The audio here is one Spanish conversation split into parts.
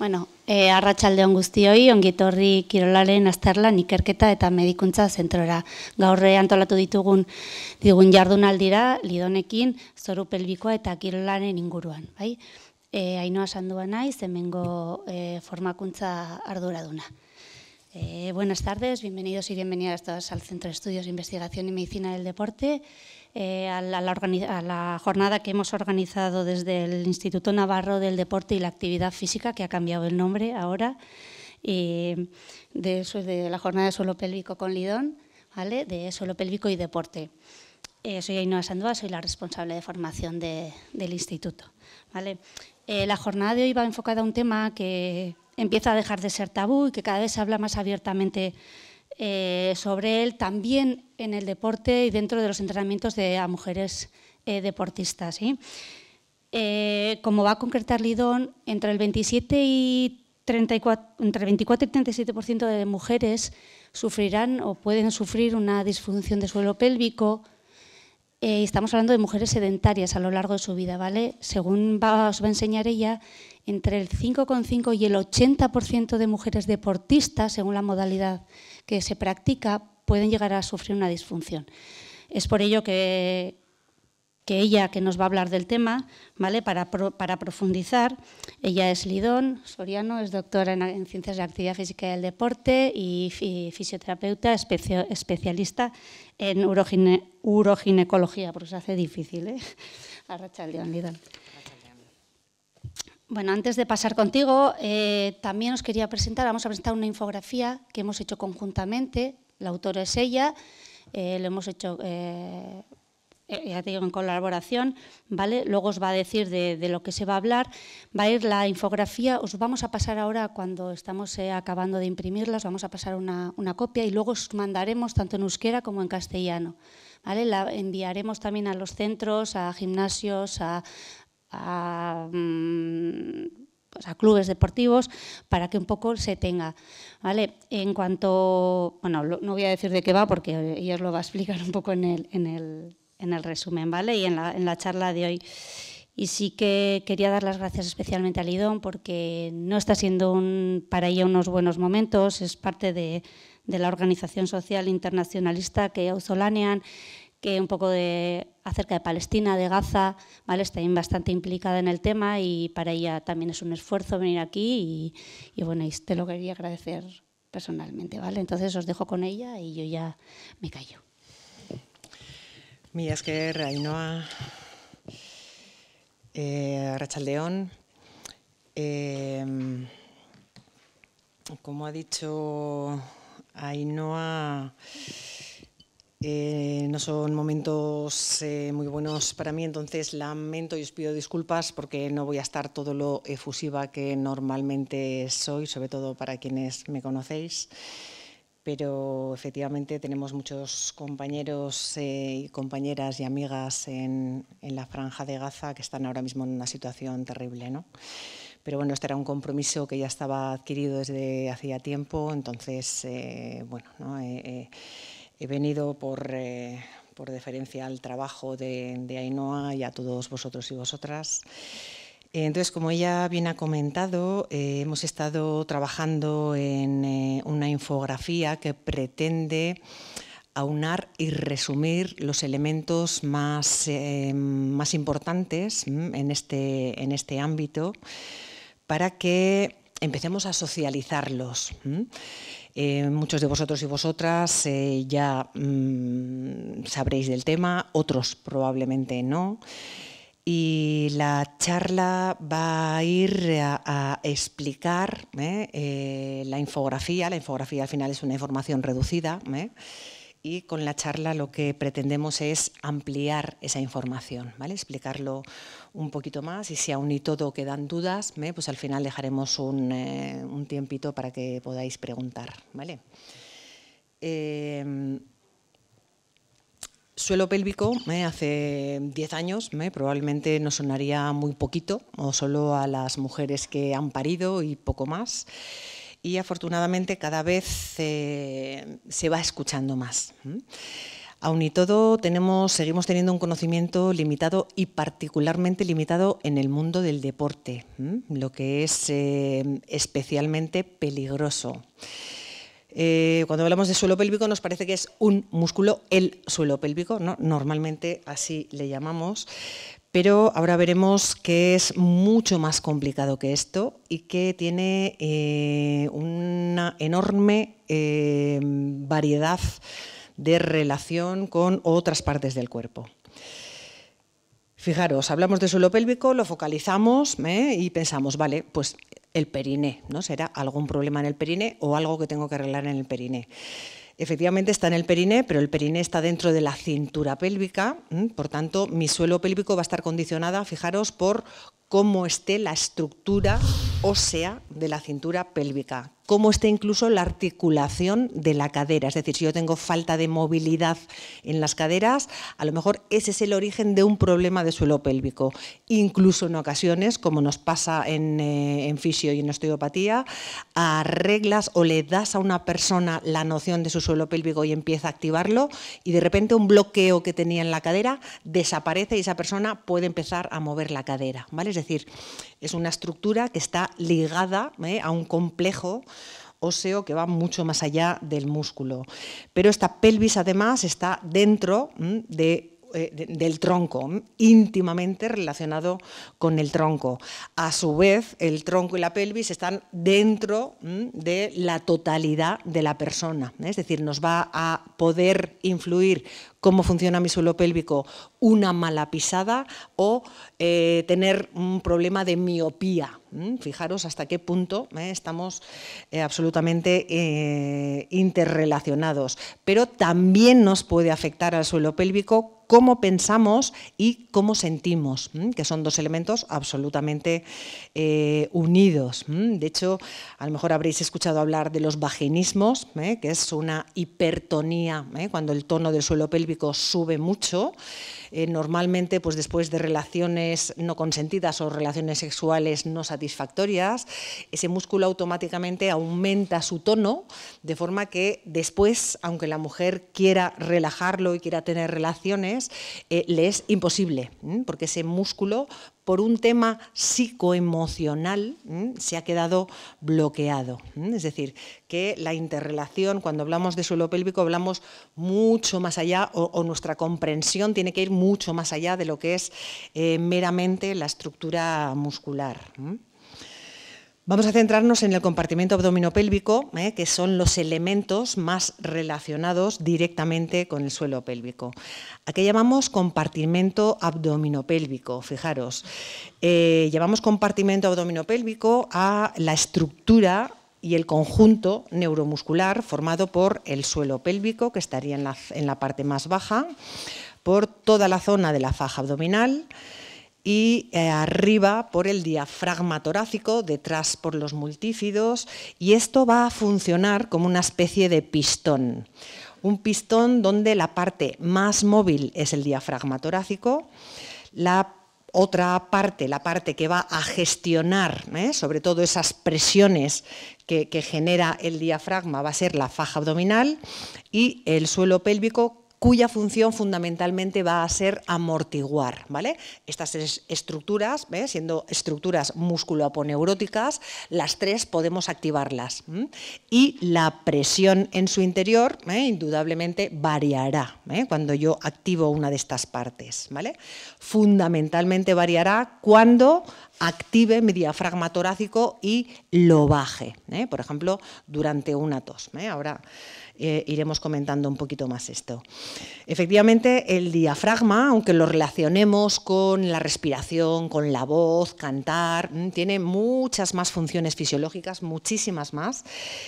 Bueno, e, arratsalde guztioi, ongi etorri kirolaren azterlan ikerketa eta medikuntza zentrora. Gaurre antolatu ditugun digun jardunaldira Lidonekin zoru pelbikoa eta kirolaren inguruan, bai? E, eh, ainoa sandua naiz, hemengo e, formakuntza arduraduna. Eh, buenas tardes, bienvenidos y bienvenidas todas al Centro de Estudios de Investigación y Medicina del Deporte. Eh, a, la, jornada que hemos organizado desde el Instituto Navarro del Deporte y la Actividad Física, que ha cambiado el nombre ahora, de, la jornada de suelo pélvico con Lidón, ¿vale? de suelo pélvico y deporte. Eh, soy Ainhoa Sandoval, soy la responsable de formación del instituto. ¿vale? Eh, la jornada de hoy va enfocada a un tema que empieza a dejar de ser tabú y que cada vez se habla más abiertamente eh, sobre él también en el deporte y dentro de los entrenamientos de, a mujeres eh, deportistas. ¿sí? Eh, como va a concretar Lidón, entre el 27 y 34, entre 24 y 37% de mujeres sufrirán o pueden sufrir una disfunción de suelo pélvico. Eh, estamos hablando de mujeres sedentarias a lo largo de su vida, ¿vale? Según os va a enseñar ella, entre el 5,5 y el 80% de mujeres deportistas, según la modalidad que se practica pueden llegar a sufrir una disfunción. Es por ello que, que ella, que nos va a hablar del tema, ¿vale? para, profundizar, ella es Lidón Soriano, es doctora en, Ciencias de Actividad Física y del Deporte y, fisioterapeuta especialista en uroginecología, porque se hace difícil, ¿eh? Arracha Lidón. Bueno, antes de pasar contigo, eh, también os quería presentar, vamos a presentar una infografía que hemos hecho conjuntamente, la autora es ella, eh, lo hemos hecho, eh, en colaboración, ¿vale? Luego os va a decir de, lo que se va a hablar, va a ir la infografía, os vamos a pasar ahora cuando estamos acabando de imprimirlas, vamos a pasar una, copia y luego os mandaremos tanto en euskera como en castellano. ¿Vale? La enviaremos también a los centros, a gimnasios, a, Mm, pues a, clubes deportivos para que un poco se tenga. ¿vale? En cuanto, bueno, no voy a decir de qué va porque ella lo va a explicar un poco en el, en el, en el resumen ¿vale? y en la, en la charla de hoy. Y sí que quería dar las gracias especialmente a Lidón porque no está siendo un, para ella unos buenos momentos, es parte de, de la organización social internacionalista que Uzolanian que un poco de, acerca de Palestina, de Gaza, ¿vale? está bastante implicada en el tema y para ella también es un esfuerzo venir aquí y, bueno, te lo quería agradecer personalmente, ¿vale? Entonces os dejo con ella y yo ya me callo. es que Ainhoa, eh, Rachaldeón. Eh, como ha dicho Ainhoa... Eh, no son momentos eh, muy buenos para mí, entonces lamento y os pido disculpas porque no voy a estar todo lo efusiva que normalmente soy, sobre todo para quienes me conocéis. Pero efectivamente tenemos muchos compañeros eh, y compañeras y amigas en, la franja de Gaza que están ahora mismo en una situación terrible. ¿no? Pero bueno, este era un compromiso que ya estaba adquirido desde hacía tiempo, entonces, bueno, ¿no? He venido por, eh, por deferencia al trabajo de, Ainhoa y a todos vosotros y vosotras. Eh, entonces, como ella bien ha comentado, eh, hemos estado trabajando en una infografía que pretende aunar y resumir los elementos más, más importantes mm, en este, en este ámbito para que empecemos a socializarlos. Eh, muchos de vosotros y vosotras eh, ya mm, sabréis del tema, otros probablemente no. Y la charla va a ir a, explicar ¿eh? la infografía. La infografía al final es una información reducida y con la charla lo que pretendemos es ampliar esa información, ¿vale? explicarlo un poquito más y si aún y todo quedan dudas, ¿eh? pues al final dejaremos eh, un, tiempito para que podáis preguntar. ¿vale? Eh, suelo pélvico, hace 10 años probablemente nos sonaría muy poquito o solo a las mujeres que han parido y poco más y afortunadamente cada vez eh, se va escuchando más. Aún y todo, tenemos, seguimos teniendo un conocimiento limitado y particularmente limitado en el mundo del deporte, lo que es eh, especialmente peligroso. Eh, cuando hablamos de suelo pélvico nos parece que es un músculo, el suelo pélvico, normalmente así le llamamos, pero ahora veremos que es mucho más complicado que esto y que tiene eh, una enorme eh, variedad de relación con otras partes del cuerpo. Fijaros, hablamos de suelo pélvico, lo focalizamos ¿eh? y pensamos, vale, pues el periné, ¿no? Será algún problema en el periné o algo que tengo que arreglar en el periné. Efectivamente está en el periné, pero el periné está dentro de la cintura pélvica, por tanto mi suelo pélvico va a estar condicionada, fijaros, por cómo esté la estructura ósea de la cintura pélvica, cómo esté incluso la articulación de la cadera. Es decir, si yo tengo falta de movilidad en las caderas, a lo mejor ese es el origen de un problema de suelo pélvico. Incluso en ocasiones, como nos pasa eh, en, fisio y en osteopatía, arreglas o le das a una persona la noción de su suelo pélvico y empieza a activarlo y de repente un bloqueo que tenía en la cadera desaparece y esa persona puede empezar a mover la cadera. ¿vale? Es decir, es una estructura que está ligada ¿eh? a un complejo óseo que va mucho más allá del músculo. Pero esta pelvis además está dentro mm, eh, del tronco, mm, íntimamente relacionado con el tronco. A su vez, el tronco y la pelvis están dentro mm, de la totalidad de la persona, ¿eh? es decir, nos va a poder influir cómo funciona mi suelo pélvico, una mala pisada o eh, tener un problema de miopía. Fijaros hasta qué punto ¿eh? estamos eh, absolutamente interrelacionados. Pero también nos puede afectar al suelo pélvico cómo pensamos y cómo sentimos, que son dos elementos absolutamente unidos. De hecho, a lo mejor habréis escuchado hablar de los vaginismos, que es una hipertonía, cuando el tono del suelo pélvico sube mucho. Eh, normalmente pues después de relaciones no consentidas o relaciones sexuales no satisfactorias, ese músculo automáticamente aumenta su tono, de forma que después, aunque la mujer quiera relajarlo y quiera tener relaciones, eh, le es imposible, porque ese músculo por un tema psicoemocional se ha quedado bloqueado. Es decir, que la interrelación, cuando hablamos de suelo pélvico, hablamos mucho más allá o, nuestra comprensión tiene que ir mucho más allá de lo que es eh, meramente la estructura muscular. Vamos a centrarnos en el compartimento abdominopélvico, ¿eh? que son los elementos más relacionados directamente con el suelo pélvico. ¿A qué llamamos compartimento abdominopélvico? Fijaros, eh, llamamos compartimento abdominopélvico a la estructura y el conjunto neuromuscular formado por el suelo pélvico, que estaría en la, en la parte más baja, por toda la zona de la faja abdominal y eh, arriba por el diafragma torácico, detrás por los multífidos y esto va a funcionar como una especie de pistón. Un pistón donde la parte más móvil es el diafragma torácico, la otra parte, la parte que va a gestionar ¿eh? sobre todo esas presiones que genera el diafragma, va a ser la faja abdominal y el suelo pélvico cuya función fundamentalmente va a ser amortiguar. ¿vale? Estas estructuras, siendo estructuras musculo-aponeuróticas, las tres podemos activarlas y la presión en su interior ¿eh? indudablemente variará ¿eh? cuando yo activo una de estas partes. ¿vale? Fundamentalmente variará cuando active mi diafragma torácico y lo baje. ¿eh? Por ejemplo, durante una tos. Ahora eh, iremos comentando un poquito más esto. Efectivamente, el diafragma, aunque lo relacionemos con la respiración, con la voz, cantar, mm, tiene muchas más funciones fisiológicas, muchísimas más,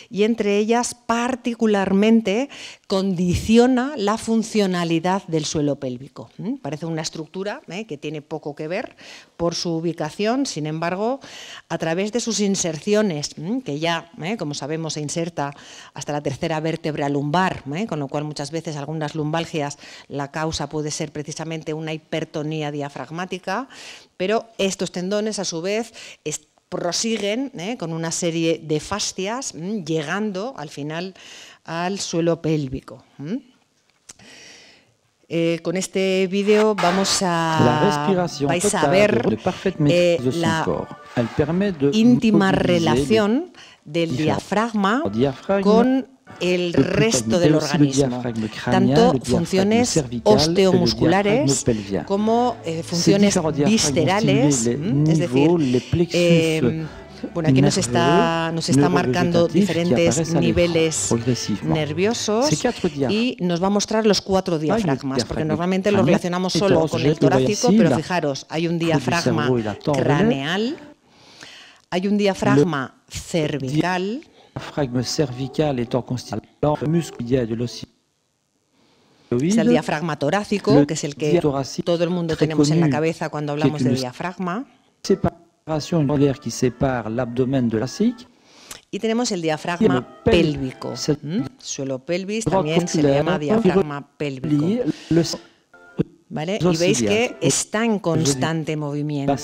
y entre ellas particularmente condiciona la funcionalidad del suelo pélvico. Mm. Parece una estructura eh, que tiene poco que ver por su ubicación, sin embargo, a través de sus inserciones, mm, que ya, eh, como sabemos, se inserta hasta la tercera vértebra, lumbar, ¿eh? con lo cual muchas veces algunas lumbalgias la causa puede ser precisamente una hipertonía diafragmática, pero estos tendones a su vez prosiguen ¿eh? con una serie de fascias llegando al final al suelo pélvico. Eh, con este vídeo vamos a, vais a ver la íntima relación del diafragma con el resto del organismo, tanto funciones osteomusculares como eh, funciones viscerales, es decir, eh, bueno, aquí nos está, nos está marcando diferentes niveles nerviosos y nos va a mostrar los cuatro diafragmas, porque normalmente lo relacionamos solo con el torácico, pero fijaros, hay un diafragma craneal, hay un diafragma cervical, cervical Es el diafragma torácico, que es el que todo el mundo tenemos en la cabeza cuando hablamos de diafragma. Separación que separa el abdomen de la Y tenemos el diafragma pélvico. Suelo pelvis también se llama diafragma pélvico. ¿Vale? Y veis que está en constante movimiento.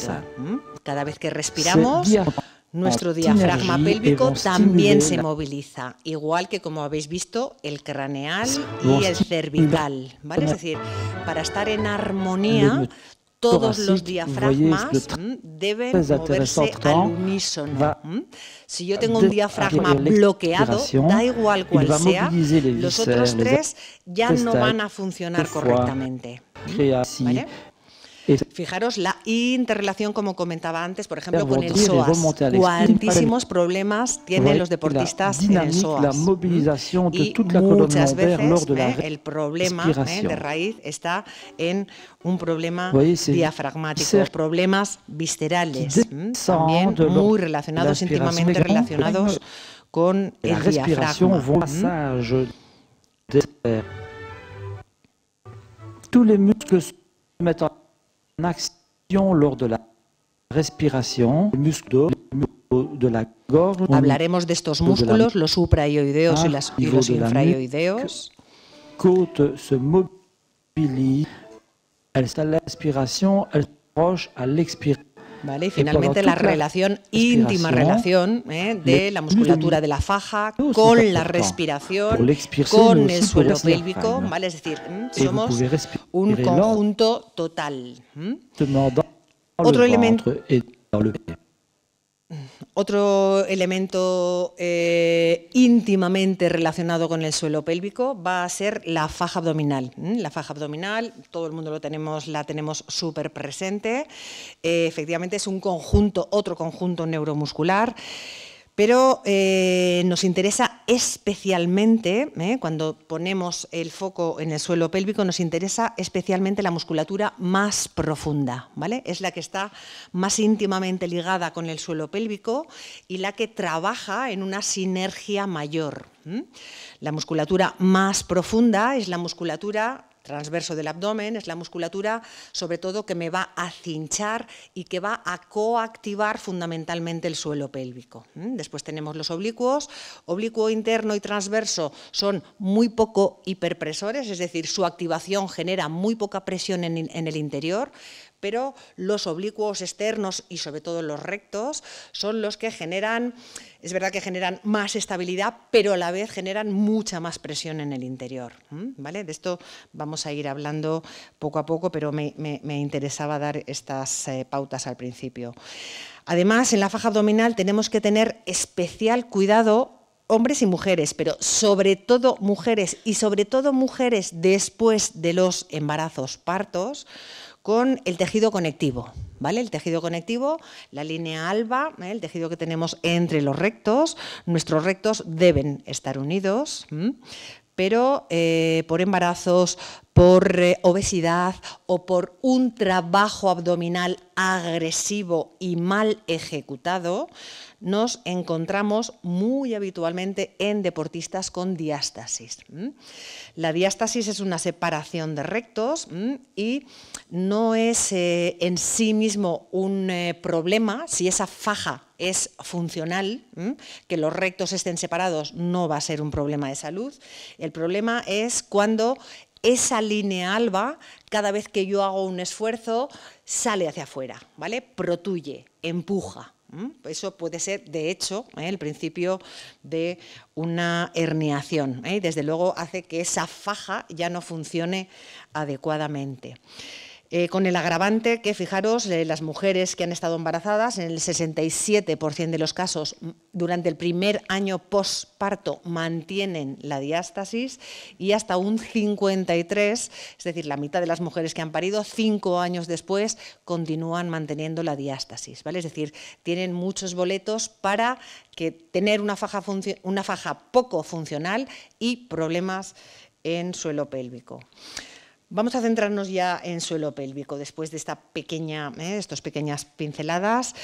Cada vez que respiramos nuestro diafragma pélvico también se moviliza, igual que como habéis visto el craneal y el cervical, ¿vale? Es decir, para estar en armonía todos los diafragmas deben moverse al unísono. Si yo tengo un diafragma bloqueado, da igual cual sea, los otros tres ya no van a funcionar correctamente. Fijaros la interrelación, como comentaba antes, por ejemplo, con el SOAS. Cuantísimos problemas tienen los deportistas en el SOAS. Y muchas veces ¿eh? el problema ¿eh? de raíz está en un problema diafragmático, problemas viscerales, también muy relacionados, íntimamente relacionados con el diafragma. Tous les se action lors de la respiration, les muscles de la gorge. Hablaremos de estos músculos, los ah, se mobilise, elle, à l'inspiration, elle proche à l'expiration. Y finalmente la relación, íntima relación ¿eh? de la musculatura de la faja con la respiración, con el suelo pélvico, ¿vale? Es decir, somos un conjunto total. Otro elemento... Otro elemento eh, íntimamente relacionado con el suelo pélvico va a ser la faja abdominal. La faja abdominal, todo el mundo lo tenemos, la tenemos súper presente. Eh, efectivamente es un conjunto, otro conjunto neuromuscular. Pero eh, nos interesa especialmente, ¿eh? cuando ponemos el foco en el suelo pélvico, nos interesa especialmente la musculatura más profunda, ¿vale? Es la que está más íntimamente ligada con el suelo pélvico y la que trabaja en una sinergia mayor. La musculatura más profunda es la musculatura transverso del abdomen, es la musculatura sobre todo que me va a cinchar y que va a coactivar fundamentalmente el suelo pélvico. Después tenemos los oblicuos, oblicuo interno y transverso son muy poco hiperpresores, es decir, su activación genera muy poca presión en, el interior pero los oblicuos externos y sobre todo los rectos son los que generan, es verdad que generan más estabilidad, pero a la vez generan mucha más presión en el interior. ¿vale? De esto vamos a ir hablando poco a poco, pero me, interesaba dar estas eh, pautas al principio. Además, en la faja abdominal tenemos que tener especial cuidado hombres y mujeres, pero sobre todo mujeres y sobre todo mujeres después de los embarazos partos, con el tejido conectivo. ¿Vale? El tejido conectivo, la línea alba, ¿eh? el tejido que tenemos entre los rectos. Nuestros rectos deben estar unidos, pero eh, por embarazos, por eh, obesidad o por un trabajo abdominal agresivo y mal ejecutado, nos encontramos muy habitualmente en deportistas con diástasis. La diástasis es una separación de rectos y no es eh, en sí mismo un eh, problema si esa faja es funcional, que los rectos estén separados no va a ser un problema de salud. El problema es cuando esa línea alba, cada vez que yo hago un esfuerzo, sale hacia afuera, ¿vale? Protuye, empuja. Eso puede ser, de hecho, ¿eh? el principio de una herniación. Y desde luego hace que esa faja ya no funcione adecuadamente. Eh, con el agravante que, fijaros, eh, las mujeres que han estado embarazadas, en el 67% de los casos, durante el primer año postparto mantienen la diástasis y hasta un 53%, es decir, la mitad de las mujeres que han parido cinco años después continúan manteniendo la diástasis, ¿vale? Es decir, tienen muchos boletos para que tener una faja, una faja poco funcional y problemas en suelo pélvico. Vamos a centrarnos ya en suelo pélvico después de estas eh, pequeñas pinceladas.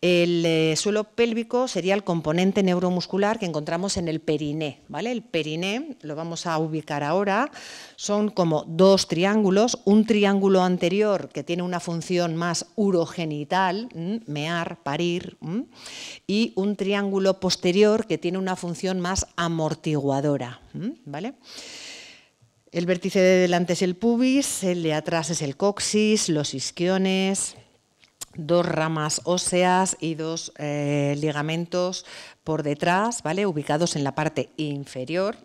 El eh, suelo pélvico sería el componente neuromuscular que encontramos en el periné. ¿vale? El periné lo vamos a ubicar ahora. Son como dos triángulos. Un triángulo anterior que tiene una función más urogenital, mear, parir, y un triángulo posterior que tiene una función más amortiguadora. ¿vale? El vértice de delante es el pubis, el de atrás es el coxis, los isquiones, dos ramas óseas y dos eh, ligamentos por detrás, ¿vale? Ubicados en la parte inferior.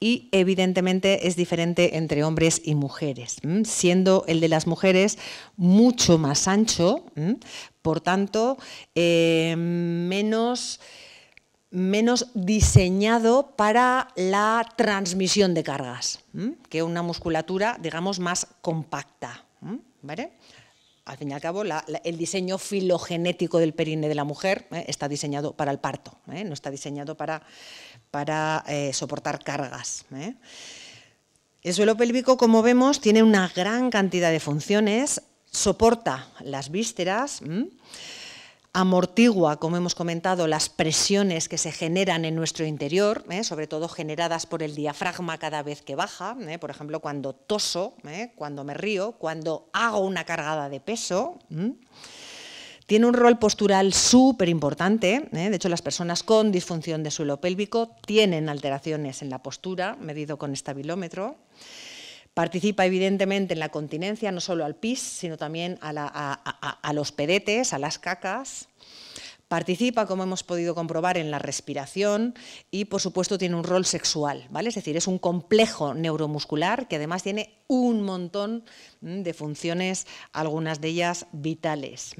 Y evidentemente es diferente entre hombres y mujeres, siendo el de las mujeres mucho más ancho, por tanto, eh, menos menos diseñado para la transmisión de cargas que una musculatura, digamos, más compacta. Al fin y al cabo, el diseño filogenético del perine de la mujer ¿eh? está diseñado para el parto, ¿eh? no está diseñado para, para eh, soportar cargas. El suelo pélvico, como vemos, tiene una gran cantidad de funciones, soporta las vísceras amortigua, como hemos comentado, las presiones que se generan en nuestro interior, ¿eh? sobre todo generadas por el diafragma cada vez que baja, ¿eh? por ejemplo, cuando toso, ¿eh? cuando me río, cuando hago una cargada de peso. Tiene un rol postural súper importante. De hecho, las personas con disfunción de suelo pélvico tienen alteraciones en la postura, medido con estabilómetro. Participa evidentemente en la continencia no solo al pis, sino también a, los pedetes, a las cacas. Participa, como hemos podido comprobar, en la respiración y, por supuesto, tiene un rol sexual, ¿vale? Es decir, es un complejo neuromuscular que además tiene un montón mm, de funciones, algunas de ellas vitales.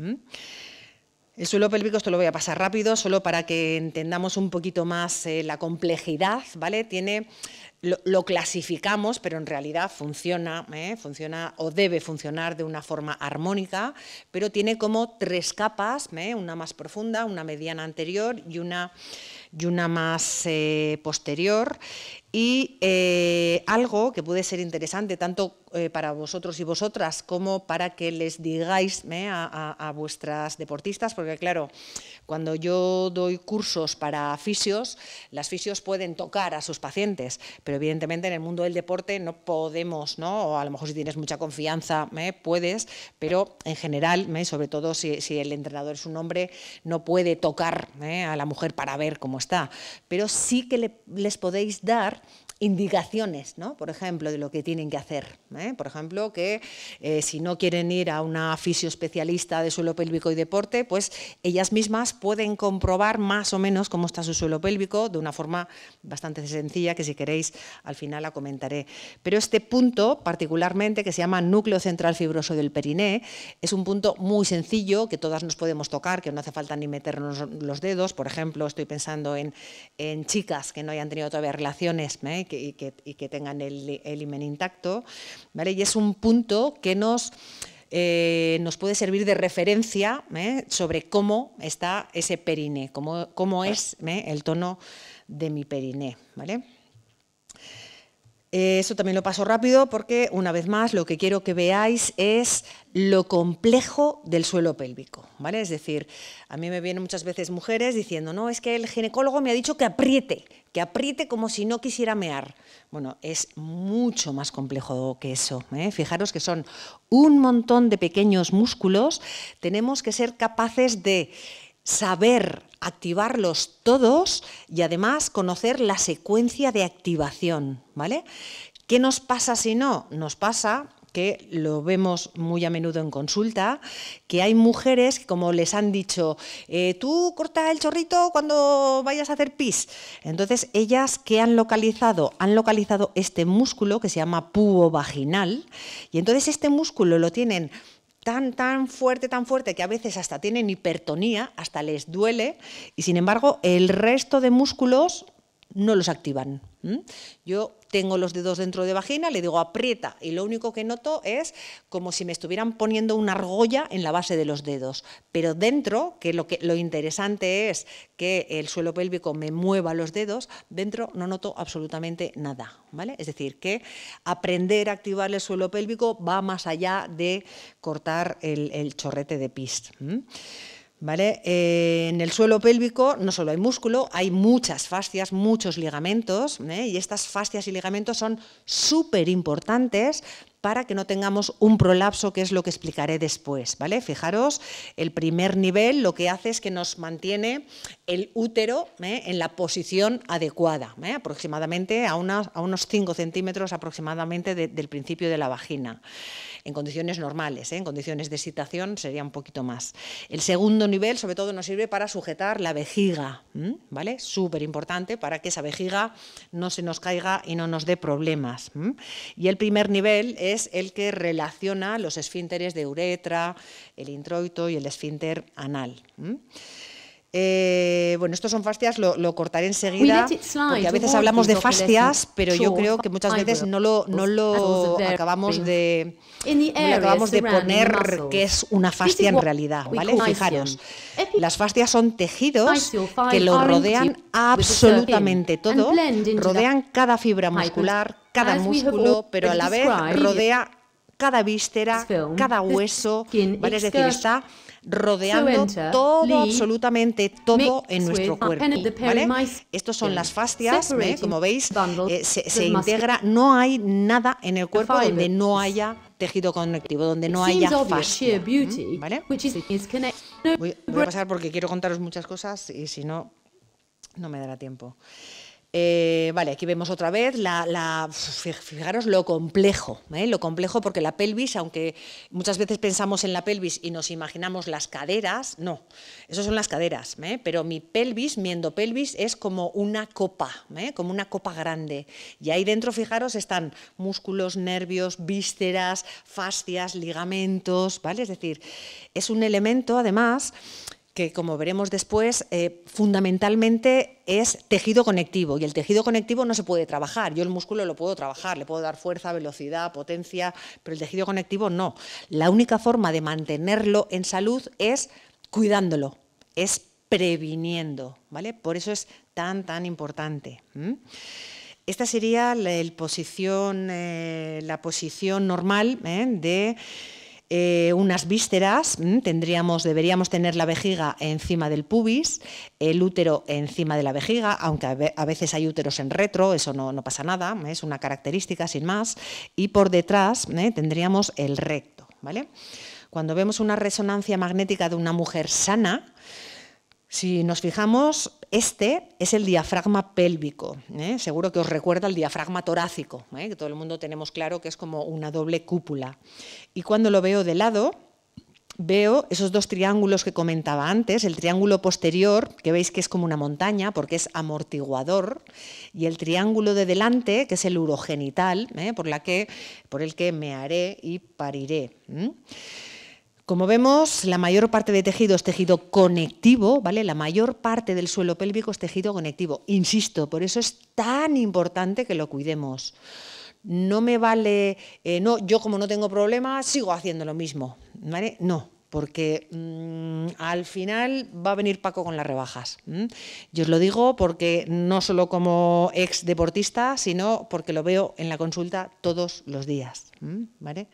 El suelo pélvico, esto lo voy a pasar rápido, solo para que entendamos un poquito más eh, la complejidad, ¿vale? Tiene, lo, clasificamos, pero en realidad funciona, ¿eh? funciona o debe funcionar de una forma armónica, pero tiene como tres capas, ¿eh? una más profunda, una mediana anterior y una, y una más posterior. Y eh, algo que puede ser interesante tanto eh, para vosotros y vosotras como para que les digáis eh, a, vuestras deportistas, porque claro, cuando yo doy cursos para fisios, las fisios pueden tocar a sus pacientes, pero evidentemente en el mundo del deporte no podemos, ¿no? o a lo mejor si tienes mucha confianza puedes, pero en general, sobre todo si, si, el entrenador es un hombre, no puede tocar a la mujer para ver cómo está, pero sí que les podéis dar indicaciones, ¿no? por ejemplo, de lo que tienen que hacer. ¿eh? Por ejemplo, que eh, si no quieren ir a una especialista de suelo pélvico y deporte, pues ellas mismas pueden comprobar más o menos cómo está su suelo pélvico de una forma bastante sencilla que si queréis al final la comentaré. Pero este punto particularmente que se llama núcleo central fibroso del periné es un punto muy sencillo que todas nos podemos tocar, que no hace falta ni meternos los dedos. Por ejemplo, estoy pensando en, chicas que no hayan tenido todavía relaciones, ¿eh? y que, tengan el, imen intacto. ¿vale? Y es un punto que nos, eh, puede servir de referencia ¿eh? sobre cómo está ese periné, cómo, cómo es ¿eh? el tono de mi periné. ¿vale? eso también lo paso rápido porque, una vez más, lo que quiero que veáis es lo complejo del suelo pélvico, ¿vale? Es decir, a mí me vienen muchas veces mujeres diciendo, no, es que el ginecólogo me ha dicho que apriete, que apriete como si no quisiera mear. Bueno, es mucho más complejo que eso. ¿eh? Fijaros que son un montón de pequeños músculos, tenemos que ser capaces de saber activarlos todos y además conocer la secuencia de activación, ¿vale? ¿Qué nos pasa si no? Nos pasa que lo vemos muy a menudo en consulta, que hay mujeres que como les han dicho, eh, tú corta el chorrito cuando vayas a hacer pis. Entonces, ellas que han localizado, han localizado este músculo que se llama púo vaginal, y entonces este músculo lo tienen tan, tan fuerte, tan fuerte, que a veces hasta tienen hipertonía, hasta les duele, y sin embargo el resto de músculos no los activan. Yo tengo los dedos dentro de vagina, le digo aprieta y lo único que noto es como si me estuvieran poniendo una argolla en la base de los dedos. Pero dentro, que lo, que, lo interesante es que el suelo pélvico me mueva los dedos, dentro no noto absolutamente nada. ¿vale? Es decir, que aprender a activar el suelo pélvico va más allá de cortar el, chorrete de pis. ¿Vale? Eh, en el suelo pélvico no solo hay músculo, hay muchas fascias, muchos ligamentos, ¿eh? y estas fascias y ligamentos son súper importantes para que no tengamos un prolapso, que es lo que explicaré después. ¿vale? Fijaros, el primer nivel lo que hace es que nos mantiene el útero ¿eh? en la posición adecuada, aproximadamente a, unos 5 centímetros aproximadamente del principio de la vagina en condiciones normales, ¿eh? en condiciones de excitación sería un poquito más. El segundo nivel, sobre todo, nos sirve para sujetar la vejiga, ¿vale? Súper importante para que esa vejiga no se nos caiga y no nos dé problemas. Y el primer nivel es el que relaciona los esfínteres de uretra, el introito y el esfínter anal. Eh, bueno, estos son fascias, lo, cortaré enseguida, porque a veces hablamos de fascias, pero yo creo que muchas veces no lo, pues, lo acabamos de, acabamos de poner que es una fascia en realidad, ¿vale? Fijaros, las fascias son tejidos que lo rodean absolutamente todo, rodean cada fibra muscular, cada músculo, pero a la vez rodea cada víscera, cada hueso, ¿vale? es decir, está rodeando todo, absolutamente todo en nuestro uh, cuerpo. ¿vale? Estos son las fascias, ¿eh? como veis, eh, se, integra, no hay nada en el cuerpo donde no haya tejido conectivo, donde no haya fascia. ¿vale? voy a pasar porque quiero contaros muchas cosas y si no, no me dará tiempo. Eh, vale, aquí vemos otra vez, la, fijaros lo complejo, ¿eh? lo complejo porque la pelvis, aunque muchas veces pensamos en la pelvis y nos imaginamos las caderas, no, eso son las caderas, ¿eh? pero mi pelvis, mi endopelvis es como una copa, como una copa grande. Y ahí dentro, fijaros, están músculos, nervios, vísceras, fascias, ligamentos, ¿vale? Es decir, es un elemento además que como veremos después, eh, fundamentalmente es tejido conectivo y el tejido conectivo no se puede trabajar. Yo el músculo lo puedo trabajar, le puedo dar fuerza, velocidad, potencia, pero el tejido conectivo no. La única forma de mantenerlo en salud es cuidándolo, es previniendo, ¿vale? Por eso es tan, tan importante. Esta sería la, posición, eh, la posición normal ¿eh? de eh, unas vísceras, mm, tendríamos, deberíamos tener la vejiga encima del pubis, el útero encima de la vejiga, aunque a veces hay úteros en retro, eso no, pasa nada, ¿eh? es una característica sin más, y por detrás ¿eh? tendríamos el recto. ¿vale? Cuando vemos una resonancia magnética de una mujer sana, si nos fijamos, este es el diafragma pélvico. ¿eh? Seguro que os recuerda el diafragma torácico, ¿eh? que todo el mundo tenemos claro que es como una doble cúpula. Y cuando lo veo de lado, veo esos dos triángulos que comentaba antes, el triángulo posterior, que veis que es como una montaña porque es amortiguador, y el triángulo de delante, que es el urogenital, ¿eh? por, el que me haré y pariré. Como vemos, la mayor parte de tejido es tejido conectivo, ¿vale? La mayor parte del suelo pélvico es tejido conectivo. Insisto, por eso es tan importante que lo cuidemos. No me vale, eh, no, yo como no tengo problemas, sigo haciendo lo mismo, ¿vale? No, porque mm, al final va a venir Paco con las rebajas. Yo os lo digo porque no solo como ex deportista, sino porque lo veo en la consulta todos los días, ¿vale?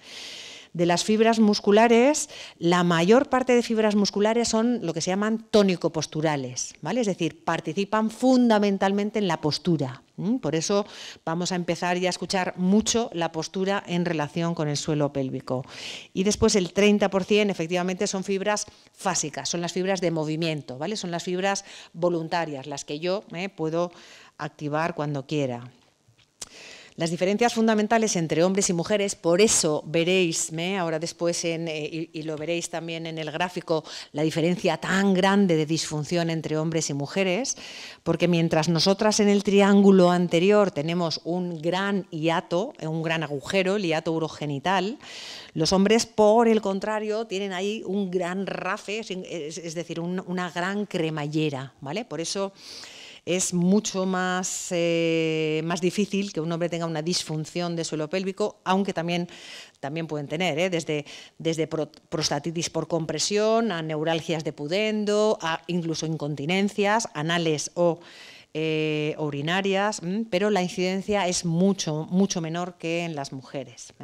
de las fibras musculares, la mayor parte de fibras musculares son lo que se llaman tónico-posturales, ¿vale? Es decir, participan fundamentalmente en la postura. Por eso vamos a empezar ya a escuchar mucho la postura en relación con el suelo pélvico. Y después el 30% efectivamente son fibras fásicas, son las fibras de movimiento, ¿vale? Son las fibras voluntarias, las que yo ¿eh? puedo activar cuando quiera. Las diferencias fundamentales entre hombres y mujeres, por eso veréis, ahora después en, eh, y, lo veréis también en el gráfico, la diferencia tan grande de disfunción entre hombres y mujeres, porque mientras nosotras en el triángulo anterior tenemos un gran hiato, eh, un gran agujero, el hiato urogenital, los hombres, por el contrario, tienen ahí un gran rafe, es, decir, una gran cremallera, ¿vale? Por eso es mucho más, eh, más difícil que un hombre tenga una disfunción de suelo pélvico, aunque también, también pueden tener, ¿eh? desde, desde prostatitis por compresión, a neuralgias de pudendo, a incluso incontinencias anales o eh, urinarias, pero la incidencia es mucho, mucho menor que en las mujeres.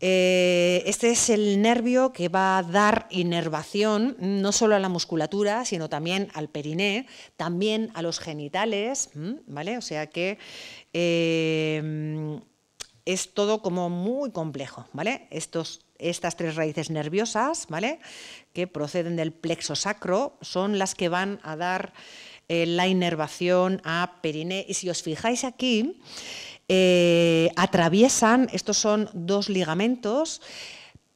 Eh, este es el nervio que va a dar inervación no solo a la musculatura, sino también al periné, también a los genitales, ¿vale? O sea que eh, es todo como muy complejo, ¿vale? Estos, estas tres raíces nerviosas, ¿vale? Que proceden del plexo sacro, son las que van a dar eh, la inervación a periné. Y si os fijáis aquí, eh, atraviesan, estos son dos ligamentos,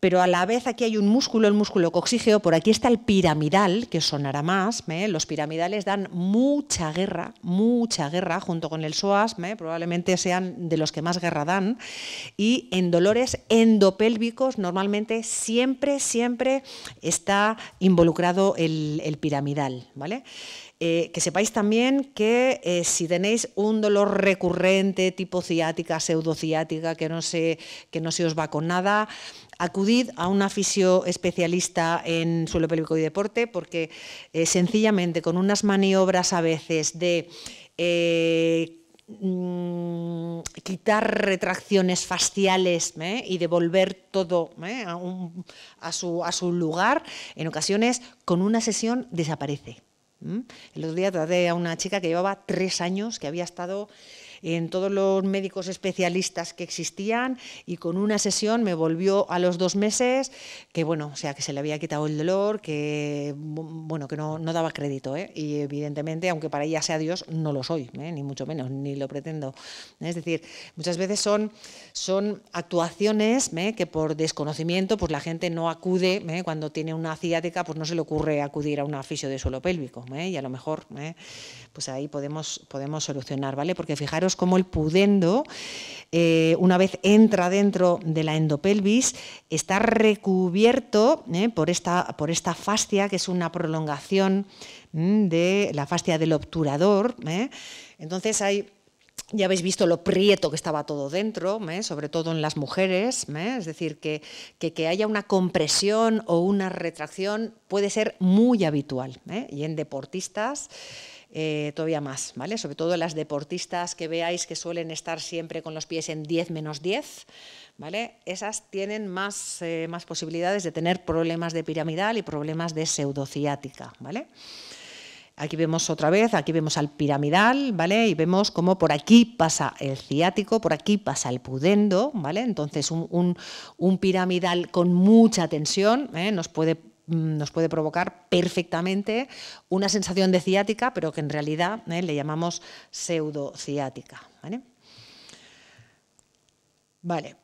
pero a la vez aquí hay un músculo, el músculo coxígeo, por aquí está el piramidal, que sonará más, los piramidales dan mucha guerra, mucha guerra, junto con el psoas, probablemente sean de los que más guerra dan, y en dolores endopélvicos normalmente siempre, siempre está involucrado el, el piramidal, ¿vale? Eh, que sepáis también que eh, si tenéis un dolor recurrente tipo ciática, pseudociática, que no se, que no se os va con nada, acudid a un fisio especialista en suelo pélvico y deporte, porque eh, sencillamente con unas maniobras a veces de mm, quitar retracciones faciales y devolver todo a su lugar, en ocasiones con una sesión desaparece. El otro día traté a una chica que llevaba tres años, que había estado en todos los médicos especialistas que existían y con una sesión me volvió a los dos meses, que bueno, o sea, que se le había quitado el dolor, que bueno, que no, daba crédito. ¿eh? Y evidentemente, aunque para ella sea Dios, no lo soy, ¿eh? ni mucho menos, ni lo pretendo. ¿eh? Es decir, muchas veces son, son actuaciones que por desconocimiento pues la gente no acude, cuando tiene una ciática, pues no se le ocurre acudir a un fisio de suelo pélvico. Y a lo mejor pues ahí podemos, podemos solucionar, ¿vale? Porque fijaros cómo el pudendo, eh, una vez entra dentro de la endopelvis, está recubierto ¿eh? por, esta, por esta fascia, que es una prolongación mm, de la fascia del obturador. ¿eh? Entonces hay ya habéis visto lo prieto que estaba todo dentro, sobre todo en las mujeres, es decir, que, que, haya una compresión o una retracción puede ser muy habitual y en deportistas. Eh, todavía más, ¿vale? Sobre todo las deportistas que veáis que suelen estar siempre con los pies en 10 menos 10, ¿vale? Esas tienen más, eh, más posibilidades de tener problemas de piramidal y problemas de pseudociática, ¿vale? Aquí vemos otra vez, aquí vemos al piramidal, ¿vale? Y vemos cómo por aquí pasa el ciático, por aquí pasa el pudendo, ¿vale? Entonces, un, piramidal con mucha tensión ¿eh? nos puede Mm, nos puede provocar perfectamente una sensación de ciática, pero que en realidad eh, le llamamos pseudociática. vale.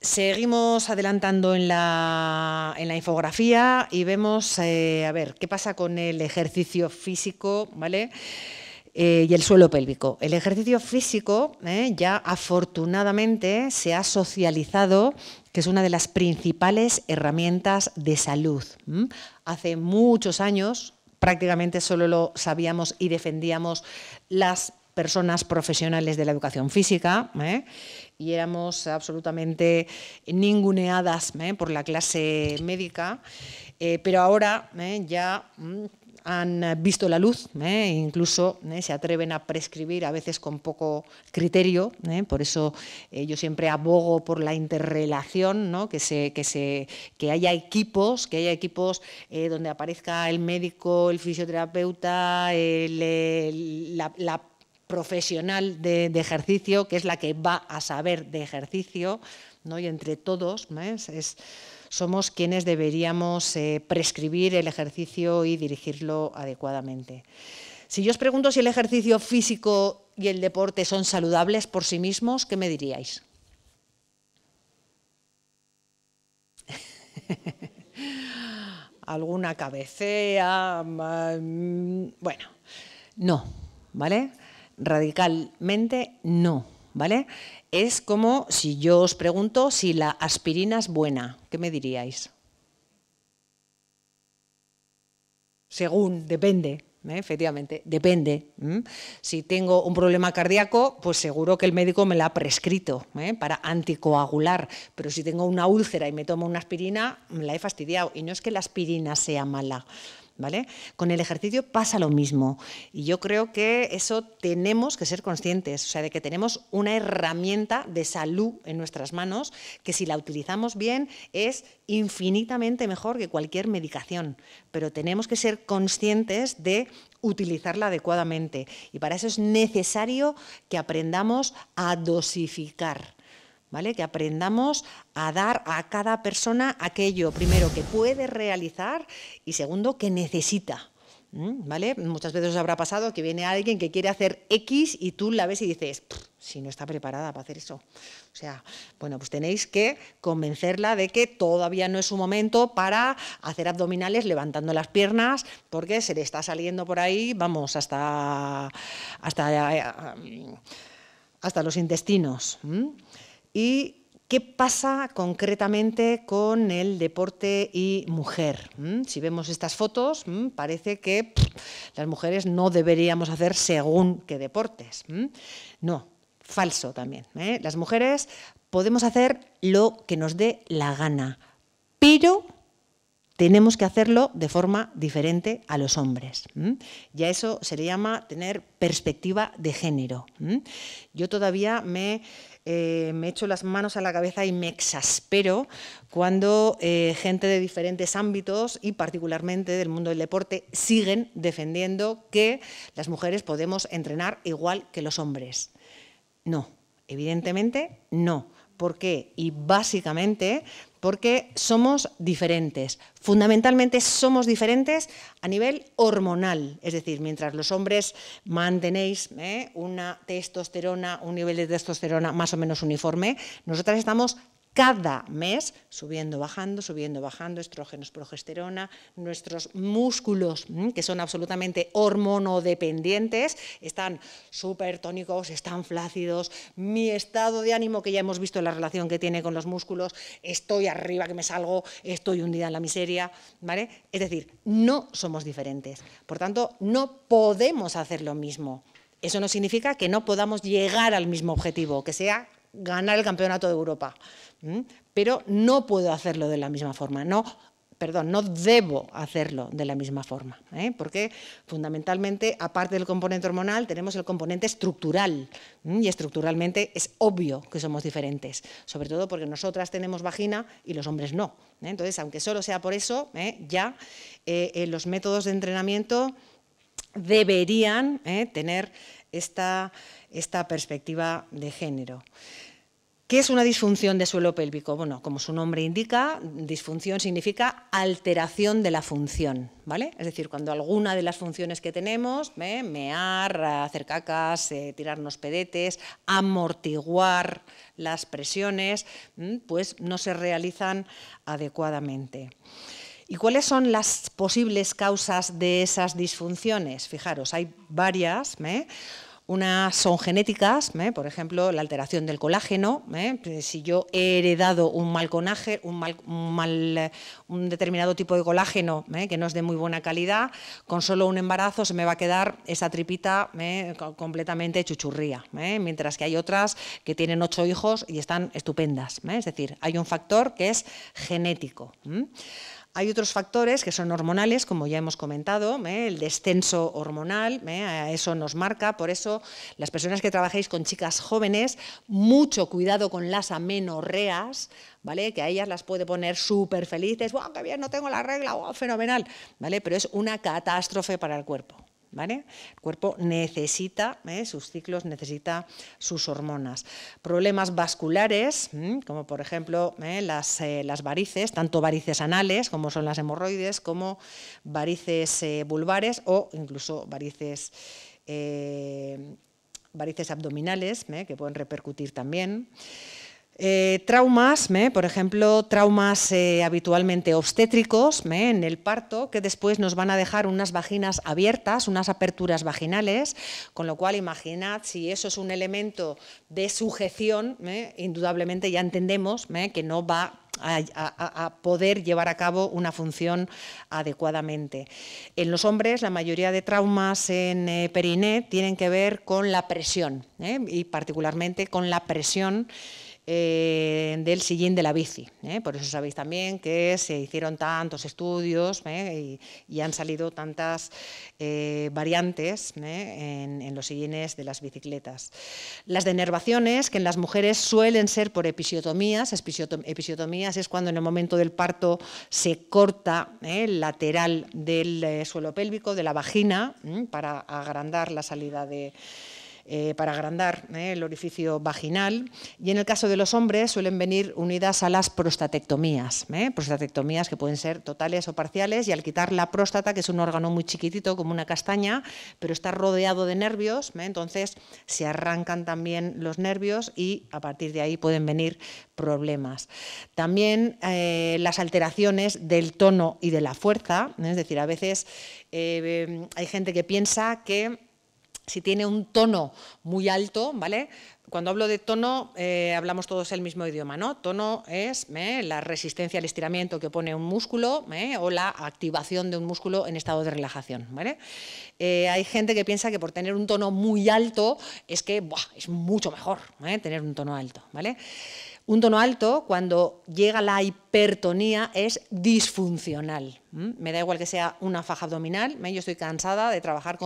Seguimos adelantando en la, infografía y vemos, eh, a ver, qué pasa con el ejercicio físico, ¿vale? Eh, y el suelo pélvico. El ejercicio físico ya afortunadamente se ha socializado que es una de las principales herramientas de salud. Hace muchos años prácticamente solo lo sabíamos y defendíamos las personas profesionales de la educación física y éramos absolutamente ninguneadas por la clase médica, eh, pero ahora ya han eh, visto la luz, eh, incluso eh, se atreven a prescribir a veces con poco criterio, por eso yo siempre abogo por la interrelación, que, se, que, se, que haya equipos, que haya equipos donde aparezca el médico, el fisioterapeuta, la, profesional de, ejercicio, que es la que va a saber de ejercicio, y entre todos, es somos quienes deberíamos eh, prescribir el ejercicio y dirigirlo adecuadamente. Si yo os pregunto si el ejercicio físico y el deporte son saludables por sí mismos, ¿qué me diríais? Alguna cabecea, mm, bueno, no, ¿vale? Radicalmente no ¿vale? Es como si yo os pregunto si la aspirina es buena, ¿qué me diríais? Según, depende, ¿eh? efectivamente, depende. Si tengo un problema cardíaco, pues seguro que el médico me la ha prescrito ¿eh? para anticoagular, pero si tengo una úlcera y me tomo una aspirina, me la he fastidiado. Y no es que la aspirina sea mala, con el ejercicio pasa lo mismo y yo creo que eso tenemos que ser conscientes, o sea, de que tenemos una herramienta de salud en nuestras manos que si la utilizamos bien es infinitamente mejor que cualquier medicación, pero tenemos que ser conscientes de utilizarla adecuadamente y para eso es necesario que aprendamos a dosificar ¿vale? Que aprendamos a dar a cada persona aquello, primero, que puede realizar y segundo, que necesita. ¿Vale? Muchas veces os habrá pasado que viene alguien que quiere hacer X y tú la ves y dices, si no está preparada para hacer eso. O sea, bueno, pues tenéis que convencerla de que todavía no es su momento para hacer abdominales levantando las piernas, porque se le está saliendo por ahí, vamos, hasta, hasta, eh, hasta los intestinos. ¿Y qué pasa concretamente con el deporte y mujer? ¿Mm? Si vemos estas fotos, ¿Mm? parece que las mujeres no deberíamos hacer según qué deportes. ¿Mm? No, falso también. ¿eh? Las mujeres podemos hacer lo que nos dé la gana, pero tenemos que hacerlo de forma diferente a los hombres. Y a eso se le llama tener perspectiva de género. Yo todavía me, eh, me, echo las manos a la cabeza y me exaspero cuando eh, gente de diferentes ámbitos y particularmente del mundo del deporte siguen defendiendo que las mujeres podemos entrenar igual que los hombres. No, evidentemente no. ¿Por qué? Y básicamente porque somos diferentes. Fundamentalmente somos diferentes a nivel hormonal, es decir, mientras los hombres mantenéis eh, una testosterona, un nivel de testosterona más o menos uniforme, nosotras estamos cada mes, subiendo, bajando, subiendo, bajando, estrógenos, progesterona, nuestros músculos, mm, que son absolutamente hormonodependientes, están súper tónicos, están flácidos, mi estado de ánimo, que ya hemos visto la relación que tiene con los músculos, estoy arriba que me salgo, estoy hundida en la miseria, ¿vale? Es decir, no somos diferentes, por tanto, no podemos hacer lo mismo. Eso no significa que no podamos llegar al mismo objetivo, que sea ganar el campeonato de Europa. Pero no puedo hacerlo de la misma forma, no, perdón, no debo hacerlo de la misma forma, ¿eh? porque fundamentalmente, aparte del componente hormonal, tenemos el componente estructural, y estructuralmente es obvio que somos diferentes, sobre todo porque nosotras tenemos vagina y los hombres no. ¿eh? Entonces, aunque solo sea por eso, ¿eh? ya los métodos de entrenamiento deberían tener esta, esta perspectiva de género. ¿Qué es una disfunción de suelo pélvico? Bueno, como su nombre indica, disfunción significa alteración de la función, ¿vale? Es decir, cuando alguna de las funciones que tenemos, ¿eh? mear, hacer cacas, eh, tirarnos pedetes, amortiguar las presiones, pues no se realizan adecuadamente. ¿Y cuáles son las posibles causas de esas disfunciones? Fijaros, hay varias. ¿eh? Unas son genéticas, ¿eh? por ejemplo, la alteración del colágeno. ¿eh? Pues, si yo he heredado un mal, conaje, un, mal, determinado tipo de colágeno que no es de muy buena calidad, con solo un embarazo se me va a quedar esa tripita completamente chuchurría. Mientras que hay otras que tienen ocho hijos y están estupendas. Es decir, hay un factor que es genético. Hay otros factores que son hormonales, como ya hemos comentado, ¿eh? el descenso hormonal, ¿eh? eso nos marca, por eso las personas que trabajéis con chicas jóvenes, mucho cuidado con las amenorreas, ¿vale? que a ellas las puede poner súper felices, ¡guau, qué bien, no tengo la regla, guau fenomenal! ¿vale? Pero es una catástrofe para el cuerpo. El cuerpo necesita ¿eh? sus ciclos, necesita sus hormonas. Problemas vasculares, como por ejemplo ¿eh? Eh, Las, varices, tanto varices anales como son las hemorroides, como varices vulvares o incluso varices, varices abdominales, que pueden repercutir también. Eh, traumas, por ejemplo, traumas eh, habitualmente obstétricos en el parto, que después nos van a dejar unas vaginas abiertas, unas aperturas vaginales, con lo cual imaginad si eso es un elemento de sujeción, indudablemente ya entendemos que no va a, poder llevar a cabo una función adecuadamente. En los hombres, la mayoría de traumas en eh, periné tienen que ver con la presión y particularmente con la presión eh, del sillín de la bici. ¿eh? Por eso sabéis también que se hicieron tantos estudios ¿eh? y, han salido tantas variantes en, en, los sillines de las bicicletas. Las denervaciones, que en las mujeres suelen ser por episiotomías. Episiotomías es cuando en el momento del parto se corta el lateral del suelo pélvico, de la vagina, para agrandar la salida de eh, para agrandar eh, el orificio vaginal. Y en el caso de los hombres suelen venir unidas a las prostatectomías, eh, prostatectomías que pueden ser totales o parciales y al quitar la próstata, que es un órgano muy chiquitito como una castaña, pero está rodeado de nervios, entonces se arrancan también los nervios y a partir de ahí pueden venir problemas. También las alteraciones del tono y de la fuerza, es decir, a veces hay gente que piensa que si tiene un tono muy alto, ¿vale? Cuando hablo de tono, eh, hablamos todos el mismo idioma, ¿no? Tono es ¿eh? la resistencia al estiramiento que pone un músculo ¿eh? o la activación de un músculo en estado de relajación, hay gente que piensa que por tener un tono muy alto es que es mucho mejor tener un tono alto, ¿vale? Un tono alto, cuando llega la hipertonía, es disfuncional. Me da igual que sea una faja abdominal, yo estoy cansada de trabajar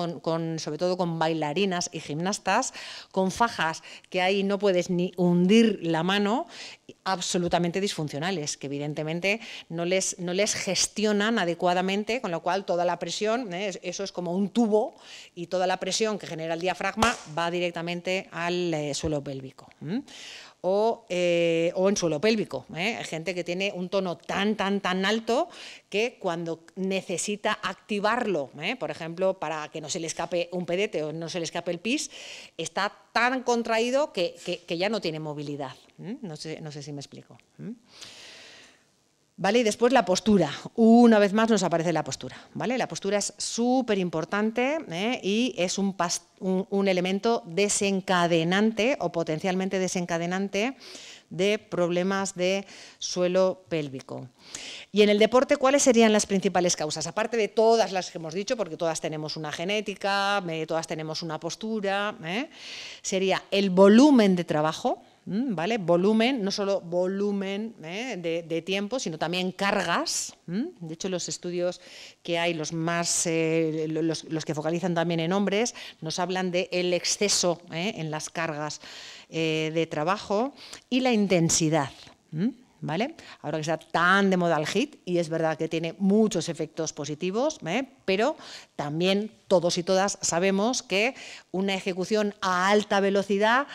sobre todo con bailarinas y gimnastas, con fajas que ahí no puedes ni hundir la mano, absolutamente disfuncionales, que evidentemente no les, no les gestionan adecuadamente, con lo cual toda la presión, ¿eh? eso es como un tubo, y toda la presión que genera el diafragma va directamente al eh, suelo pélvico. Eh, o, en suelo pélvico. ¿eh? Hay gente que tiene un tono tan, tan, tan alto que cuando necesita activarlo, ¿eh? por ejemplo, para que no se le escape un pedete o no se le escape el pis, está tan contraído que, ya no tiene movilidad. No sé, no sé si me explico. Y después la postura. Una vez más nos aparece la postura. ¿vale? La postura es súper importante ¿eh? y es un, elemento desencadenante o potencialmente desencadenante de problemas de suelo pélvico. Y en el deporte, ¿cuáles serían las principales causas? Aparte de todas las que hemos dicho, porque todas tenemos una genética, todas tenemos una postura, ¿eh? sería el volumen de trabajo, Mm, ¿vale? Volumen, no solo volumen eh, de, tiempo, sino también cargas. Mm. De hecho, los estudios que hay, los más eh, los, que focalizan también en hombres, nos hablan del exceso eh, en las cargas de trabajo y la intensidad. Mm, ¿Vale? Ahora que está tan de moda el HIT, y es verdad que tiene muchos efectos positivos, pero también todos y todas sabemos que una ejecución a alta velocidad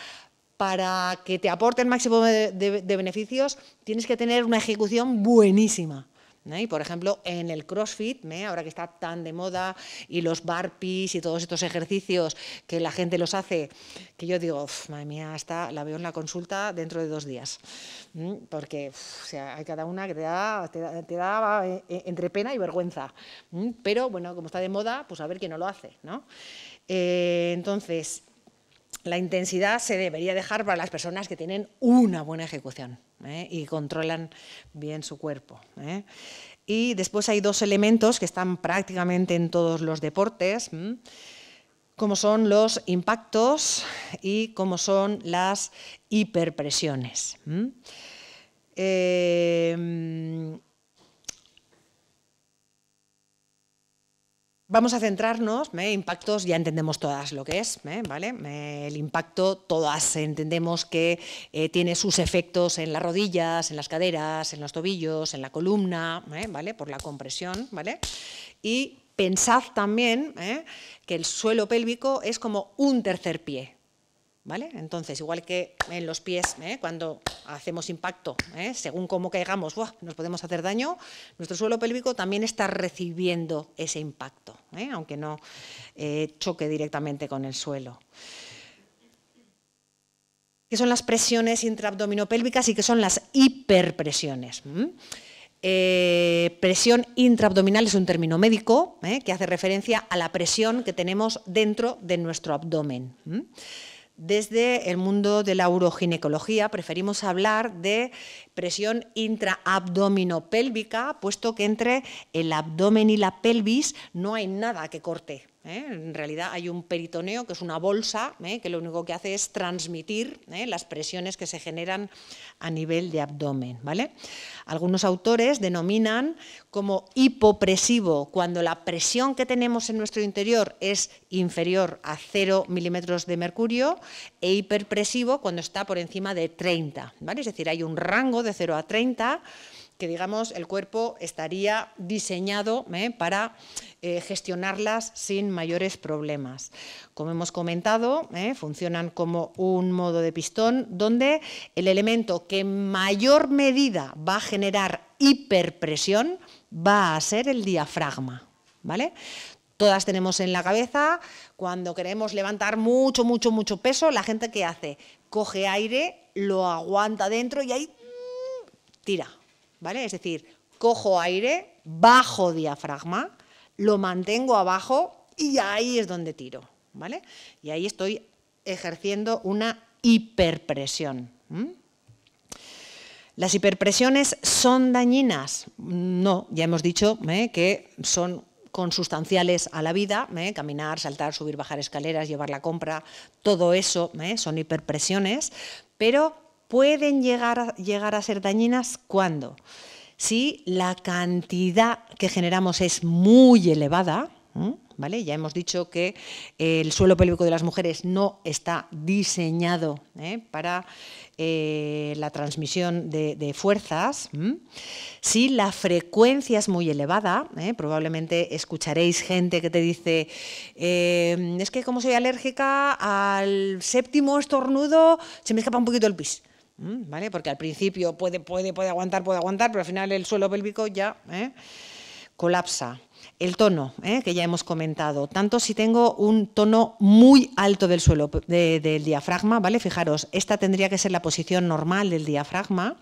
para que te aporte el máximo de, beneficios, tienes que tener una ejecución buenísima. Y por ejemplo, en el CrossFit, ¿eh? ahora que está tan de moda, y los barpees y todos estos ejercicios que la gente los hace, que yo digo, madre mía, hasta la veo en la consulta dentro de dos días. Porque sea, hay cada una que te da, eh, eh, entre pena y vergüenza. Pero bueno, como está de moda, pues a ver quién no lo hace. ¿no? entonces, la intensidad se debería dejar para las personas que tienen una buena ejecución ¿eh? y controlan bien su cuerpo. ¿eh? Y después hay dos elementos que están prácticamente en todos los deportes, como son los impactos y como son las hiperpresiones. Vamos a centrarnos, ¿eh? impactos ya entendemos todas lo que es, ¿eh? ¿vale? Eh, el impacto todas entendemos que tiene sus efectos en las rodillas, en las caderas, en los tobillos, en la columna, ¿vale? Por la compresión, ¿vale? Y pensad también que el suelo pélvico es como un tercer pie, entonces, igual que en los pies, ¿eh? cuando hacemos impacto, ¿eh? según cómo caigamos, ¡buah! nos podemos hacer daño, nuestro suelo pélvico también está recibiendo ese impacto, ¿eh? aunque no choque directamente con el suelo. ¿Qué son las presiones intraabdominopélvicas y qué son las hiperpresiones? ¿Mm? presión intraabdominal es un término médico que hace referencia a la presión que tenemos dentro de nuestro abdomen. ¿Mm? Desde el mundo de la uroginecología preferimos hablar de presión intraabdominopélvica, puesto que entre el abdomen y la pelvis no hay nada que corte. ¿eh? En realidad hay un peritoneo, que es una bolsa, ¿eh? que lo único que hace es transmitir ¿eh? las presiones que se generan a nivel de abdomen. Algunos autores denominan como hipopresivo cuando la presión que tenemos en nuestro interior es inferior a 0 milímetros de mercurio e hiperpresivo cuando está por encima de 30. ¿vale? Es decir, hay un rango de 0 a 30 que digamos el cuerpo estaría diseñado ¿eh? para eh, gestionarlas sin mayores problemas. Como hemos comentado, ¿eh? funcionan como un modo de pistón donde el elemento que en mayor medida va a generar hiperpresión va a ser el diafragma. ¿Vale? todas tenemos en la cabeza, cuando queremos levantar mucho, mucho, mucho peso, la gente que hace, coge aire, lo aguanta dentro y ahí mm, tira. ¿vale? Es decir, cojo aire, bajo diafragma, lo mantengo abajo y ahí es donde tiro, ¿vale? Y ahí estoy ejerciendo una hiperpresión. ¿Las hiperpresiones son dañinas? No, ya hemos dicho ¿eh? que son consustanciales a la vida, ¿eh? caminar, saltar, subir, bajar escaleras, llevar la compra, todo eso ¿eh? son hiperpresiones, pero pueden llegar a, llegar a ser dañinas cuando, si la cantidad que generamos es muy elevada, ¿Vale? Ya hemos dicho que el suelo pélvico de las mujeres no está diseñado ¿eh? para eh, la transmisión de, fuerzas. Si la frecuencia es muy elevada, ¿eh? probablemente escucharéis gente que te dice, em, es que como soy alérgica al séptimo estornudo, se me escapa un poquito el pis. Mm, ¿Vale? Porque al principio puede, puede, puede aguantar, puede aguantar, pero al final el suelo pélvico ya ¿eh? colapsa. El tono, ¿eh? que ya hemos comentado, tanto si tengo un tono muy alto del suelo del diafragma, ¿vale? Fijaros, esta tendría que ser la posición normal del diafragma,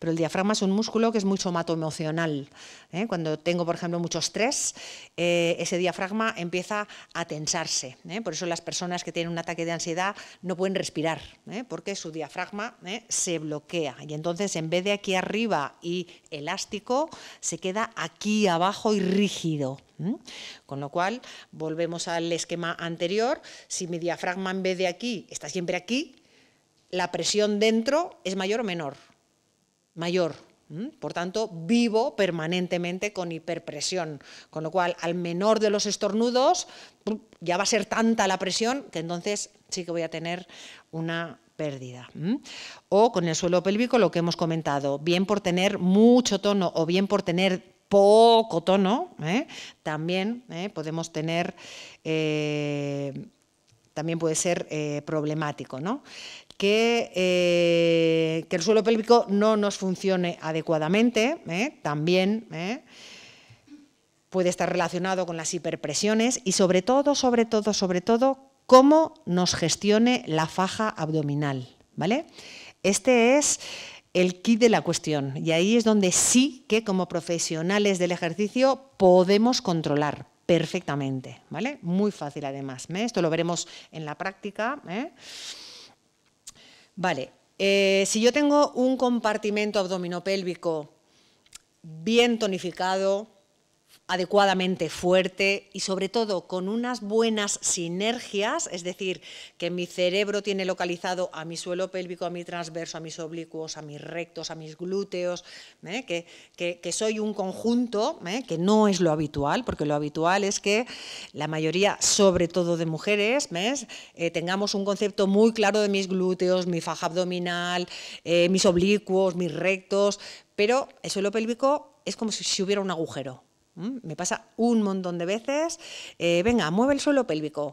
pero el diafragma es un músculo que es muy somatoemocional. ¿eh? Cuando tengo, por ejemplo, mucho estrés, eh, ese diafragma empieza a tensarse. ¿eh? Por eso las personas que tienen un ataque de ansiedad no pueden respirar, porque su diafragma se bloquea. Y entonces, en vez de aquí arriba y elástico, se queda aquí abajo y rígido. Con lo cual, volvemos al esquema anterior. Si mi diafragma en vez de aquí está siempre aquí, la presión dentro es mayor o menor mayor. Por tanto, vivo permanentemente con hiperpresión, con lo cual al menor de los estornudos ya va a ser tanta la presión que entonces sí que voy a tener una pérdida. O con el suelo pélvico, lo que hemos comentado, bien por tener mucho tono o bien por tener poco tono, ¿eh? también ¿eh? podemos tener, eh, también puede ser problemático. ¿no? Eh, que, el suelo pélvico no nos funcione adecuadamente, ¿eh? también ¿eh? puede estar relacionado con las hiperpresiones y sobre todo, sobre todo, sobre todo, cómo nos gestione la faja abdominal. ¿vale? Este es el kit de la cuestión. Y ahí es donde sí que como profesionales del ejercicio podemos controlar perfectamente, ¿vale? Muy fácil además. Esto lo veremos en la práctica. ¿eh? Vale, eh, si yo tengo un compartimento abdominopélvico bien tonificado, adecuadamente fuerte y sobre todo con unas buenas sinergias, es decir, que mi cerebro tiene localizado a mi suelo pélvico, a mi transverso, a mis oblicuos, a mis rectos, a mis glúteos, ¿eh? que, soy un conjunto, ¿eh? que no es lo habitual, porque lo habitual es que la mayoría, sobre todo de mujeres, eh, tengamos un concepto muy claro de mis glúteos, mi faja abdominal, mis oblicuos, mis rectos, pero el suelo pélvico es como si hubiera un agujero. Mm, me pasa un montón de veces, eh, venga, mueve el suelo pélvico.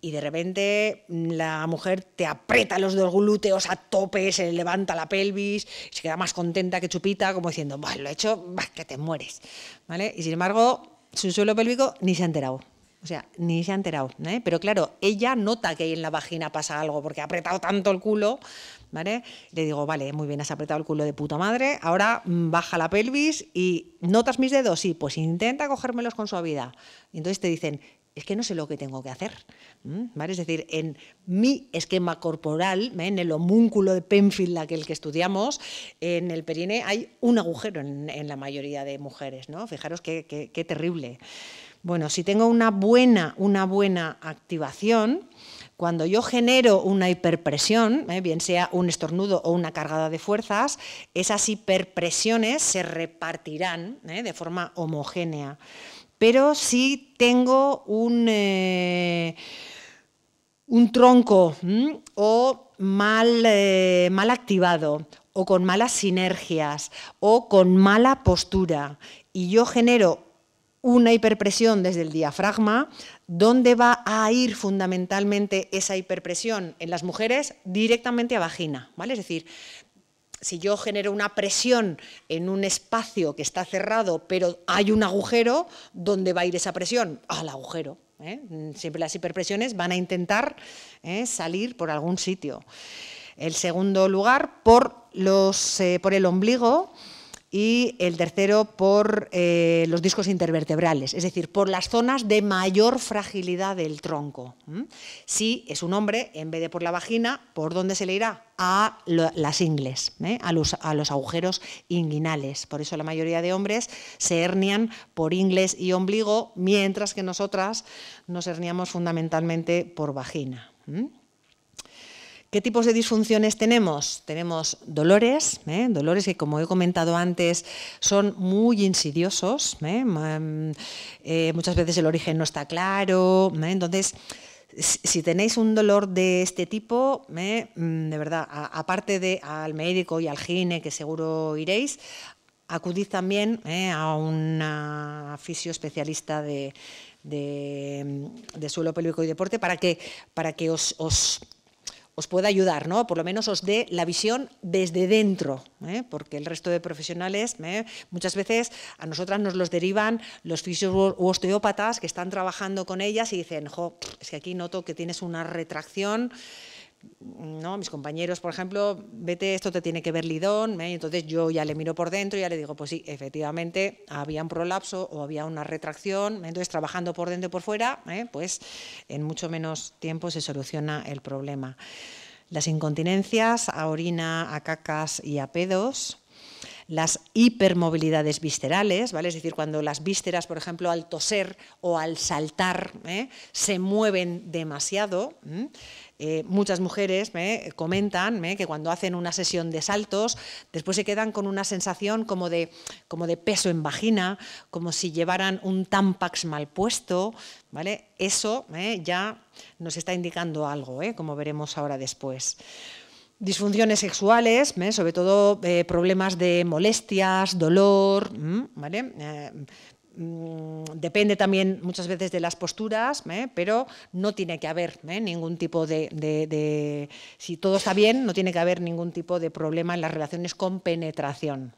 Y de repente mm, la mujer te aprieta los dos glúteos a tope, se levanta la pelvis, se queda más contenta que chupita, como diciendo, bueno lo he hecho, que te mueres. ¿Vale? Y sin embargo, su suelo pélvico ni se ha enterado. O sea, ni se ha enterado. ¿eh? Pero claro, ella nota que en la vagina pasa algo porque ha apretado tanto el culo le digo, vale, muy bien, has apretado el culo de puta madre, ahora mm, baja la pelvis y ¿notas mis dedos? Sí, pues intenta cogérmelos con suavidad. Y entonces te dicen, es que no sé lo que tengo que hacer. ¿Vale? Es decir, en mi esquema corporal, ¿eh? en el homúnculo de Penfield, aquel que estudiamos, en el perine hay un agujero en, la mayoría de mujeres. ¿no? Fijaros qué, terrible. Bueno, si tengo una buena, una buena activación, cuando yo genero una hiperpresión, eh, bien sea un estornudo o una cargada de fuerzas, esas hiperpresiones se repartirán eh, de forma homogénea. Pero si tengo un, eh, un tronco o mal, mal activado o con malas sinergias o con mala postura y yo genero una hiperpresión desde el diafragma, ¿Dónde va a ir fundamentalmente esa hiperpresión? En las mujeres directamente a vagina, ¿vale? Es decir, si yo genero una presión en un espacio que está cerrado, pero hay un agujero, ¿dónde va a ir esa presión? Al agujero. ¿eh? Siempre las hiperpresiones van a intentar ¿eh? salir por algún sitio. El segundo lugar, por eh, el ombligo y el tercero por eh, los discos intervertebrales, es decir, por las zonas de mayor fragilidad del tronco. Si es un hombre, en vez de por la vagina, ¿por dónde se le irá? A las ingles, ¿eh? a, los, agujeros inguinales. Por eso la mayoría de hombres se hernian por ingles y ombligo, mientras que nosotras nos herniamos fundamentalmente por vagina. ¿Qué tipos de disfunciones tenemos? Tenemos dolores, ¿eh? dolores que como he comentado antes son muy insidiosos, ¿eh? mm, eh, muchas veces el origen no está claro, entonces si tenéis un dolor de este tipo, mm, de verdad, aparte de al médico y al gine, que seguro iréis, acudid también a una fisioespecialista de, de, suelo pélvico y deporte para que, para que os, os os puede ayudar, ¿no? Por lo menos os dé la visión desde dentro, ¿eh? porque el resto de profesionales ¿eh? muchas veces a nosotras nos los derivan los fisios u osteópatas que están trabajando con ellas y dicen, jo, es que aquí noto que tienes una retracción ¿no? mis compañeros, por ejemplo, vete, esto te tiene que ver Lidón, ¿eh? entonces yo ya le miro por dentro y ya le digo, pues sí, efectivamente había un prolapso o había una retracción, ¿eh? entonces trabajando por dentro y por fuera, ¿eh? pues en mucho menos tiempo se soluciona el problema. Las incontinencias a orina, a cacas y a pedos, las hipermovilidades viscerales, ¿vale? es decir, cuando las vísceras, por ejemplo, al toser o al saltar, ¿eh? se mueven demasiado. Eh, muchas mujeres me ¿eh? comentan que cuando hacen una sesión de saltos, después se quedan con una sensación como de, como de peso en vagina, como si llevaran un tampax mal puesto. ¿vale? Eso ya nos está indicando algo, como veremos ahora después disfunciones sexuales, ¿eh? sobre todo eh, problemas de molestias, dolor, eh, mm, depende también muchas veces de las posturas, pero no tiene que haber ningún tipo de, Si todo está bien, no tiene que haber ningún tipo de problema en las relaciones con penetración.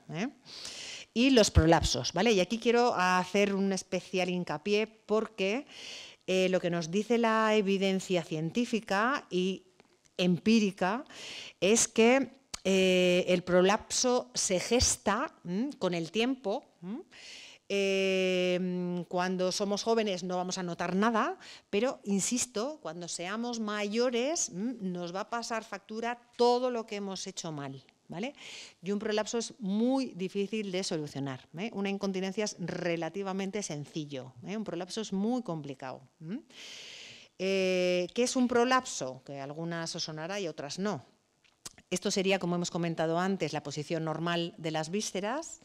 Y los prolapsos, ¿vale? Y aquí quiero hacer un especial hincapié porque... lo que nos dice la evidencia científica y empírica es que eh, el prolapso se gesta con el tiempo. Eh, cuando somos jóvenes no vamos a notar nada, pero insisto, cuando seamos mayores nos va a pasar factura todo lo que hemos hecho mal. ¿Vale? Y un prolapso es muy difícil de solucionar. Una incontinencia es relativamente sencillo. Un prolapso es muy complicado. Eh, ¿Qué es un prolapso? Que algunas os sonará y otras no. Esto sería, como hemos comentado antes, la posición normal de las vísceras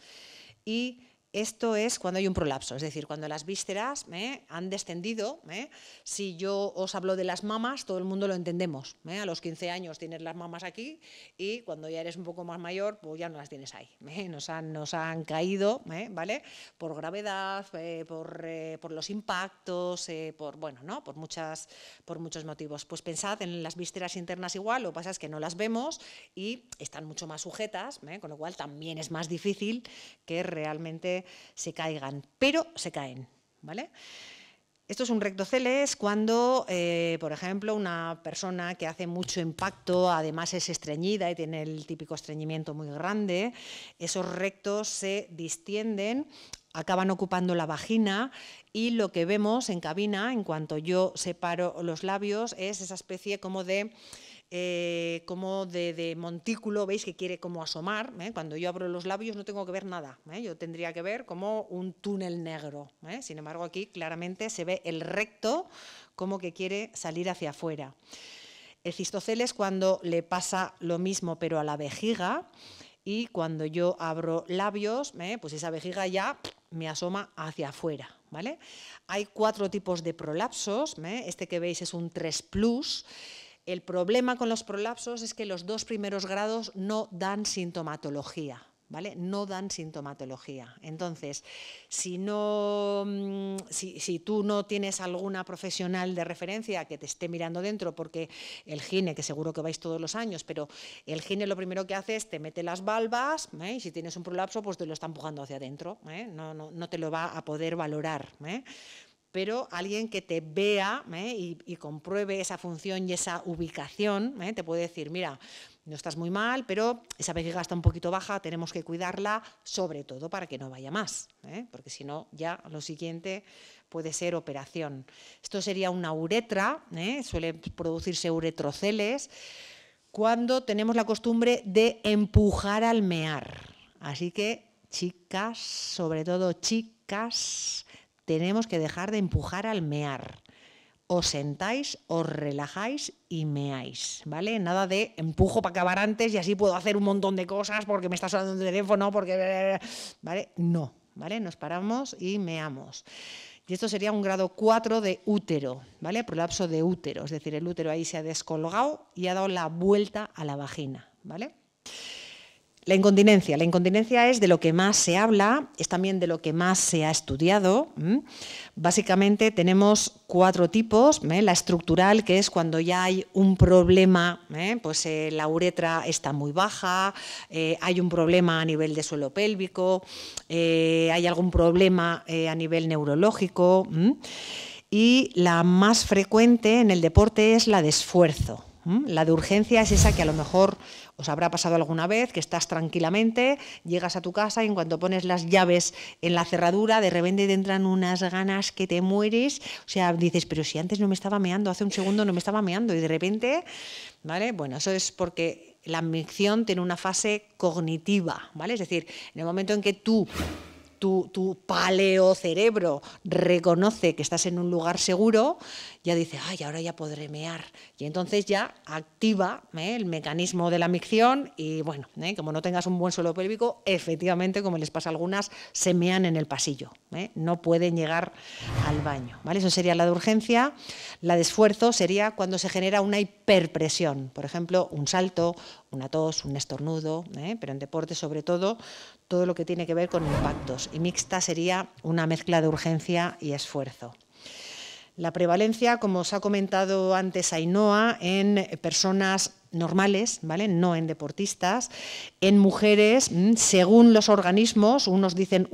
y esto es cuando hay un prolapso, es decir, cuando las vísceras ¿eh? han descendido. ¿eh? Si yo os hablo de las mamas, todo el mundo lo entendemos. ¿eh? A los 15 años tienes las mamas aquí y cuando ya eres un poco más mayor, pues ya no las tienes ahí. Nos, han, caído, ¿vale? Por gravedad, por, los impactos, por, bueno, ¿no? por, muchas, por muchos motivos. Pues pensad en las vísceras internas igual, lo que pasa es que no las vemos y están mucho más sujetas, con lo cual también es más difícil que realmente se caigan, pero se caen, ¿vale? Esto es un rectocele, es cuando, eh, por ejemplo, una persona que hace mucho impacto, además es estreñida y tiene el típico estreñimiento muy grande, esos rectos se distienden, acaban ocupando la vagina y lo que vemos en cabina, en cuanto yo separo los labios, es esa especie como de eh, como de, montículo, veis que quiere como asomar, ¿eh? cuando yo abro los labios no tengo que ver nada, ¿eh? yo tendría que ver como un túnel negro, sin embargo aquí claramente se ve el recto como que quiere salir hacia afuera. El es cuando le pasa lo mismo pero a la vejiga y cuando yo abro labios, pues esa vejiga ya me asoma hacia afuera. ¿vale? Hay cuatro tipos de prolapsos, este que veis es un 3 plus el problema con los prolapsos es que los dos primeros grados no dan sintomatología. ¿Vale? No dan sintomatología. Entonces, si, no, mm, si, tú no tienes alguna profesional de referencia que te esté mirando dentro, porque el gine, que seguro que vais todos los años, pero el gine lo primero que hace es te mete las valvas ¿eh? y si tienes un prolapso, pues te lo está empujando hacia adentro, ¿eh? no, no, te lo va a poder valorar. ¿eh? pero alguien que te vea ¿eh? y, compruebe esa función y esa ubicación, ¿eh? te puede decir, mira, no estás muy mal, pero esa vejiga está un poquito baja, tenemos que cuidarla, sobre todo para que no vaya más, ¿eh? porque si no, ya lo siguiente puede ser operación. Esto sería una uretra, suele producirse uretroceles, cuando tenemos la costumbre de empujar al mear. Así que, chicas, sobre todo chicas, tenemos que dejar de empujar al mear. Os sentáis, os relajáis y meáis, ¿vale? Nada de empujo para acabar antes y así puedo hacer un montón de cosas porque me está sonando el teléfono, porque... ¿Vale? No, ¿vale? Nos paramos y meamos. Y esto sería un grado 4 de útero, ¿vale? Prolapso de útero, es decir, el útero ahí se ha descolgado y ha dado la vuelta a la vagina, ¿vale? La incontinencia. La incontinencia es de lo que más se habla, es también de lo que más se ha estudiado. Básicamente tenemos cuatro tipos. La estructural, que es cuando ya hay un problema, pues eh, la uretra está muy baja, eh, hay un problema a nivel de suelo pélvico, eh, hay algún problema a nivel neurológico. Y la más frecuente en el deporte es la de esfuerzo. La de urgencia es esa que a lo mejor os habrá pasado alguna vez que estás tranquilamente, llegas a tu casa y en cuanto pones las llaves en la cerradura, de repente te entran unas ganas que te mueres. O sea, dices, pero si antes no me estaba meando, hace un segundo no me estaba meando y de repente, ¿vale? Bueno, eso es porque la adicción tiene una fase cognitiva, ¿vale? Es decir, en el momento en que tú tu, paleocerebro reconoce que estás en un lugar seguro, ya dice, ay, ahora ya podré mear. Y entonces ya activa ¿eh? el mecanismo de la micción y bueno, ¿eh? como no tengas un buen suelo pélvico, efectivamente, como les pasa a algunas, se mean en el pasillo. ¿eh? No pueden llegar al baño. ¿vale? Eso sería la de urgencia. La de esfuerzo sería cuando se genera una hiperpresión, por ejemplo, un salto, una tos, un estornudo, pero en deporte sobre todo todo lo que tiene que ver con impactos y mixta sería una mezcla de urgencia y esfuerzo. La prevalencia, como os ha comentado antes Ainhoa, en personas normales, ¿vale? No en deportistas. En mujeres, mm, según los organismos, unos dicen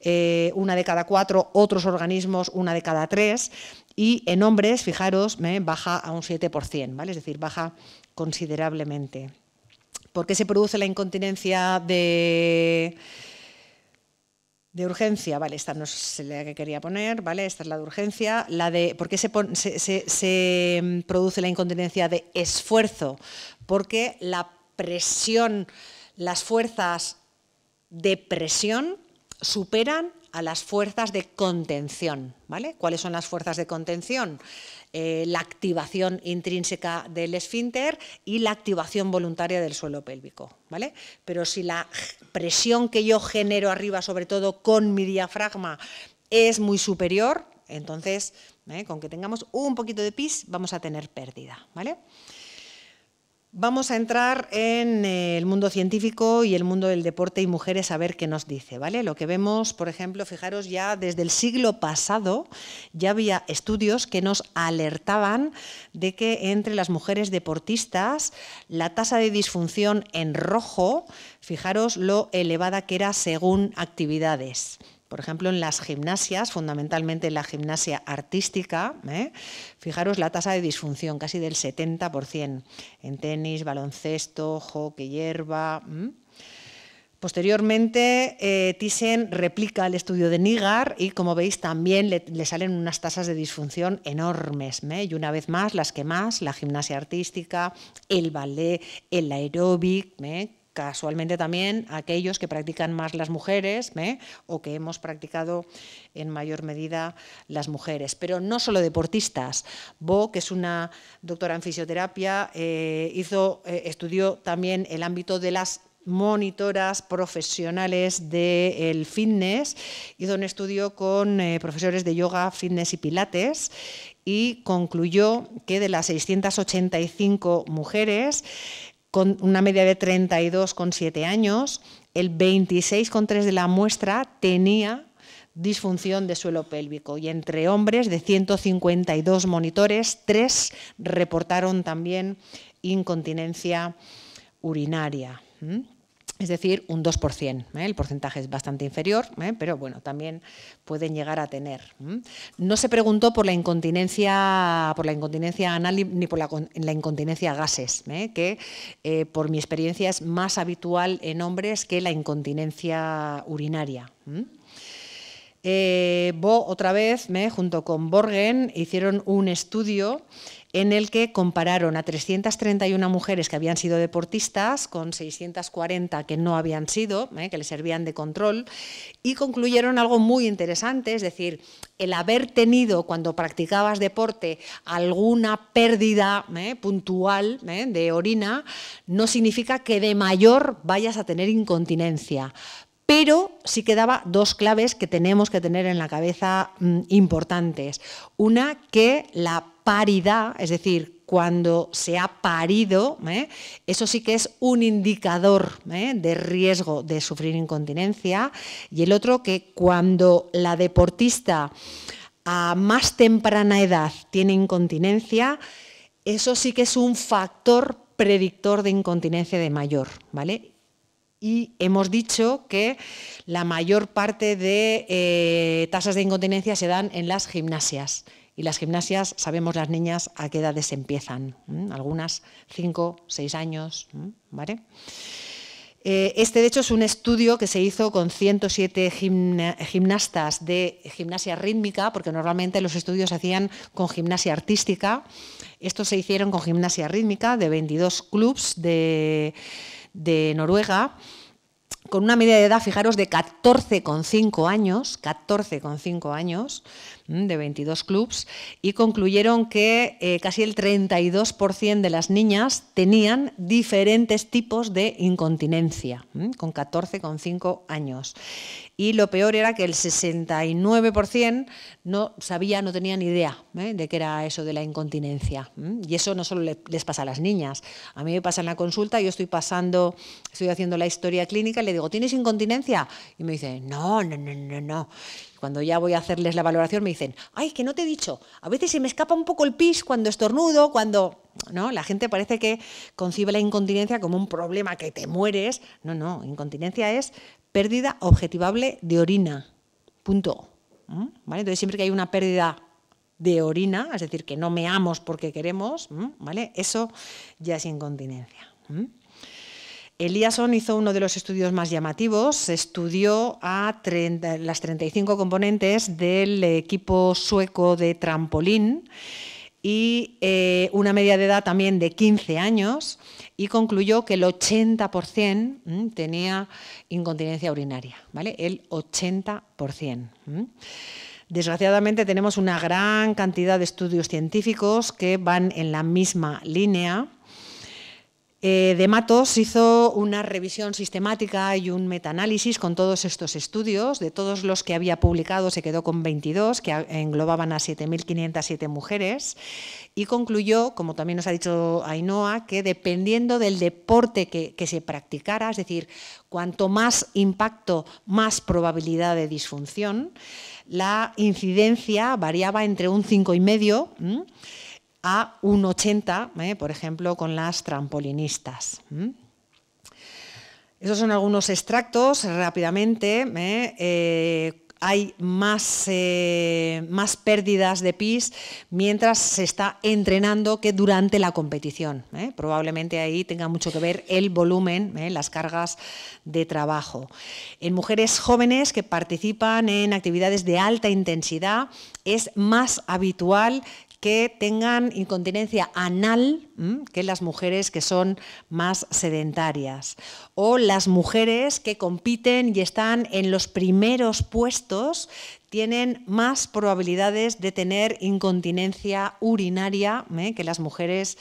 eh, una, de cada cuatro, otros organismos una de cada tres. Y en hombres, fijaros, baja a un 7%, ¿vale? Es decir, baja considerablemente. ¿Por qué se produce la incontinencia de, de urgencia? Vale, esta no es la que quería poner, ¿vale? Esta es la de urgencia. La de, ¿Por qué se, se produce la incontinencia de esfuerzo? Porque la presión, las fuerzas de presión superan a las fuerzas de contención. ¿vale? ¿Cuáles son las fuerzas de contención? Eh, la activación intrínseca del esfínter y la activación voluntaria del suelo pélvico. ¿vale? Pero si la presión que yo genero arriba, sobre todo con mi diafragma, es muy superior, entonces, ¿eh? con que tengamos un poquito de pis, vamos a tener pérdida. ¿vale? Vamos a entrar en eh, el mundo científico y el mundo del deporte y mujeres a ver qué nos dice, ¿vale? Lo que vemos, por ejemplo, fijaros ya desde el siglo pasado ya había estudios que nos alertaban de que entre las mujeres deportistas la tasa de disfunción en rojo, fijaros lo elevada que era según actividades por ejemplo, en las gimnasias, fundamentalmente en la gimnasia artística, ¿eh? fijaros la tasa de disfunción, casi del 70%, en tenis, baloncesto, hockey, hierba. Posteriormente, eh, Thyssen replica el estudio de Nigar y, como veis, también le, salen unas tasas de disfunción enormes. ¿eh? Y una vez más, las que más, la gimnasia artística, el ballet, el aeróbic, casualmente también aquellos que practican más las mujeres ¿eh? o que hemos practicado en mayor medida las mujeres. Pero no solo deportistas. Bo, que es una doctora en fisioterapia, eh, hizo, eh, estudió también el ámbito de las monitoras profesionales del fitness. Hizo un estudio con profesores de yoga, fitness y pilates y concluyó que de las 685 mujeres, con una media de 32,7 años, el 26,3 de la muestra tenía disfunción de suelo pélvico y entre hombres de 152 monitores, tres reportaron también incontinencia urinaria es decir, un 2%. ¿eh? El porcentaje es bastante inferior, ¿eh? pero bueno, también pueden llegar a tener. No se preguntó por la incontinencia, por la incontinencia anal ni por la, incontinencia a gases, ¿eh? que por mi experiencia es más habitual en hombres que la incontinencia urinaria. Bo, otra vez, junto con Borgen, hicieron un estudio en el que compararon a 331 mujeres que habían sido deportistas con 640 que no habían sido, ¿eh? que les servían de control, y concluyeron algo muy interesante, es decir, el haber tenido cuando practicabas deporte alguna pérdida ¿eh? puntual ¿eh? de orina no significa que de mayor vayas a tener incontinencia, pero sí quedaba dos claves que tenemos que tener en la cabeza mm, importantes. Una, que la paridad, es decir, cuando se ha parido, ¿eh? eso sí que es un indicador ¿eh? de riesgo de sufrir incontinencia. Y el otro, que cuando la deportista a más temprana edad tiene incontinencia, eso sí que es un factor predictor de incontinencia de mayor, ¿vale? y hemos dicho que la mayor parte de eh, tasas de incontinencia se dan en las gimnasias. Y las gimnasias, sabemos las niñas a qué edades empiezan. Algunas 5, 6 años. ¿Vale? Eh, este, de hecho, es un estudio que se hizo con 107 gimnastas de gimnasia rítmica, porque normalmente los estudios se hacían con gimnasia artística. Estos se hicieron con gimnasia rítmica de 22 clubes de de Noruega, con una media de edad, fijaros, de 14,5 años, 14,5 años, Mm, de 22 clubs y concluyeron que eh, casi el 32% de las niñas tenían diferentes tipos de incontinencia, mm, con 14,5 años. Y lo peor era que el 69% no sabía, no tenían ni idea eh, de qué era eso de la incontinencia. Mm, y eso no solo les pasa a las niñas. A mí me pasa en la consulta, yo estoy pasando, estoy haciendo la historia clínica y le digo, ¿tienes incontinencia? Y me dice, no, no, no, no, no. Cuando ya voy a hacerles la valoración me dicen, ay, que no te he dicho, a veces se me escapa un poco el pis cuando estornudo, cuando... ¿No? La gente parece que concibe la incontinencia como un problema que te mueres. No, no, incontinencia es pérdida objetivable de orina. Punto. ¿Mm? Entonces, siempre que hay una pérdida de orina, es decir, que no meamos porque queremos, ¿vale? Eso ya es incontinencia. Eliasson hizo uno de los estudios más llamativos, estudió a las 35 componentes del equipo sueco de trampolín y eh, una media de edad también de 15 años y concluyó que el 80% mm, tenía incontinencia urinaria, ¿vale? El 80%. Mm. Desgraciadamente tenemos una gran cantidad de estudios científicos que van en la misma línea eh, de Matos hizo una revisión sistemática y un metaanálisis con todos estos estudios. De todos los que había publicado se quedó con 22, que englobaban a 7.507 mujeres, y concluyó, como también nos ha dicho Ainhoa, que dependiendo del deporte que, se practicara, es decir, cuanto más impacto, más probabilidad de disfunción, la incidencia variaba entre un 5,5 y medio a un 80, eh, por ejemplo, con las trampolinistas. Esos son algunos extractos rápidamente. ¿eh? Eh, hay más, más, pérdidas de pis mientras se está entrenando que durante la competición. Probablemente ahí tenga mucho que ver el volumen, las cargas de trabajo. En mujeres jóvenes que participan en actividades de alta intensidad es más habitual que tengan incontinencia anal, que las mujeres que son más sedentarias, o las mujeres que compiten y están en los primeros puestos tienen más probabilidades de tener incontinencia urinaria que las mujeres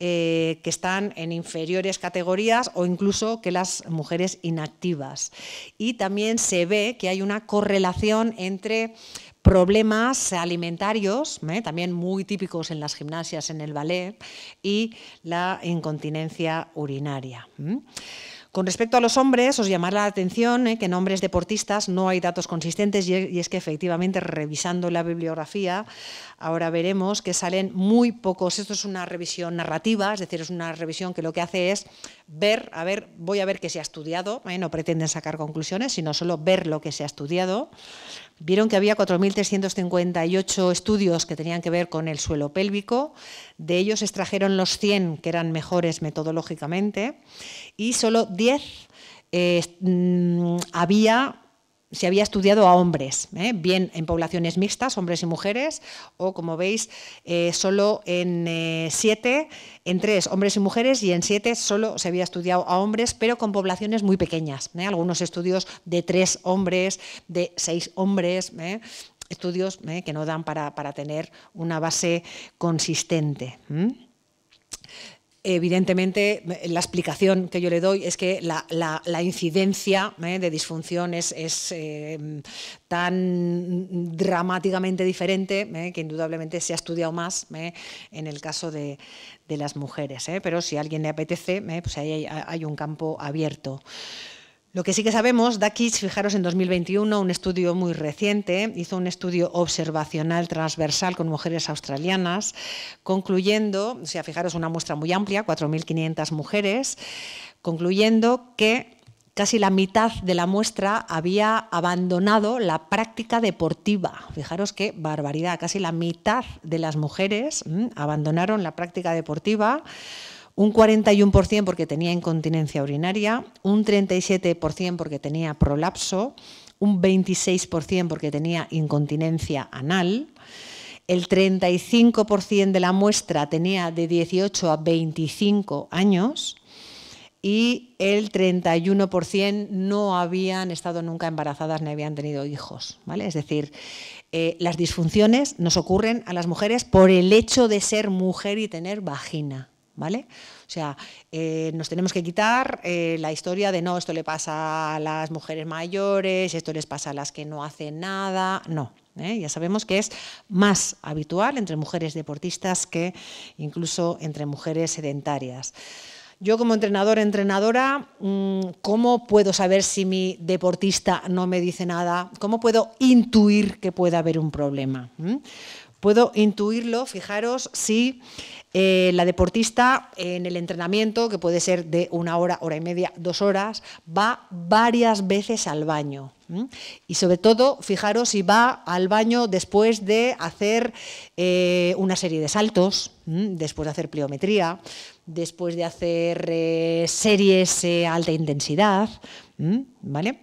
eh, que están en inferiores categorías o incluso que las mujeres inactivas. Y también se ve que hay una correlación entre problemas alimentarios, ¿eh? también muy típicos en las gimnasias, en el ballet, y la incontinencia urinaria. Con respecto a los hombres, os llamará la atención ¿eh? que en hombres deportistas no hay datos consistentes e, y es que efectivamente revisando la bibliografía ahora veremos que salen muy pocos. Esto es una revisión narrativa, es decir, es una revisión que lo que hace es ver, a ver, voy a ver qué se ha estudiado, ¿eh? no pretenden sacar conclusiones, sino solo ver lo que se ha estudiado vieron que había 4.358 estudios que tenían que ver con el suelo pélvico, de ellos extrajeron los 100 que eran mejores metodológicamente y solo 10 eh, mm, había se había estudiado a hombres, ¿eh? bien en poblaciones mixtas, hombres y mujeres, o como veis, eh, solo en eh, siete, en tres hombres y mujeres, y en siete solo se había estudiado a hombres, pero con poblaciones muy pequeñas. Algunos estudios de tres hombres, de seis hombres, estudios que no dan para, para, tener una base consistente evidentemente la explicación que yo le doy es que la, incidencia ¿eh? de disfunción es, em, tan dramáticamente diferente ¿eh? que indudablemente se ha estudiado más ¿eh? en el caso de, las mujeres. Pero si a alguien le apetece, pues ahí hay un campo abierto. Lo que sí que sabemos, Dakich, fijaros, en 2021, un estudio muy reciente, hizo un estudio observacional transversal con mujeres australianas, concluyendo, o sea, fijaros, una muestra muy amplia, 4.500 mujeres, concluyendo que casi la mitad de la muestra había abandonado la práctica deportiva. Fijaros qué barbaridad, casi la mitad de las mujeres mm, abandonaron la práctica deportiva un 41% porque tenía incontinencia urinaria, un 37% porque tenía prolapso, un 26% porque tenía incontinencia anal, el 35% de la muestra tenía de 18 a 25 años y el 31% no habían estado nunca embarazadas ni habían tenido hijos. ¿vale? Es decir, eh, las disfunciones nos ocurren a las mujeres por el hecho de ser mujer y tener vagina. ¿vale? O sea, eh, nos tenemos que quitar eh, la historia de no, esto le pasa a las mujeres mayores, esto les pasa a las que no hacen nada, no. ¿eh? Ya sabemos que es más habitual entre mujeres deportistas que incluso entre mujeres sedentarias. Yo como entrenador, entrenadora, mm, ¿cómo puedo saber si mi deportista no me dice nada? ¿Cómo puedo intuir que puede haber un problema? ¿Mm? Puedo intuirlo, fijaros, si eh, la deportista en el entrenamiento, que puede ser de una hora, hora y media, dos horas, va varias veces al baño. Y sobre todo, fijaros si va al baño después de hacer eh, una serie de saltos, después de hacer pliometría, después de hacer eh, series alta intensidad, ¿vale?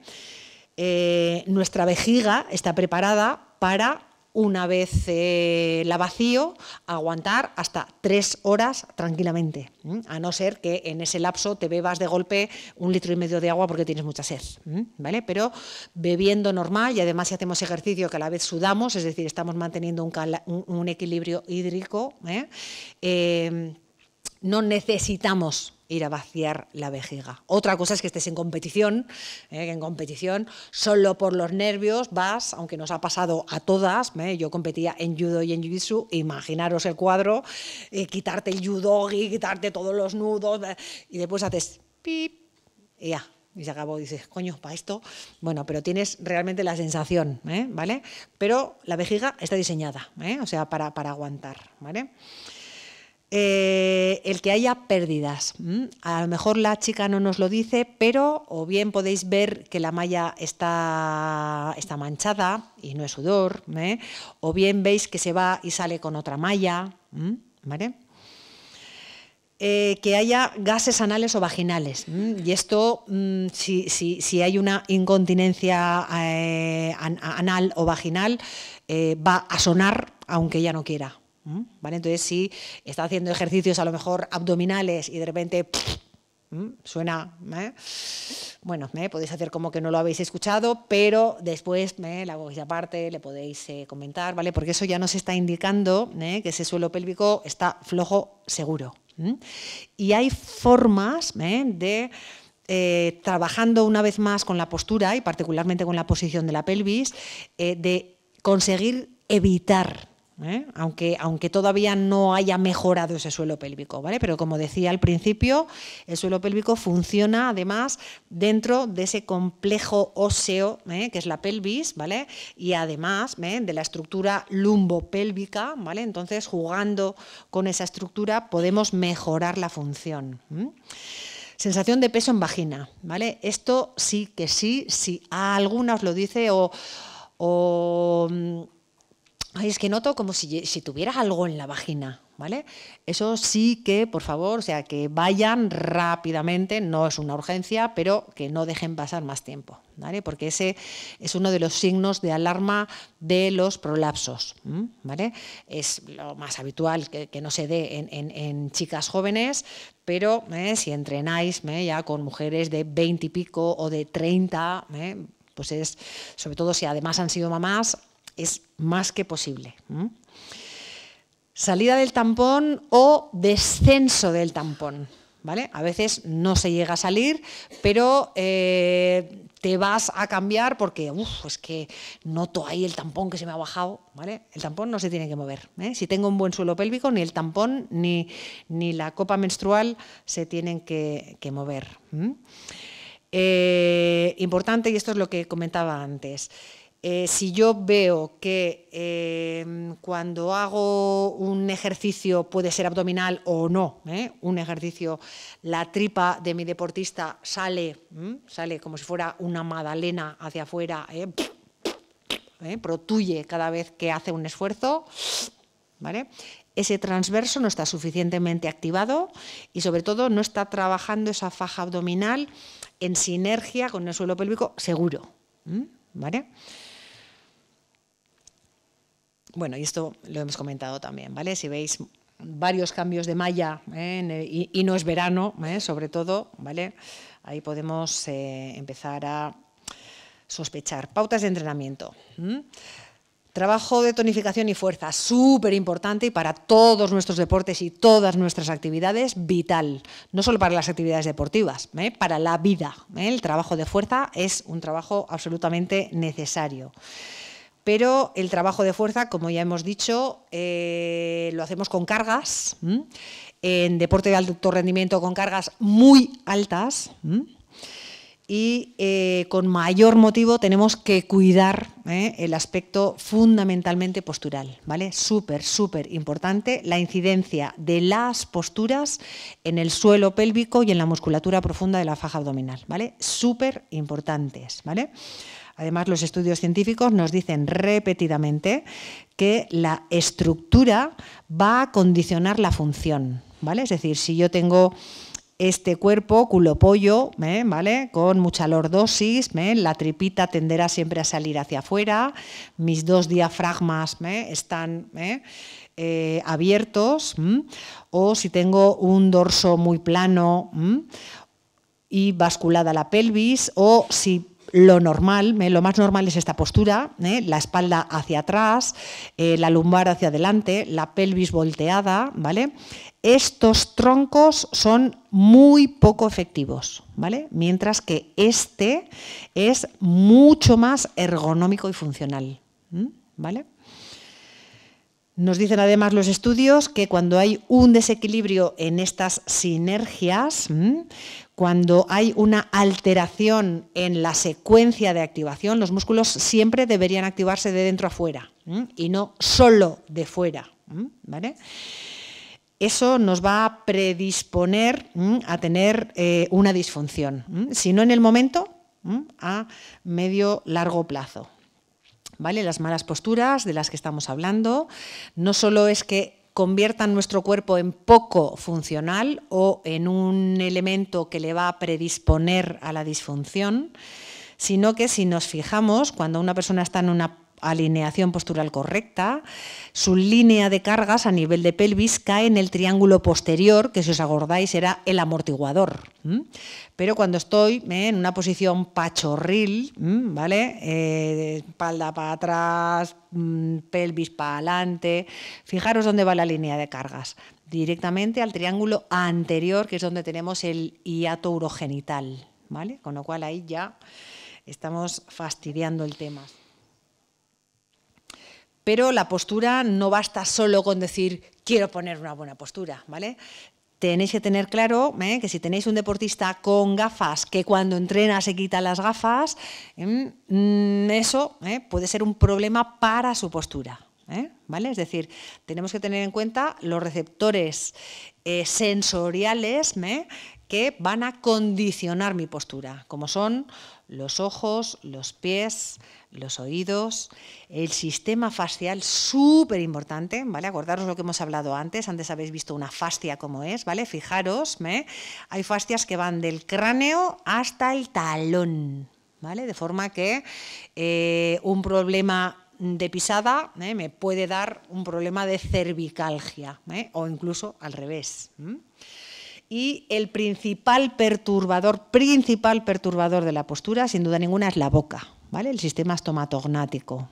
nuestra vejiga está preparada para una vez eh, la vacío, aguantar hasta tres horas tranquilamente, a no ser que en ese lapso te bebas de golpe un litro y medio de agua porque tienes mucha sed, ¿vale? Pero bebiendo normal y además si hacemos ejercicio que a la vez sudamos, es decir, estamos manteniendo un, equilibrio hídrico, ¿eh? Eh, no necesitamos ir a vaciar la vejiga. Otra cosa es que estés en competición, ¿eh? en competición solo por los nervios vas, aunque nos ha pasado a todas, eh, yo competía en judo y en jiu-jitsu, imaginaros el cuadro, eh, quitarte el judogi, quitarte todos los nudos, eh, y después haces pip, y ya, y se acabó. Dices, coño, para esto. Bueno, pero tienes realmente la sensación, ¿vale? Pero la vejiga está diseñada, o sea, para, para aguantar, ¿vale? Eh, el que haya pérdidas. A lo mejor la chica no nos lo dice, pero o bien podéis ver que la malla está, manchada y no es sudor, ¿eh? o bien veis que se va y sale con otra malla, eh, que haya gases anales o vaginales. Y esto, mm, si, hay una incontinencia anal o vaginal, va a sonar aunque ella no quiera. ¿Mm? Entonces, si está haciendo ejercicios a lo mejor abdominales y de repente ¿Mm? suena, ¿eh? bueno, ¿eh? podéis hacer como que no lo habéis escuchado, pero después ¿eh? la voz aparte, le podéis eh, comentar, ¿vale? Porque eso ya nos está indicando que ese suelo pélvico está flojo seguro. ¿Mm? Y hay formas de... trabajando una vez más con la postura y particularmente con la posición de la pelvis, de conseguir evitar ¿eh? aunque, aunque todavía no haya mejorado ese suelo pélvico, ¿vale? Pero como decía al principio, el suelo pélvico funciona además dentro de ese complejo óseo ¿eh? que es la pelvis, ¿vale? Y además ¿eh? de la estructura lumbopélvica, ¿vale? Entonces, jugando con esa estructura podemos mejorar la función. Sensación de peso en vagina, ¿vale? Esto sí que sí, si sí. alguna os lo dice o, o es que noto como si, tuviera tuvieras algo en la vagina, ¿vale? Eso sí que, por favor, o sea, que vayan rápidamente, no es una urgencia, pero que no dejen pasar más tiempo, ¿vale? Porque ese es uno de los signos de alarma de los prolapsos, ¿vale? Es lo más habitual que, no se dé en, chicas jóvenes, pero ¿eh? si entrenáis ¿eh? ya con mujeres de 20 y pico o de 30, ¿eh? pues es, sobre todo si además han sido mamás, es más que posible. Salida del tampón o descenso del tampón. ¿Vale? A veces no se llega a salir, pero eh, te vas a cambiar porque, es que noto ahí el tampón que se me ha bajado, ¿vale? El tampón no se tiene que mover. ¿eh? Si tengo un buen suelo pélvico, ni el tampón ni, la copa menstrual se tienen que, mover. Eh, importante, y esto es lo que comentaba antes, eh, si yo veo que em, cuando hago un ejercicio puede ser abdominal o no, ¿eh? un ejercicio, la tripa de mi deportista sale, sale como si fuera una magdalena hacia afuera, ¿eh? protuye cada vez que hace un esfuerzo, Ese transverso no está suficientemente activado y sobre todo no está trabajando esa faja abdominal en sinergia con el suelo pélvico seguro, ¿vale? Bueno, y esto lo hemos comentado también, ¿vale? Si veis varios cambios de malla ¿eh? y, no es verano, ¿eh? sobre todo, ¿vale? Ahí podemos eh, empezar a sospechar. Pautas de entrenamiento. Trabajo de tonificación y fuerza, súper importante y para todos nuestros deportes y todas nuestras actividades, vital. No solo para las actividades deportivas, para la vida. El trabajo de fuerza es un trabajo absolutamente necesario. Pero el trabajo de fuerza, como ya hemos dicho, eh, lo hacemos con cargas, en deporte de alto rendimiento con cargas muy altas. y eh, con mayor motivo tenemos que cuidar ¿eh? el aspecto fundamentalmente postural, ¿vale? Súper, súper importante la incidencia de las posturas en el suelo pélvico y en la musculatura profunda de la faja abdominal, ¿vale? Súper importantes, ¿vale? Además, los estudios científicos nos dicen repetidamente que la estructura va a condicionar la función, ¿vale? Es decir, si yo tengo este cuerpo, culo ¿eh? ¿vale? Con mucha lordosis, ¿eh? la tripita tenderá siempre a salir hacia afuera, mis dos diafragmas ¿eh? están abiertos, o si tengo un dorso muy plano y basculada la pelvis, o si lo normal, ¿eh? lo más normal es esta postura, ¿eh? la espalda hacia atrás, eh, la lumbar hacia adelante, la pelvis volteada, ¿vale? Estos troncos son muy poco efectivos, ¿vale? Mientras que este es mucho más ergonómico y funcional, ¿vale? Nos dicen además los estudios que cuando hay un desequilibrio en estas sinergias, cuando hay una alteración en la secuencia de activación, los músculos siempre deberían activarse de dentro a fuera y no solo de fuera. Eso nos va a predisponer a tener eh, una disfunción, sino en el momento, a medio largo plazo. ¿Vale? Las malas posturas de las que estamos hablando, no solo es que conviertan nuestro cuerpo en poco funcional o en un elemento que le va a predisponer a la disfunción, sino que si nos fijamos, cuando una persona está en una alineación postural correcta, su línea de cargas a nivel de pelvis cae en el triángulo posterior, que si os acordáis era el amortiguador. Pero cuando estoy ¿eh? en una posición pachorril, ¿vale? Eh, espalda para atrás, mm, pelvis para adelante, fijaros dónde va la línea de cargas directamente al triángulo anterior, que es donde tenemos el hiato urogenital, ¿vale? Con lo cual ahí ya estamos fastidiando el tema. Pero la postura no basta solo con decir quiero poner una buena postura, ¿vale? Tenéis que tener claro ¿eh? que si tenéis un deportista con gafas que cuando entrena se quita las gafas, ¿eh? mm, eso ¿eh? puede ser un problema para su postura. Es decir, tenemos que tener en cuenta los receptores sensoriales que van a condicionar mi postura, como son los ojos, los pies, los oídos, el sistema facial, súper importante, ¿vale? Acordaros lo que hemos hablado antes, antes habéis visto una fascia como es, ¿vale? Fijaros, ¿eh? hay fascias que van del cráneo hasta el talón, ¿vale? De forma que eh, un problema de pisada ¿eh? me puede dar un problema de cervicalgia o incluso al revés y el principal perturbador, principal perturbador de la postura, sin duda ninguna, es la boca. El sistema estomatognático,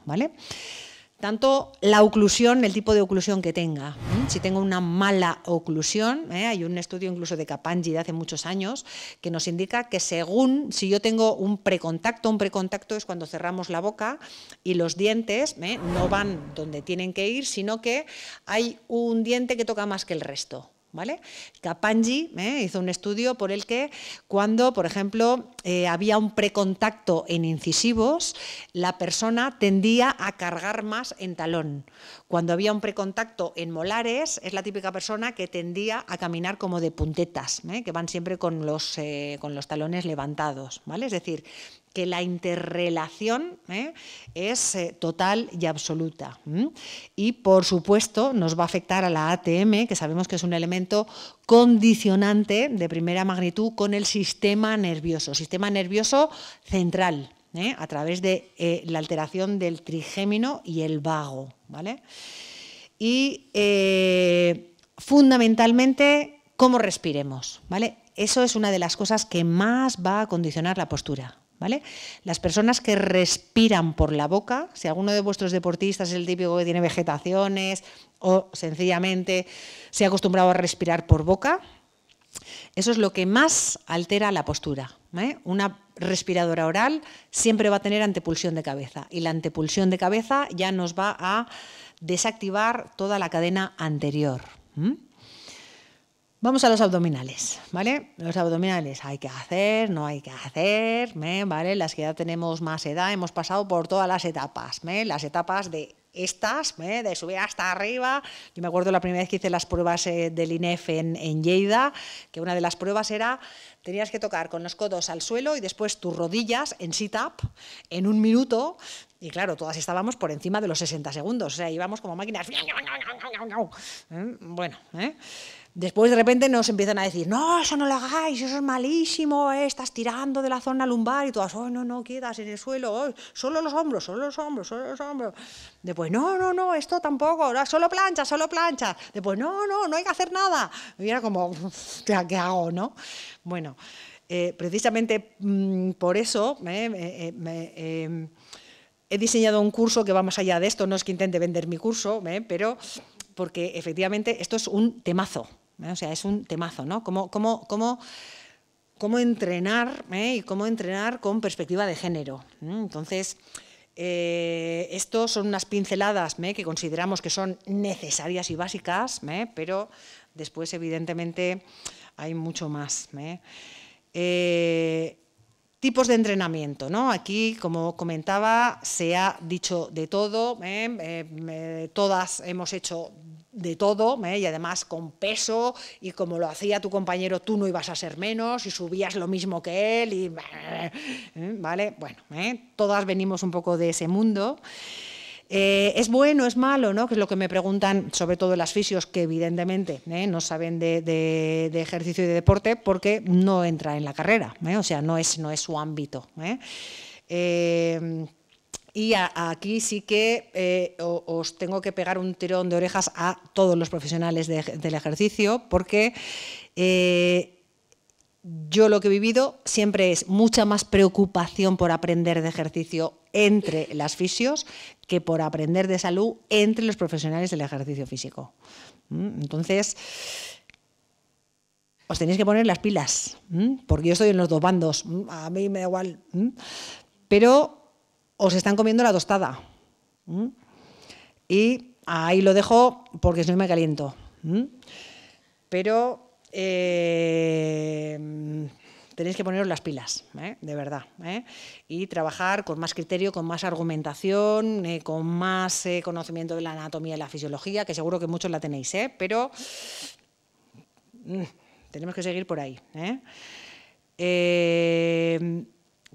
Tanto la oclusión, el tipo de oclusión que tenga. Si tengo una mala oclusión, ¿eh? hay un estudio incluso de Capangi de hace muchos años que nos indica que según si yo tengo un precontacto, un precontacto es cuando cerramos la boca y los dientes ¿eh? no van donde tienen que ir, sino que hay un diente que toca más que el resto. ¿Vale? Capangi ¿eh? hizo un estudio por el que cuando, por ejemplo, eh, había un precontacto en incisivos, la persona tendía a cargar más en talón. Cuando había un precontacto en molares, es la típica persona que tendía a caminar como de puntetas, ¿eh? que van siempre con los, con los talones levantados. ¿vale? Es decir, que la interrelación ¿eh? es eh, total y absoluta. Y por supuesto nos va a afectar a la ATM, que sabemos que es un elemento condicionante de primera magnitud con el sistema nervioso, sistema nervioso central, ¿eh? a través de la alteración del trigémino y el vago. ¿vale? Y fundamentalmente, cómo respiremos. ¿vale? Eso es una de las cosas que más va a condicionar la postura. ¿Vale? Las personas que respiran por la boca, si alguno de vuestros deportistas es el típico que tiene vegetaciones o sencillamente se ha acostumbrado a respirar por boca, eso es lo que más altera la postura. ¿eh? Una respiradora oral siempre va a tener antepulsión de cabeza y la antepulsión de cabeza ya nos va a desactivar toda la cadena anterior. Vamos a los abdominales, ¿vale? Los abdominales hay que hacer, no hay que hacer, ¿vale? Las que ya tenemos más edad, hemos pasado por todas las etapas, ¿eh? Las etapas de estas, ¿me? de subir hasta arriba. Yo me acuerdo la primera vez que hice las pruebas eh, del INEF en, en, Lleida, que una de las pruebas era, tenías que tocar con los codos al suelo y después tus rodillas en sit-up en un minuto. Y claro, todas estábamos por encima de los 60 segundos, o sea, íbamos como máquinas. ¿eh? Bueno, ¿eh? Después de repente nos empiezan a decir, no, eso no lo hagáis, eso es malísimo, eh, estás tirando de la zona lumbar y todas, oh, no, no, quedas en el suelo, solo los hombros, solo los hombros, solo los hombros. Después, no, no, no, esto tampoco, solo plancha, solo plancha. Después, no, no, no hay que hacer nada. Y era como, ¿qué hago, no? Bueno, eh, precisamente mm, por eso eh, he diseñado un curso que va más allá de esto, no es que intente vender mi curso, pero porque efectivamente esto es un temazo, ¿eh? O sea, es un temazo, ¿no? Cómo, entrenar ¿eh? y cómo entrenar con perspectiva de género. ¿eh? Entonces, eh, esto son unas pinceladas que consideramos que son necesarias y básicas, pero después, evidentemente, hay mucho más. Tipos de entrenamiento, ¿no? Aquí, como comentaba, se ha dicho de todo, todas hemos hecho de todo ¿eh? y además con peso y como lo hacía tu compañero tú no ibas a ser menos y subías lo mismo que él y ¿eh? vale bueno ¿eh? todas venimos un poco de ese mundo ¿Es bueno, es malo? ¿no? Que es lo que me preguntan, sobre todo las fisios, que evidentemente no saben de, de, ejercicio y de deporte porque no entra en la carrera, o sea, no es, no es su ámbito. Y aquí sí que eh, os tengo que pegar un tirón de orejas a todos los profesionales del ejercicio, porque eh, yo lo que he vivido siempre es mucha más preocupación por aprender de ejercicio entre las fisios que por aprender de salud entre los profesionales del ejercicio físico. ¿Mm? Entonces, os tenéis que poner las pilas, ¿Mm? porque yo estoy en los dos bandos, ¿Mm? a mí me da igual. Pero os están comiendo la tostada. ¿Mm? Y ahí lo dejo porque si no me caliento. ¿Mm? Pero eh, tenéis que poneros las pilas, ¿eh? de verdad. ¿eh? Y trabajar con más criterio, con más argumentación, con más conocimiento de la anatomía y la fisiología, que seguro que muchos la tenéis, pero mm, tenemos que seguir por ahí.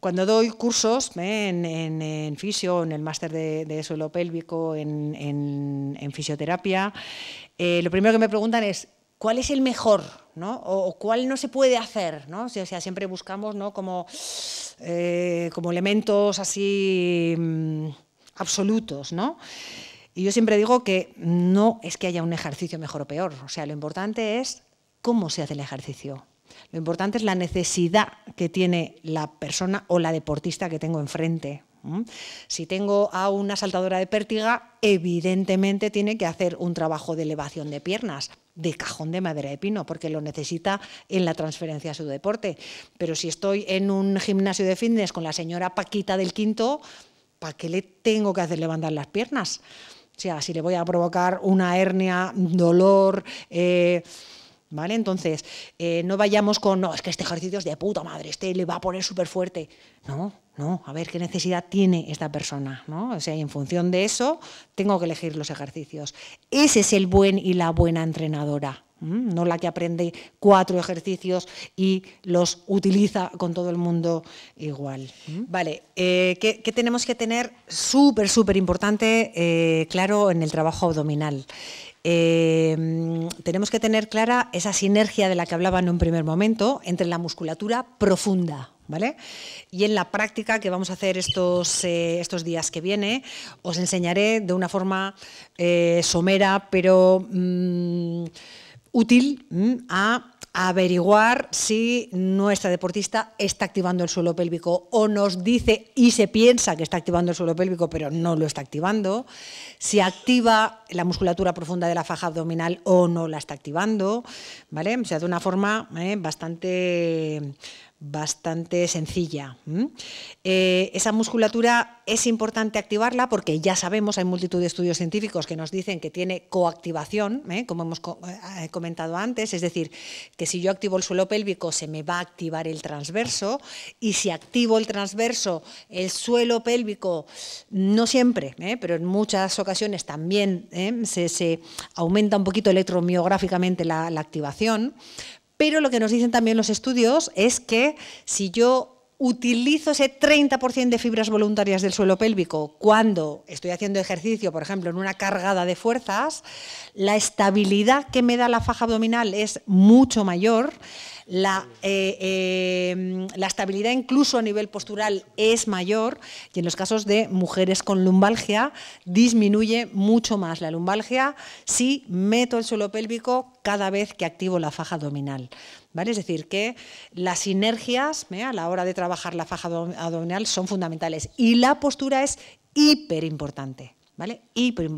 Cuando doy cursos ¿eh? en, en, en, fisio, en el máster de, suelo pélvico, en, fisioterapia, eh, lo primero que me preguntan es, ¿cuál es el mejor? O, cuál no se puede hacer? O sea, siempre buscamos eh, como, elementos así mm, absolutos, Y yo siempre digo que no es que haya un ejercicio mejor o peor, o sea, lo importante es cómo se hace el ejercicio, lo importante es la necesidad que tiene la persona o la deportista que tengo enfrente. Si tengo a una saltadora de pértiga, evidentemente tiene que hacer un trabajo de elevación de piernas, de cajón de madera de pino, porque lo necesita en la transferencia a su deporte. Pero si estoy en un gimnasio de fitness con la señora Paquita del Quinto, ¿para qué le tengo que hacer levantar las piernas? O sea, si le voy a provocar una hernia, dolor... Eh, ¿Vale? Entonces, eh, no vayamos con, no, es que este ejercicio es de puta madre, este le va a poner súper fuerte. No, no, a ver qué necesidad tiene esta persona, ¿no? O sea, y en función de eso, tengo que elegir los ejercicios. Ese es el buen y la buena entrenadora. Mm, no la que aprende cuatro ejercicios y los utiliza con todo el mundo igual. Mm. Vale, eh, ¿qué, tenemos que tener súper, súper importante, eh, claro, en el trabajo abdominal? Eh, tenemos que tener clara esa sinergia de la que hablaba en un primer momento entre la musculatura profunda, ¿Vale? Y en la práctica que vamos a hacer estos, estos días que viene, os enseñaré de una forma somera, pero... Mm, útil mm, a averiguar si nuestra deportista está activando el suelo pélvico o nos dice y se piensa que está activando el suelo pélvico pero no lo está activando, si activa la musculatura profunda de la faja abdominal o no la está activando, ¿vale? O sea, de una forma eh, bastante bastante sencilla. Eh, esa musculatura es importante activarla porque ya sabemos, hay multitud de estudios científicos que nos dicen que tiene coactivación, ¿eh? como hemos eh, comentado antes, es decir, que si yo activo el suelo pélvico se me va a activar el transverso y si activo el transverso, el suelo pélvico, no siempre, pero en muchas ocasiones también se, aumenta un poquito electromiográficamente la, la activación, pero lo que nos dicen también los estudios es que si yo utilizo ese 30% de fibras voluntarias del suelo pélvico cuando estoy haciendo ejercicio, por ejemplo, en una cargada de fuerzas, la estabilidad que me da la faja abdominal es mucho mayor, la, eh, eh, la estabilidad incluso a nivel postural es mayor y en los casos de mujeres con lumbalgia disminuye mucho más la lumbalgia si meto el suelo pélvico cada vez que activo la faja abdominal. Es decir, que las sinergias ¿eh? a la hora de trabajar la faja abdominal son fundamentales y la postura es hiper importante. ¿Vale? Hiper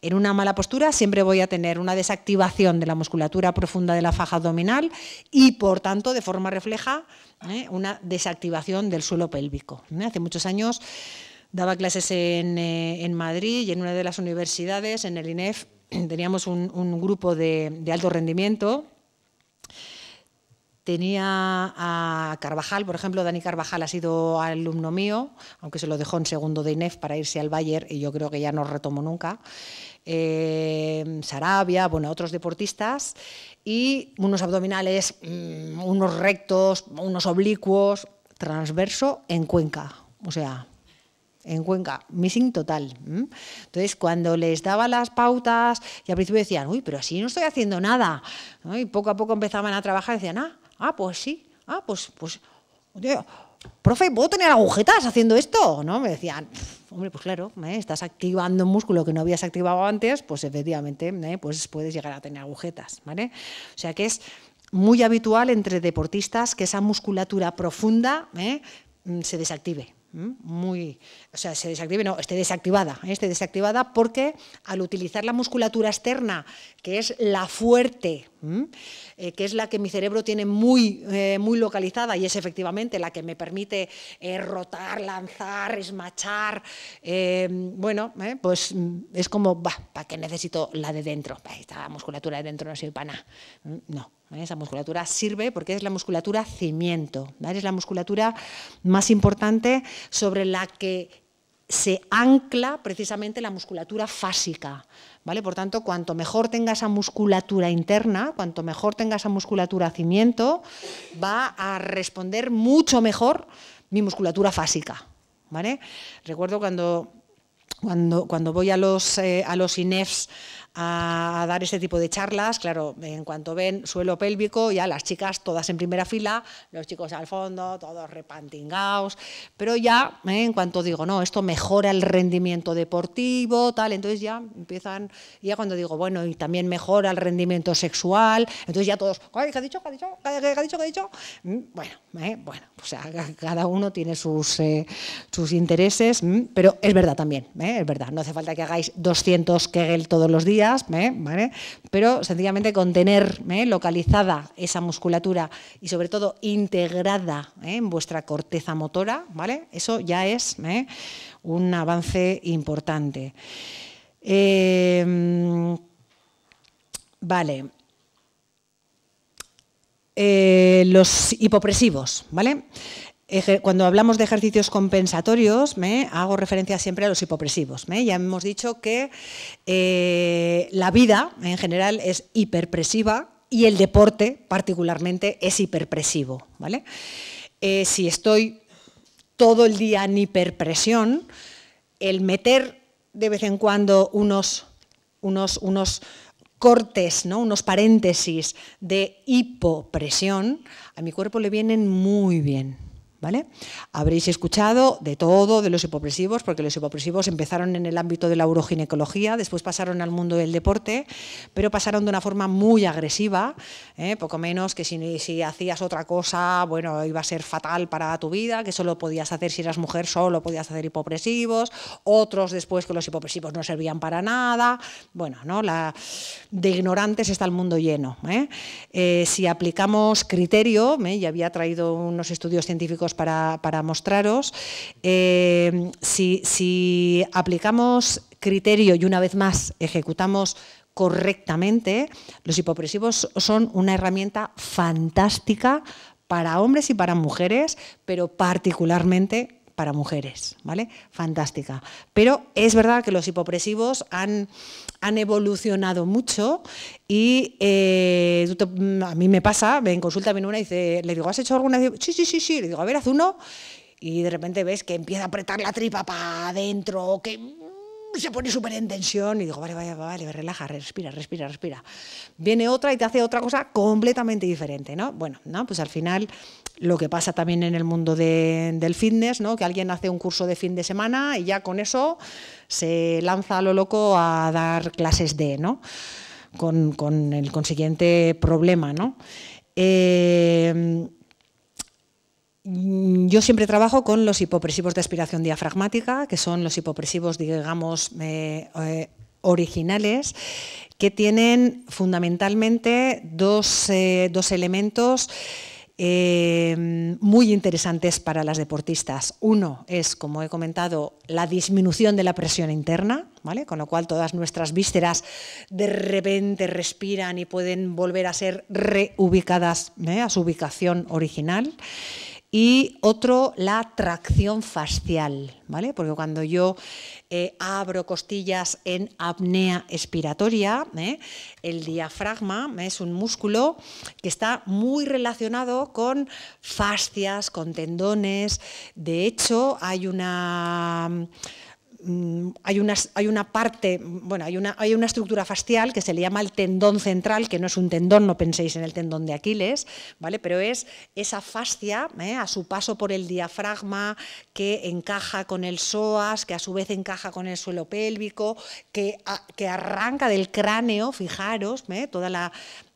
En una mala postura siempre voy a tener una desactivación de la musculatura profunda de la faja abdominal y, por tanto, de forma refleja, ¿eh? una desactivación del suelo pélvico. ¿eh? Hace muchos años daba clases en, Madrid y en una de las universidades, en el INEF, teníamos un, grupo de alto rendimiento Tenía a Carvajal, por ejemplo, Dani Carvajal ha sido alumno mío, aunque se lo dejó en segundo de INEF para irse al Bayern y yo creo que ya no retomo nunca. Eh, Sarabia, bueno, otros deportistas, y unos abdominales, mm, unos rectos, unos oblicuos, transverso en Cuenca, o sea, en Cuenca, missing total. Entonces, cuando les daba las pautas, y al principio decían, uy, pero así no estoy haciendo nada, y poco a poco empezaban a trabajar, decían, ah, Ah, pues sí. Ah, pues, pues, profe, ¿puedo tener agujetas haciendo esto? ¿No? Me decían, hombre, pues claro, ¿eh? estás activando un músculo que no habías activado antes, pues efectivamente, ¿eh? pues puedes llegar a tener agujetas, ¿vale? O sea que es muy habitual entre deportistas que esa musculatura profunda ¿eh? mm, se desactive, muy, o sea, se desactive, no, esté desactivada, ¿eh? esté desactivada porque al utilizar la musculatura externa, que es la fuerte, eh, que es la que mi cerebro tiene muy, eh, muy localizada y es efectivamente la que me permite rotar, lanzar, esmachar, bueno, pues mm, es como, va, ¿para qué necesito la de dentro? Esta musculatura de dentro no sirve para nada, no. Esa musculatura sirve porque es la musculatura cimiento, es la musculatura más importante sobre la que se ancla precisamente la musculatura fásica. ¿vale? Por tanto, cuanto mejor tenga esa musculatura interna, cuanto mejor tenga esa musculatura cimiento, va a responder mucho mejor mi musculatura fásica. ¿vale? Recuerdo cuando, cuando, cuando voy a los, eh, a los INEFs a dar ese tipo de charlas. Claro, en cuanto ven suelo pélvico, ya las chicas todas en primera fila, los chicos al fondo, todos repantingados. Pero ya, ¿eh? en cuanto digo, no, esto mejora el rendimiento deportivo, tal, entonces ya empiezan, ya cuando digo, bueno, y también mejora el rendimiento sexual, entonces ya todos, ¿qué ha dicho? ¿Qué ha dicho? ¿Qué ha dicho? ¿Qué ha dicho? Mm, bueno, ¿eh? bueno, o sea, cada uno tiene sus, eh, sus intereses, mm, pero es verdad también, es verdad, no hace falta que hagáis 200 Kegel todos los días ¿eh? pero sencillamente con tener ¿eh? localizada esa musculatura y sobre todo integrada ¿eh? en vuestra corteza motora, ¿vale? eso ya es un avance importante. vale. los hipopresivos, ¿vale? cuando hablamos de ejercicios compensatorios, ¿me? hago referencia siempre a los hipopresivos. Ya hemos dicho que eh, la vida en general es hiperpresiva y el deporte particularmente es hiperpresivo. Eh, si estoy todo el día en hiperpresión, el meter de vez en cuando unos, cortes, unos paréntesis de hipopresión, a mi cuerpo le vienen muy bien. Habréis escuchado de todo, de los hipopresivos, porque los hipopresivos empezaron en el ámbito de la uroginecología, después pasaron al mundo del deporte, pero pasaron de una forma muy agresiva, ¿eh? poco menos que si, hacías otra cosa, bueno, iba a ser fatal para tu vida, que solo podías hacer si eras mujer, solo podías hacer hipopresivos, otros después que los hipopresivos no servían para nada, bueno, ¿no? La, de ignorantes está el mundo lleno. ¿eh? Eh, si aplicamos criterio, ya había traído unos estudios científicos para, mostraros. Eh, si, aplicamos criterio y una vez más ejecutamos correctamente, los hipopresivos son una herramienta fantástica para hombres y para mujeres, pero particularmente para mujeres, ¿vale? Fantástica. Pero es verdad que los hipopresivos han han evolucionado mucho y eh, mm, a mí me pasa, me en consulta viene una y dice, le digo, ¿has hecho alguna? sí, sí, sí, sí, le digo, a ver, haz uno y de repente ves que empieza a apretar la tripa para adentro, que se pone súper en tensión y digo, vale, vale, vale, relaja, respira, respira, respira. Viene otra y te hace otra cosa completamente diferente, ¿no? Bueno, pues al final lo que pasa también en el mundo del fitness, ¿no? Que alguien hace un curso de fin de semana y ya con eso se lanza a lo loco a dar clases de, ¿no? Con, con el consiguiente problema, ¿no? Eh, Mm, yo siempre trabajo con los hipopresivos de aspiración diafragmática, que son los hipopresivos, digamos, eh, eh, originales, que tienen fundamentalmente dos, eh, elementos muy interesantes para las deportistas. Uno es, como he comentado, la disminución de la presión interna, con lo cual todas nuestras vísceras de repente respiran y pueden volver a ser reubicadas a su ubicación original y otro la tracción facial, ¿vale? Porque cuando yo eh, abro costillas en apnea expiratoria, ¿eh? el diafragma ¿eh? es un músculo que está muy relacionado con fascias, con tendones. De hecho, hay una Mm, hay, una, hay una parte, bueno, hay una, hay una estructura fascial que se le llama el tendón central, que no es un tendón, no penséis en el tendón de Aquiles, ¿vale? Pero es esa fascia ¿eh? a su paso por el diafragma que encaja con el psoas, que a su vez encaja con el suelo pélvico, que, que arranca del cráneo, fijaros, ¿eh? toda la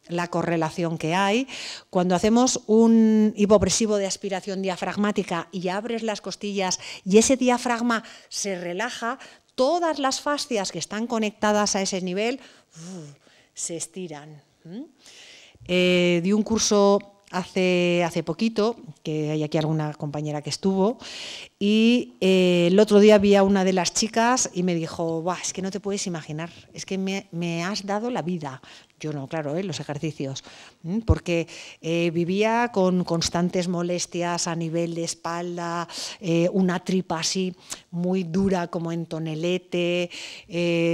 la correlación que hay. Cuando hacemos un hipopresivo de aspiración diafragmática y abres las costillas y ese diafragma se relaja, todas las fascias que están conectadas a ese nivel se estiran. Eh, di un curso hace, hace poquito, que hay aquí alguna compañera que estuvo, y eh, el otro día vi a una de las chicas y me dijo, Buah, es que no te puedes imaginar, es que me, has dado la vida. Yo no, claro, ¿eh? los ejercicios, ¿Mm? porque eh, vivía con constantes molestias a nivel de espalda, una tripa así muy dura como en tonelete,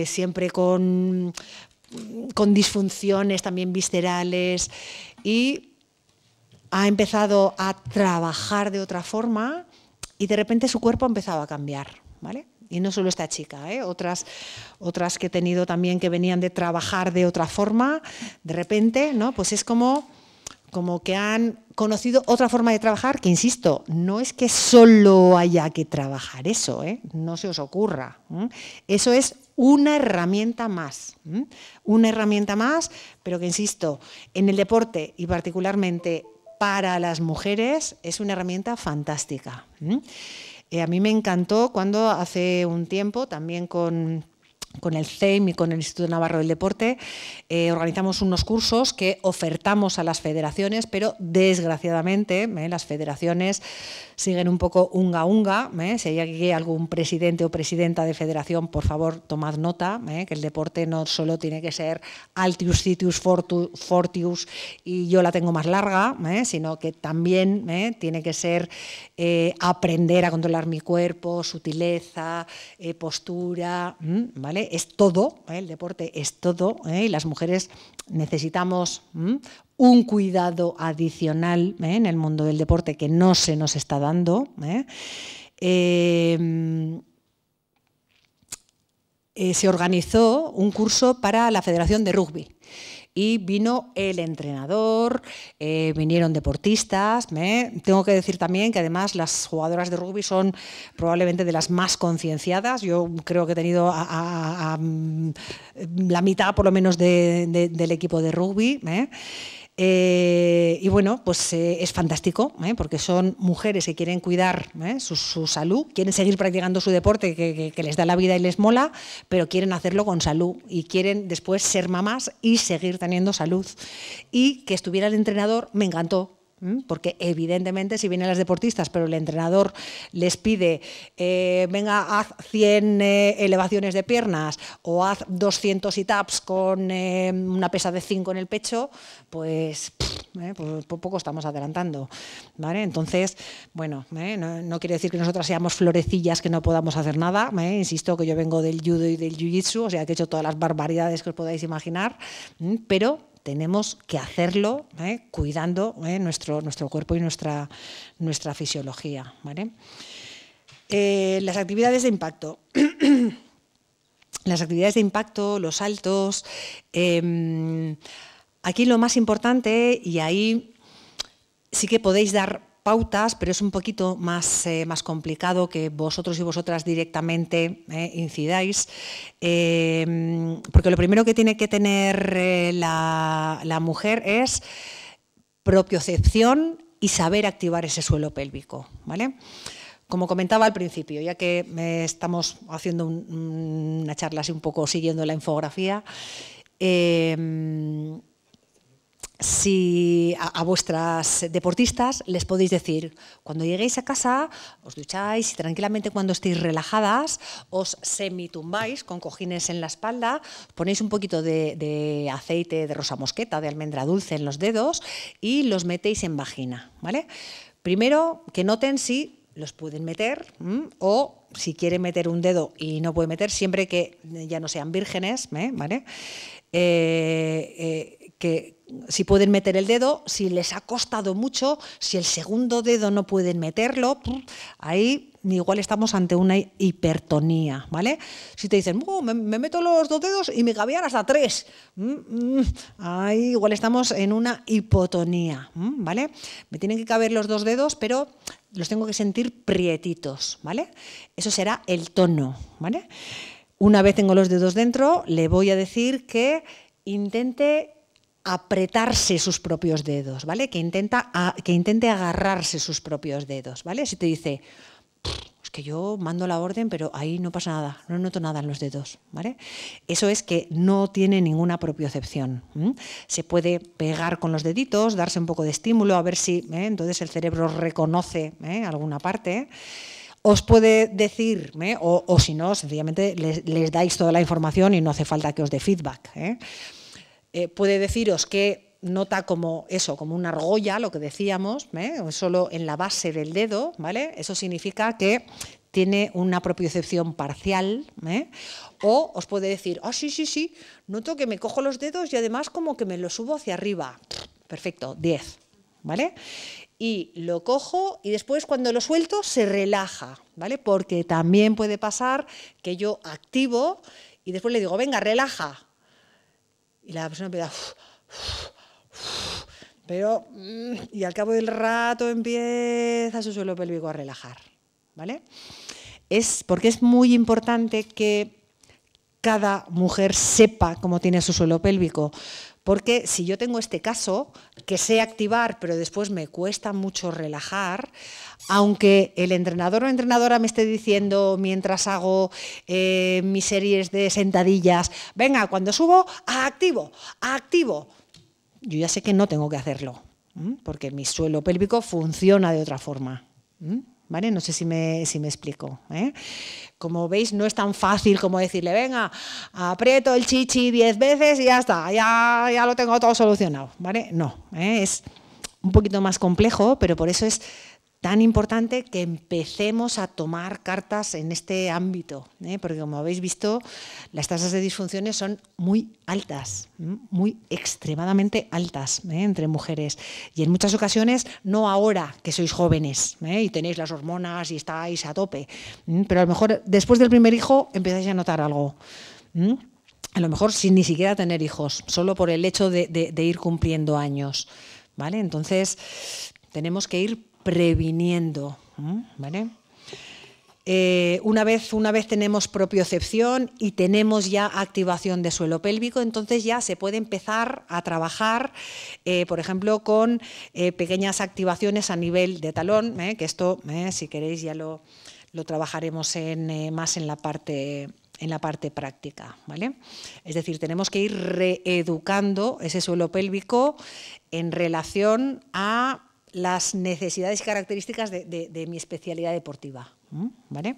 siempre con, con disfunciones también viscerales y ha empezado a trabajar de otra forma y de repente su cuerpo ha empezado a cambiar, ¿vale? Y no solo esta chica, ¿eh? otras, otras que he tenido también que venían de trabajar de otra forma, de repente, ¿no? Pues es como, como que han conocido otra forma de trabajar, que insisto, no es que solo haya que trabajar eso, ¿eh? no se os ocurra. Eso es una herramienta más, una herramienta más, pero que insisto, en el deporte y particularmente para las mujeres es una herramienta fantástica. Eh, a mí me encantó cuando hace un tiempo, también con, el CEIM y con el Instituto Navarro del Deporte, eh, organizamos unos cursos que ofertamos a las federaciones, pero desgraciadamente ¿eh? las federaciones siguen un poco unga unga. ¿eh? Si hay aquí algún presidente o presidenta de federación, por favor, tomad nota, ¿eh? que el deporte no solo tiene que ser altius sitius, fortius y yo la tengo más larga, ¿eh? sino que también tiene que ser aprender a controlar mi cuerpo, sutileza, postura, ¿vale? Es todo, el deporte es todo y las mujeres necesitamos un cuidado adicional ¿eh? en el mundo del deporte que no se nos está dando. ¿eh? Em, eh, se organizó un curso para la Federación de Rugby y vino el entrenador, vinieron deportistas. Tengo que decir también que además las jugadoras de rugby son probablemente de las más concienciadas. Yo creo que he tenido mm, la mitad por lo menos del equipo de rugby. Eh, y bueno, pues eh, es fantástico, ¿eh? porque son mujeres que quieren cuidar su, salud, quieren seguir practicando su deporte que, les da la vida y les mola, pero quieren hacerlo con salud y quieren después ser mamás y seguir teniendo salud. Y que estuviera el entrenador me encantó, porque evidentemente si vienen las deportistas, pero el entrenador les pide, eh, venga, haz 100 eh, elevaciones de piernas o haz 200 sit-ups con eh, una pesa de 5 en el pecho, pues, pues poco estamos adelantando. Entonces, bueno, no, no, quiere decir que nosotras seamos florecillas que no podamos hacer nada. Insisto que yo vengo del judo y del jiu-jitsu, o sea que he hecho todas las barbaridades que os podáis imaginar, pero tenemos que hacerlo cuidando ¿eh? Nuestro, nuestro cuerpo y nuestra, nuestra fisiología. Eh, las actividades de impacto. las actividades de impacto, los saltos. Em, aquí lo más importante, y ahí sí que podéis dar pautas, pero es un poquito más, eh, más complicado que vosotros y vosotras directamente eh, incidáis, eh, porque lo primero que tiene que tener la, mujer es propiocepción y saber activar ese suelo pélvico, ¿vale? como comentaba al principio, ya que estamos haciendo una charla así un poco siguiendo la infografía, eh, si a, vuestras deportistas les podéis decir, cuando lleguéis a casa, os ducháis y tranquilamente cuando estéis relajadas, os semitumbáis con cojines en la espalda, ponéis un poquito de, aceite de rosa mosqueta, de almendra dulce en los dedos y los metéis en vagina, ¿vale? Primero, que noten si los pueden meter o si quieren meter un dedo y no pueden meter, siempre que ya no sean vírgenes, ¿eh? ¿vale? Eh, eh, que si pueden meter el dedo, si les ha costado mucho, si el segundo dedo no pueden meterlo, ahí igual estamos ante una hipertonía, ¿vale? Si te dicen, me, meto los dos dedos y me cabían hasta tres, mm, mm, ahí igual estamos en una hipotonía, mm, ¿vale? Me tienen que caber los dos dedos, pero los tengo que sentir prietitos, ¿vale? Eso será el tono, ¿vale? Una vez tengo los dedos dentro, le voy a decir que intente apretarse sus propios dedos, ¿vale? Que, intenta que intente agarrarse sus propios dedos, ¿vale? Si te dice, es que yo mando la orden, pero ahí no pasa nada, no noto nada en los dedos, ¿vale? Eso es que no tiene ninguna propiocepción. Se puede pegar con los deditos, darse un poco de estímulo, a ver si ¿eh? entonces el cerebro reconoce ¿eh? alguna parte os puede decir, ¿eh? o, si no, sencillamente les, dais toda la información y no hace falta que os dé feedback. Eh, puede deciros que nota como eso, como una argolla, lo que decíamos, ¿eh? solo en la base del dedo, ¿vale? Eso significa que tiene una propiocepción parcial, ¿eh? o os puede decir, ah, sí, sí, sí, noto que me cojo los dedos y además como que me los subo hacia arriba. Perfecto, 10, ¿vale? Y lo cojo y después cuando lo suelto se relaja, ¿vale? Porque también puede pasar que yo activo y después le digo, venga, relaja, y la persona empieza, pero, mm, y al cabo del rato empieza su suelo pélvico a relajar, ¿vale? Es porque es muy importante que cada mujer sepa cómo tiene su suelo pélvico, porque si yo tengo este caso, que sé activar, pero después me cuesta mucho relajar, aunque el entrenador o entrenadora me esté diciendo mientras hago eh, mis series de sentadillas, venga, cuando subo, activo, activo. Yo ya sé que no tengo que hacerlo, porque mi suelo pélvico funciona de otra forma. No sé si me, si me explico. ¿eh? Como veis, no es tan fácil como decirle, venga, aprieto el chichi diez veces y ya está, ya, ya lo tengo todo solucionado, ¿vale? No, ¿eh? es un poquito más complejo, pero por eso es tan importante que empecemos a tomar cartas en este ámbito, ¿eh? porque como habéis visto, las tasas de disfunciones son muy altas, muy extremadamente altas ¿eh? entre mujeres. Y en muchas ocasiones, no ahora que sois jóvenes ¿eh? y tenéis las hormonas y estáis a tope, pero a lo mejor después del primer hijo empezáis a notar algo a lo mejor sin ni siquiera tener hijos, solo por el hecho de, ir cumpliendo años. ¿Vale? Entonces, tenemos que ir previniendo. Eh, una, vez, una vez tenemos propiocepción y tenemos ya activación de suelo pélvico, entonces ya se puede empezar a trabajar, eh, por ejemplo, con eh, pequeñas activaciones a nivel de talón, que esto, si queréis, ya lo, trabajaremos en, más en la parte en la parte práctica, ¿vale? Es decir, tenemos que ir reeducando ese suelo pélvico en relación a las necesidades y características de, mi especialidad deportiva. ¿Vale?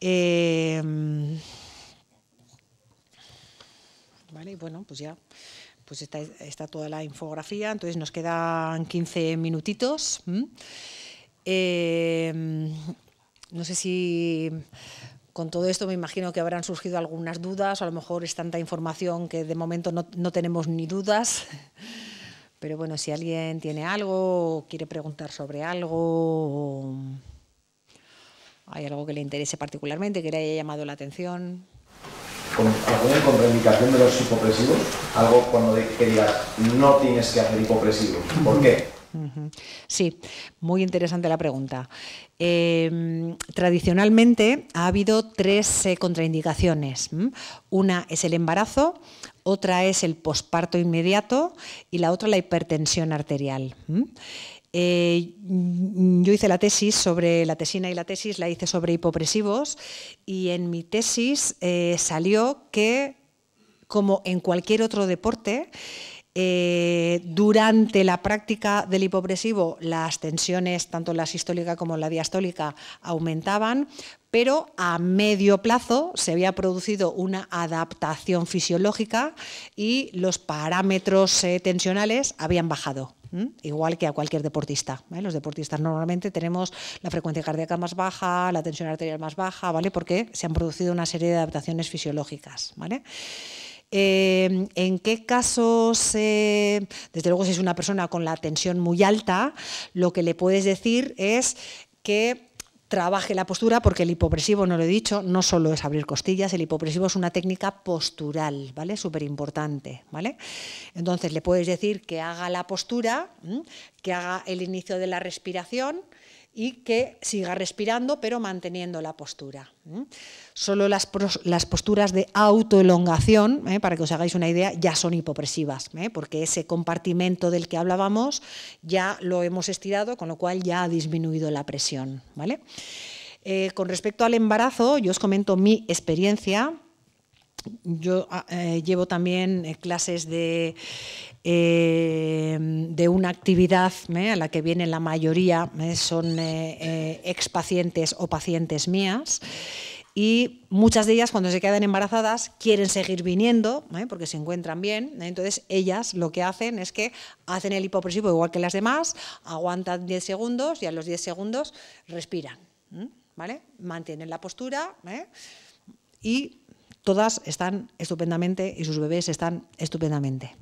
Em, vale, bueno, pues ya pues está, toda la infografía, entonces nos quedan 15 minutitos. Em, no sé si con todo esto me imagino que habrán surgido algunas dudas, o a lo mejor es tanta información que de momento no, no tenemos ni dudas. Pero bueno, si alguien tiene algo o quiere preguntar sobre algo hay algo que le interese particularmente, que le haya llamado la atención. ¿Alguna contraindicación de los hipopresivos? Algo cuando que no tienes que hacer hipopresivo. ¿Por qué? Sí, muy interesante la pregunta. Em, tradicionalmente ha habido tres eh, contraindicaciones. Una es el embarazo, otra es el posparto inmediato y la otra la hipertensión arterial. Eh, yo hice la tesis sobre la tesina y la tesis la hice sobre hipopresivos y en mi tesis eh, salió que, como en cualquier otro deporte, eh, durante la práctica del hipopresivo, las tensiones, tanto la sistólica como la diastólica, aumentaban, pero a medio plazo se había producido una adaptación fisiológica y los parámetros eh, tensionales habían bajado. Igual que a cualquier deportista. Los deportistas normalmente tenemos la frecuencia cardíaca más baja, la tensión arterial más baja, ¿vale? Porque se han producido una serie de adaptaciones fisiológicas. ¿vale? Em, en qué casos, desde luego si es una persona con la tensión muy alta, lo que le puedes decir es que trabaje la postura, porque el hipopresivo, no lo he dicho, no solo es abrir costillas, el hipopresivo es una técnica postural, ¿vale? Súper importante, ¿vale? Entonces le puedes decir que haga la postura, que haga el inicio de la respiración, y que siga respirando pero manteniendo la postura. Solo las, posturas de autoelongación, ¿eh? para que os hagáis una idea, ya son hipopresivas, ¿eh? porque ese compartimento del que hablábamos ya lo hemos estirado, con lo cual ya ha disminuido la presión. ¿vale? Eh, con respecto al embarazo, yo os comento mi experiencia yo ah, eh, llevo también eh, clases de, eh, de una actividad a la que vienen la mayoría, son ex pacientes o pacientes mías. Y muchas de ellas cuando se quedan embarazadas quieren seguir viniendo porque se encuentran bien. Entonces ellas lo que hacen es que hacen el hipopresivo igual que las demás, aguantan 10 segundos y a los 10 segundos respiran. ¿vale? Mantienen la postura y todas están estupendamente y sus bebés están estupendamente.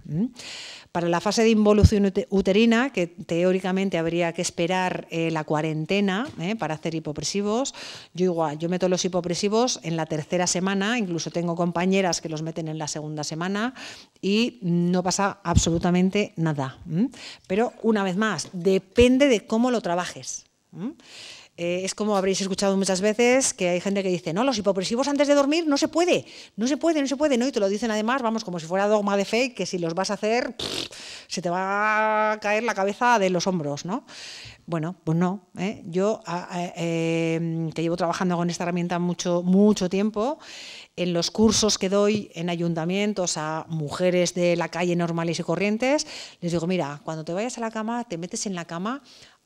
Para la fase de involución uterina, que teóricamente habría que esperar eh, la cuarentena ¿eh? para hacer hipopresivos, yo igual, yo meto los hipopresivos en la tercera semana, incluso tengo compañeras que los meten en la segunda semana y no pasa absolutamente nada. Pero una vez más, depende de cómo lo trabajes. Eh, es como habréis escuchado muchas veces que hay gente que dice, no, los hipopresivos antes de dormir no se puede, no se puede, no se puede, ¿no? Y te lo dicen además, vamos, como si fuera dogma de fe, que si los vas a hacer, se te va a caer la cabeza de los hombros, ¿no? Bueno, pues no. ¿eh? Yo em, que llevo trabajando con esta herramienta mucho, mucho tiempo, en los cursos que doy en ayuntamientos a mujeres de la calle normales y corrientes, les digo, mira, cuando te vayas a la cama, te metes en la cama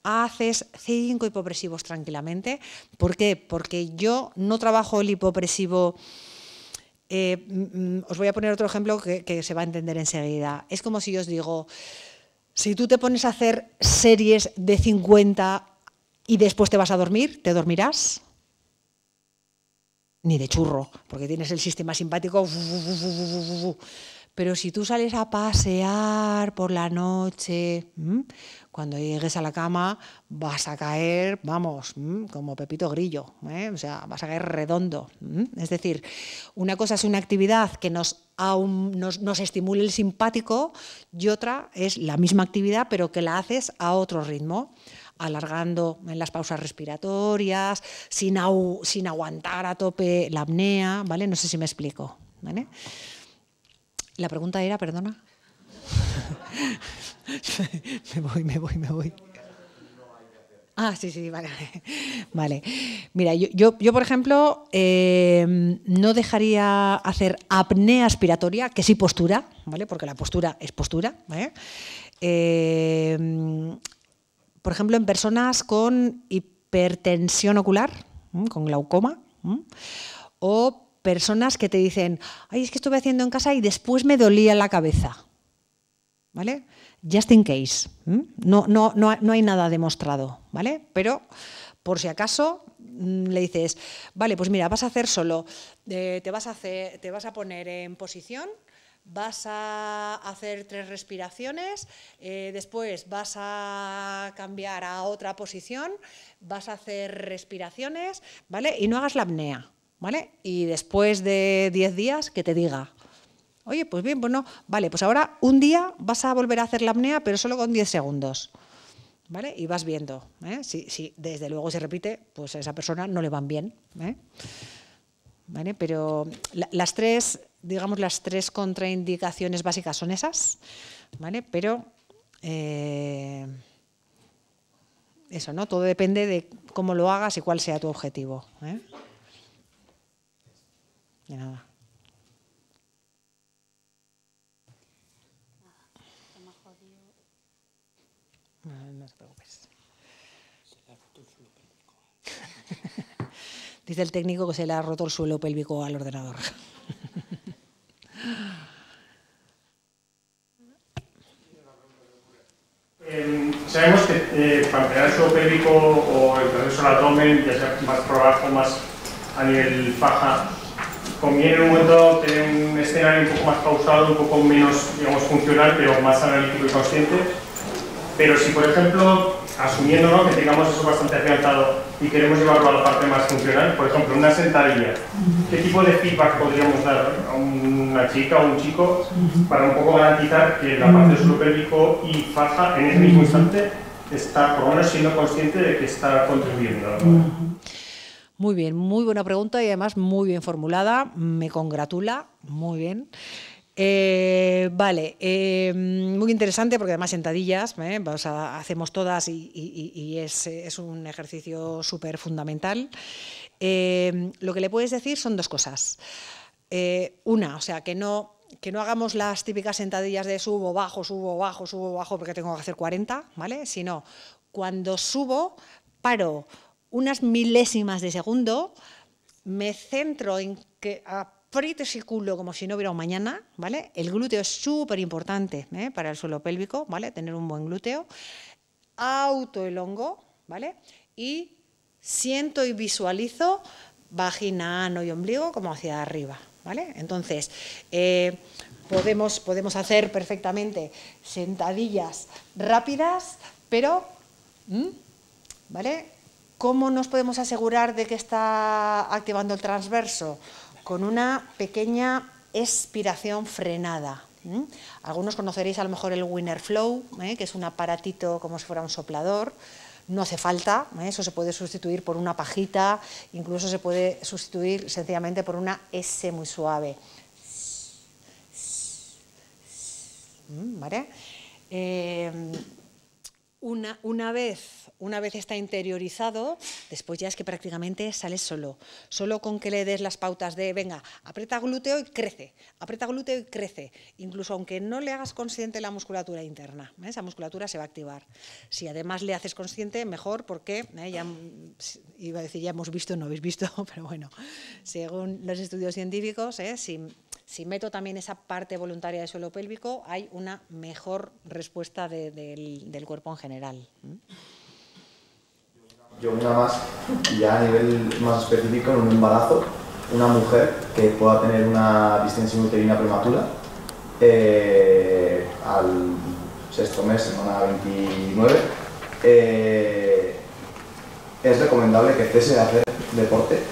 haces cinco hipopresivos tranquilamente. ¿Por qué? Porque yo no trabajo el hipopresivo. Eh, mm, mm, os voy a poner otro ejemplo que, se va a entender enseguida. Es como si yo os digo, si tú te pones a hacer series de 50 y después te vas a dormir, ¿te dormirás? Ni de churro, porque tienes el sistema simpático. Pero si tú sales a pasear por la noche, cuando llegues a la cama vas a caer, vamos, como Pepito Grillo, ¿eh? o sea, vas a caer redondo. Es decir, una cosa es una actividad que nos, nos, estimule el simpático y otra es la misma actividad, pero que la haces a otro ritmo alargando en las pausas respiratorias, sin, sin aguantar a tope la apnea, ¿vale? No sé si me explico, ¿vale? La pregunta era, perdona. me voy, me voy, me voy. Ah, sí, sí, vale. Vale. Mira, yo, por ejemplo, em, no dejaría hacer apnea aspiratoria, que sí postura, ¿vale? Porque la postura es postura, em, por ejemplo, en personas con hipertensión ocular, con glaucoma, o personas que te dicen, ay, es que estuve haciendo en casa y después me dolía la cabeza. ¿Vale? Just in case. No, no, no, hay nada demostrado, ¿vale? Pero por si acaso mm, le dices, vale, pues mira, vas a hacer solo, eh, te, vas a hacer, te vas a poner en posición, vas a hacer tres respiraciones, eh, después vas a cambiar a otra posición, vas a hacer respiraciones, ¿vale? Y no hagas la apnea, ¿vale? Y después de 10 días que te diga, oye, pues bien, bueno, pues vale, pues ahora un día vas a volver a hacer la apnea, pero solo con 10 segundos. ¿Vale? Y vas viendo. ¿eh? Si, desde luego se repite, pues a esa persona no le van bien. ¿eh? ¿Vale? Pero las tres, digamos, las tres contraindicaciones básicas son esas. ¿Vale? Pero eh, eso, ¿no? Todo depende de cómo lo hagas y cuál sea tu objetivo. De nada. No, te preocupes. Dice el técnico que se le ha roto el suelo pélvico al ordenador. Em, sabemos que eh, para el suelo pélvico o el proceso del abdomen, ya sea más probable más a nivel faja, conviene en un momento tener un escenario un poco más pausado, un poco menos, digamos, funcional, pero más analítico y consciente. Pero si, por ejemplo, asumiendo que tengamos eso bastante afianzado y queremos llevarlo a la parte más funcional, por ejemplo, una sentadilla, ¿qué tipo de feedback podríamos dar a una chica o un chico para un poco garantizar que la parte suelo y faja en ese mismo instante está, por lo menos, siendo consciente de que está contribuyendo? Muy bien, muy buena pregunta y además muy bien formulada. Me congratula, muy bien. Eh, vale, eh, muy interesante porque además sentadillas, ¿eh? hacemos todas y, es, un ejercicio súper fundamental. lo que le puedes decir son dos cosas. una, o sea, que no, que no hagamos las típicas sentadillas de subo, bajo, subo, bajo, subo, bajo, porque tengo que hacer 40, ¿vale? Sino, cuando subo, paro unas milésimas de segundo, me centro en que aprieto el culo como si no hubiera un mañana, ¿vale? El glúteo es súper importante ¿eh? para el suelo pélvico, ¿vale? Tener un buen glúteo. hongo, ¿vale? Y siento y visualizo vagina, ano y ombligo como hacia arriba, ¿vale? Entonces, eh, podemos, podemos hacer perfectamente sentadillas rápidas, pero... ¿Vale? ¿Cómo nos podemos asegurar de que está activando el transverso? Con una pequeña expiración frenada. Algunos conoceréis a lo mejor el Winner Flow, ¿eh? que es un aparatito como si fuera un soplador. No hace falta, ¿eh? eso se puede sustituir por una pajita, incluso se puede sustituir sencillamente por una S muy suave. ¿Vale? Eh, una, una, vez, una vez está interiorizado, después ya es que prácticamente sales solo. Solo con que le des las pautas de, venga, aprieta glúteo y crece, aprieta glúteo y crece. Incluso aunque no le hagas consciente la musculatura interna, ¿eh? esa musculatura se va a activar. Si además le haces consciente, mejor, porque ¿eh? ya iba a decir, ya hemos visto, no habéis visto, pero bueno, según los estudios científicos, ¿eh? si, si meto también esa parte voluntaria del suelo pélvico, hay una mejor respuesta del, del cuerpo en general general. Yo una más, ya a nivel más específico, en un embarazo, una mujer que pueda tener una distensión uterina prematura eh, al sexto mes, semana 29, eh, es recomendable que cese de hacer deporte.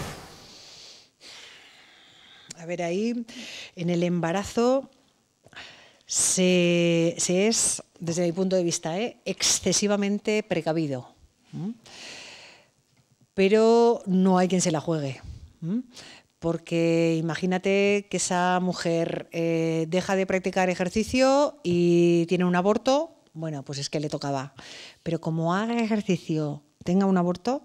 A ver, ahí en el embarazo se, se es desde mi punto de vista, ¿eh? excesivamente precavido. Pero no hay quien se la juegue. Porque imagínate que esa mujer eh, deja de practicar ejercicio y tiene un aborto, bueno, pues es que le tocaba. Pero como haga ejercicio, tenga un aborto,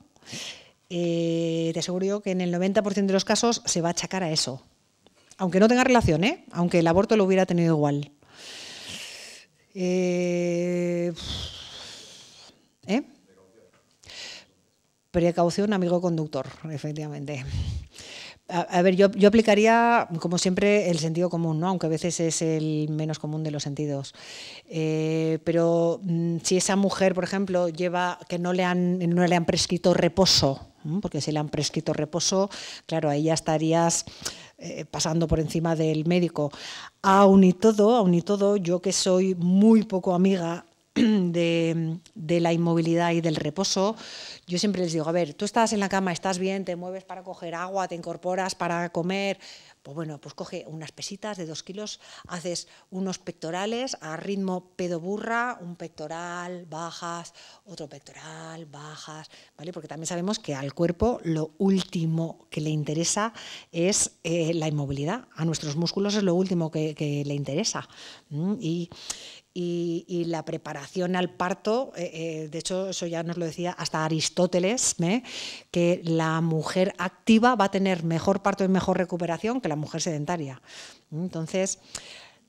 eh, te aseguro yo que en el 90% de los casos se va a achacar a eso. Aunque no tenga relación, aunque el aborto lo hubiera tenido igual. Eh, eh, Precaución, amigo conductor, efectivamente. A, ver, yo, aplicaría, como siempre, el sentido común, aunque a veces es el menos común de los sentidos. Eh, pero mm, si esa mujer, por ejemplo, lleva que no le han, no le han prescrito reposo, porque si le han prescrito reposo, claro, ahí ya estarías eh, pasando por encima del médico. Aún y todo, aún y todo, yo que soy muy poco amiga de, de, la inmovilidad y del reposo, yo siempre les digo, a ver, tú estás en la cama, estás bien, te mueves para coger agua, te incorporas para comer, pues bueno, pues coge unas pesitas de dos kilos, haces unos pectorales a ritmo pedoburra, un pectoral, bajas, otro pectoral, bajas, ¿vale? Porque también sabemos que al cuerpo lo último que le interesa es eh, la inmovilidad. A nuestros músculos es lo último que, le interesa. Y y, la preparación al parto, eh, eh, de hecho eso ya nos lo decía hasta Aristóteles, ¿eh? que la mujer activa va a tener mejor parto y mejor recuperación que la mujer sedentaria. Entonces,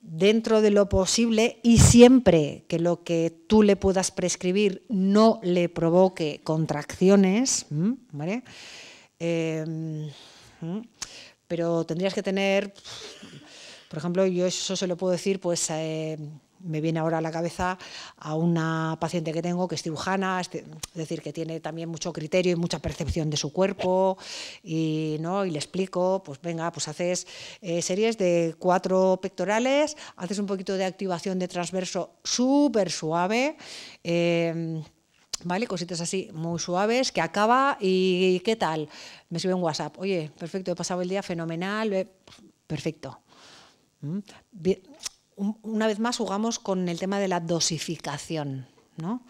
dentro de lo posible y siempre que lo que tú le puedas prescribir no le provoque contracciones, ¿vale? Em, pero tendrías que tener, por ejemplo, yo eso se lo puedo decir pues me viene ahora a la cabeza a una paciente que tengo que es cirujana, este, es decir, que tiene también mucho criterio y mucha percepción de su cuerpo, y, ¿no? y le explico, pues venga, pues haces eh, series de cuatro pectorales, haces un poquito de activación de transverso súper suave. Em, ¿Vale? Cositas así muy suaves, que acaba y, ¿qué tal? Me sube un WhatsApp. Oye, perfecto, he pasado el día fenomenal, perfecto. ¿Mm? una vez más jugamos con el tema de la dosificación, ¿no?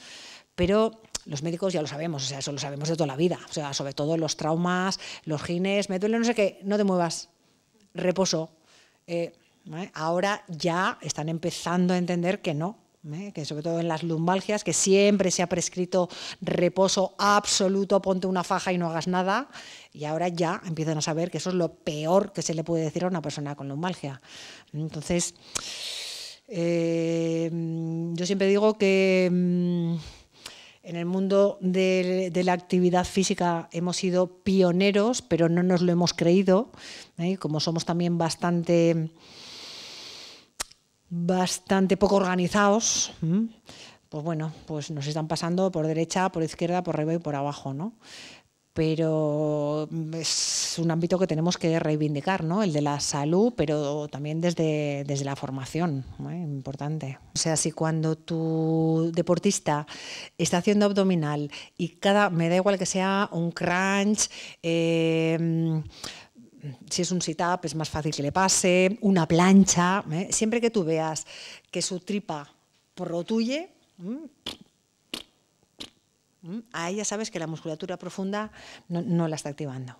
Pero los médicos ya lo sabemos, o sea, eso lo sabemos de toda la vida, o sea, sobre todo los traumas, los gines, me duele no sé qué, no te muevas, reposo. Eh, Ahora ya están empezando a entender que no, ¿eh? que sobre todo en las lumbalgias, que siempre se ha prescrito reposo absoluto, ponte una faja y no hagas nada, y ahora ya empiezan a saber que eso es lo peor que se le puede decir a una persona con lumbalgia. Entonces, eh, yo siempre digo que mm, en el mundo de, la actividad física hemos sido pioneros, pero no nos lo hemos creído, ¿eh? como somos también bastante bastante poco organizados, pues bueno, pues nos están pasando por derecha, por izquierda, por arriba y por abajo, ¿no? Pero es un ámbito que tenemos que reivindicar, ¿no? El de la salud, pero también desde, desde la formación, eh, importante. O sea, si cuando tu deportista está haciendo abdominal y cada, me da igual que sea un crunch, eh, si es un sit-up es más fácil que le pase, una plancha, ¿eh? siempre que tú veas que su tripa protuye, ahí ya sabes que la musculatura profunda no, la está activando.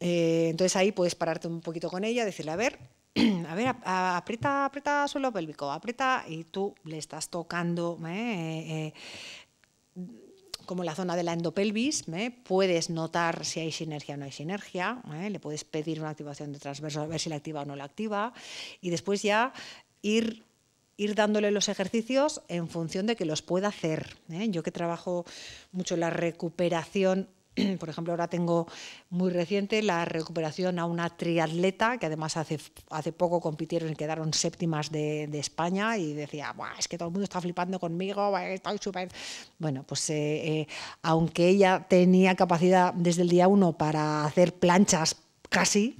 Eh, entonces ahí puedes pararte un poquito con ella, decirle, a ver, a ver, aprieta, aprieta suelo pélvico, aprieta y tú le estás tocando. ¿eh? como la zona de la endopelvis, ¿eh? puedes notar si hay sinergia o no hay sinergia, ¿eh? le puedes pedir una activación de transverso a ver si la activa o no la activa, y después ya ir, ir dándole los ejercicios en función de que los pueda hacer. ¿eh? Yo que trabajo mucho la recuperación Por ejemplo, ahora tengo muy reciente la recuperación a una triatleta que además hace, poco compitieron y quedaron séptimas de, España y decía, Buah, es que todo el mundo está flipando conmigo, estoy súper... Bueno, pues eh, eh, aunque ella tenía capacidad desde el día uno para hacer planchas casi,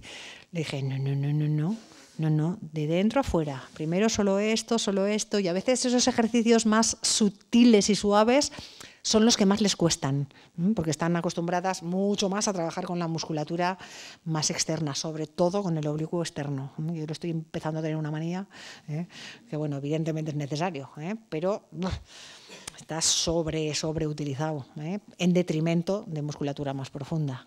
le dije, no, no, no, no, no, no, no, de dentro afuera Primero solo esto, solo esto, y a veces esos ejercicios más sutiles y suaves son los que más les cuestan, porque están acostumbradas mucho más a trabajar con la musculatura más externa, sobre todo con el oblicuo externo. Yo lo estoy empezando a tener una manía, ¿eh? que bueno, evidentemente es necesario, ¿eh? pero está sobre sobreutilizado, ¿eh? en detrimento de musculatura más profunda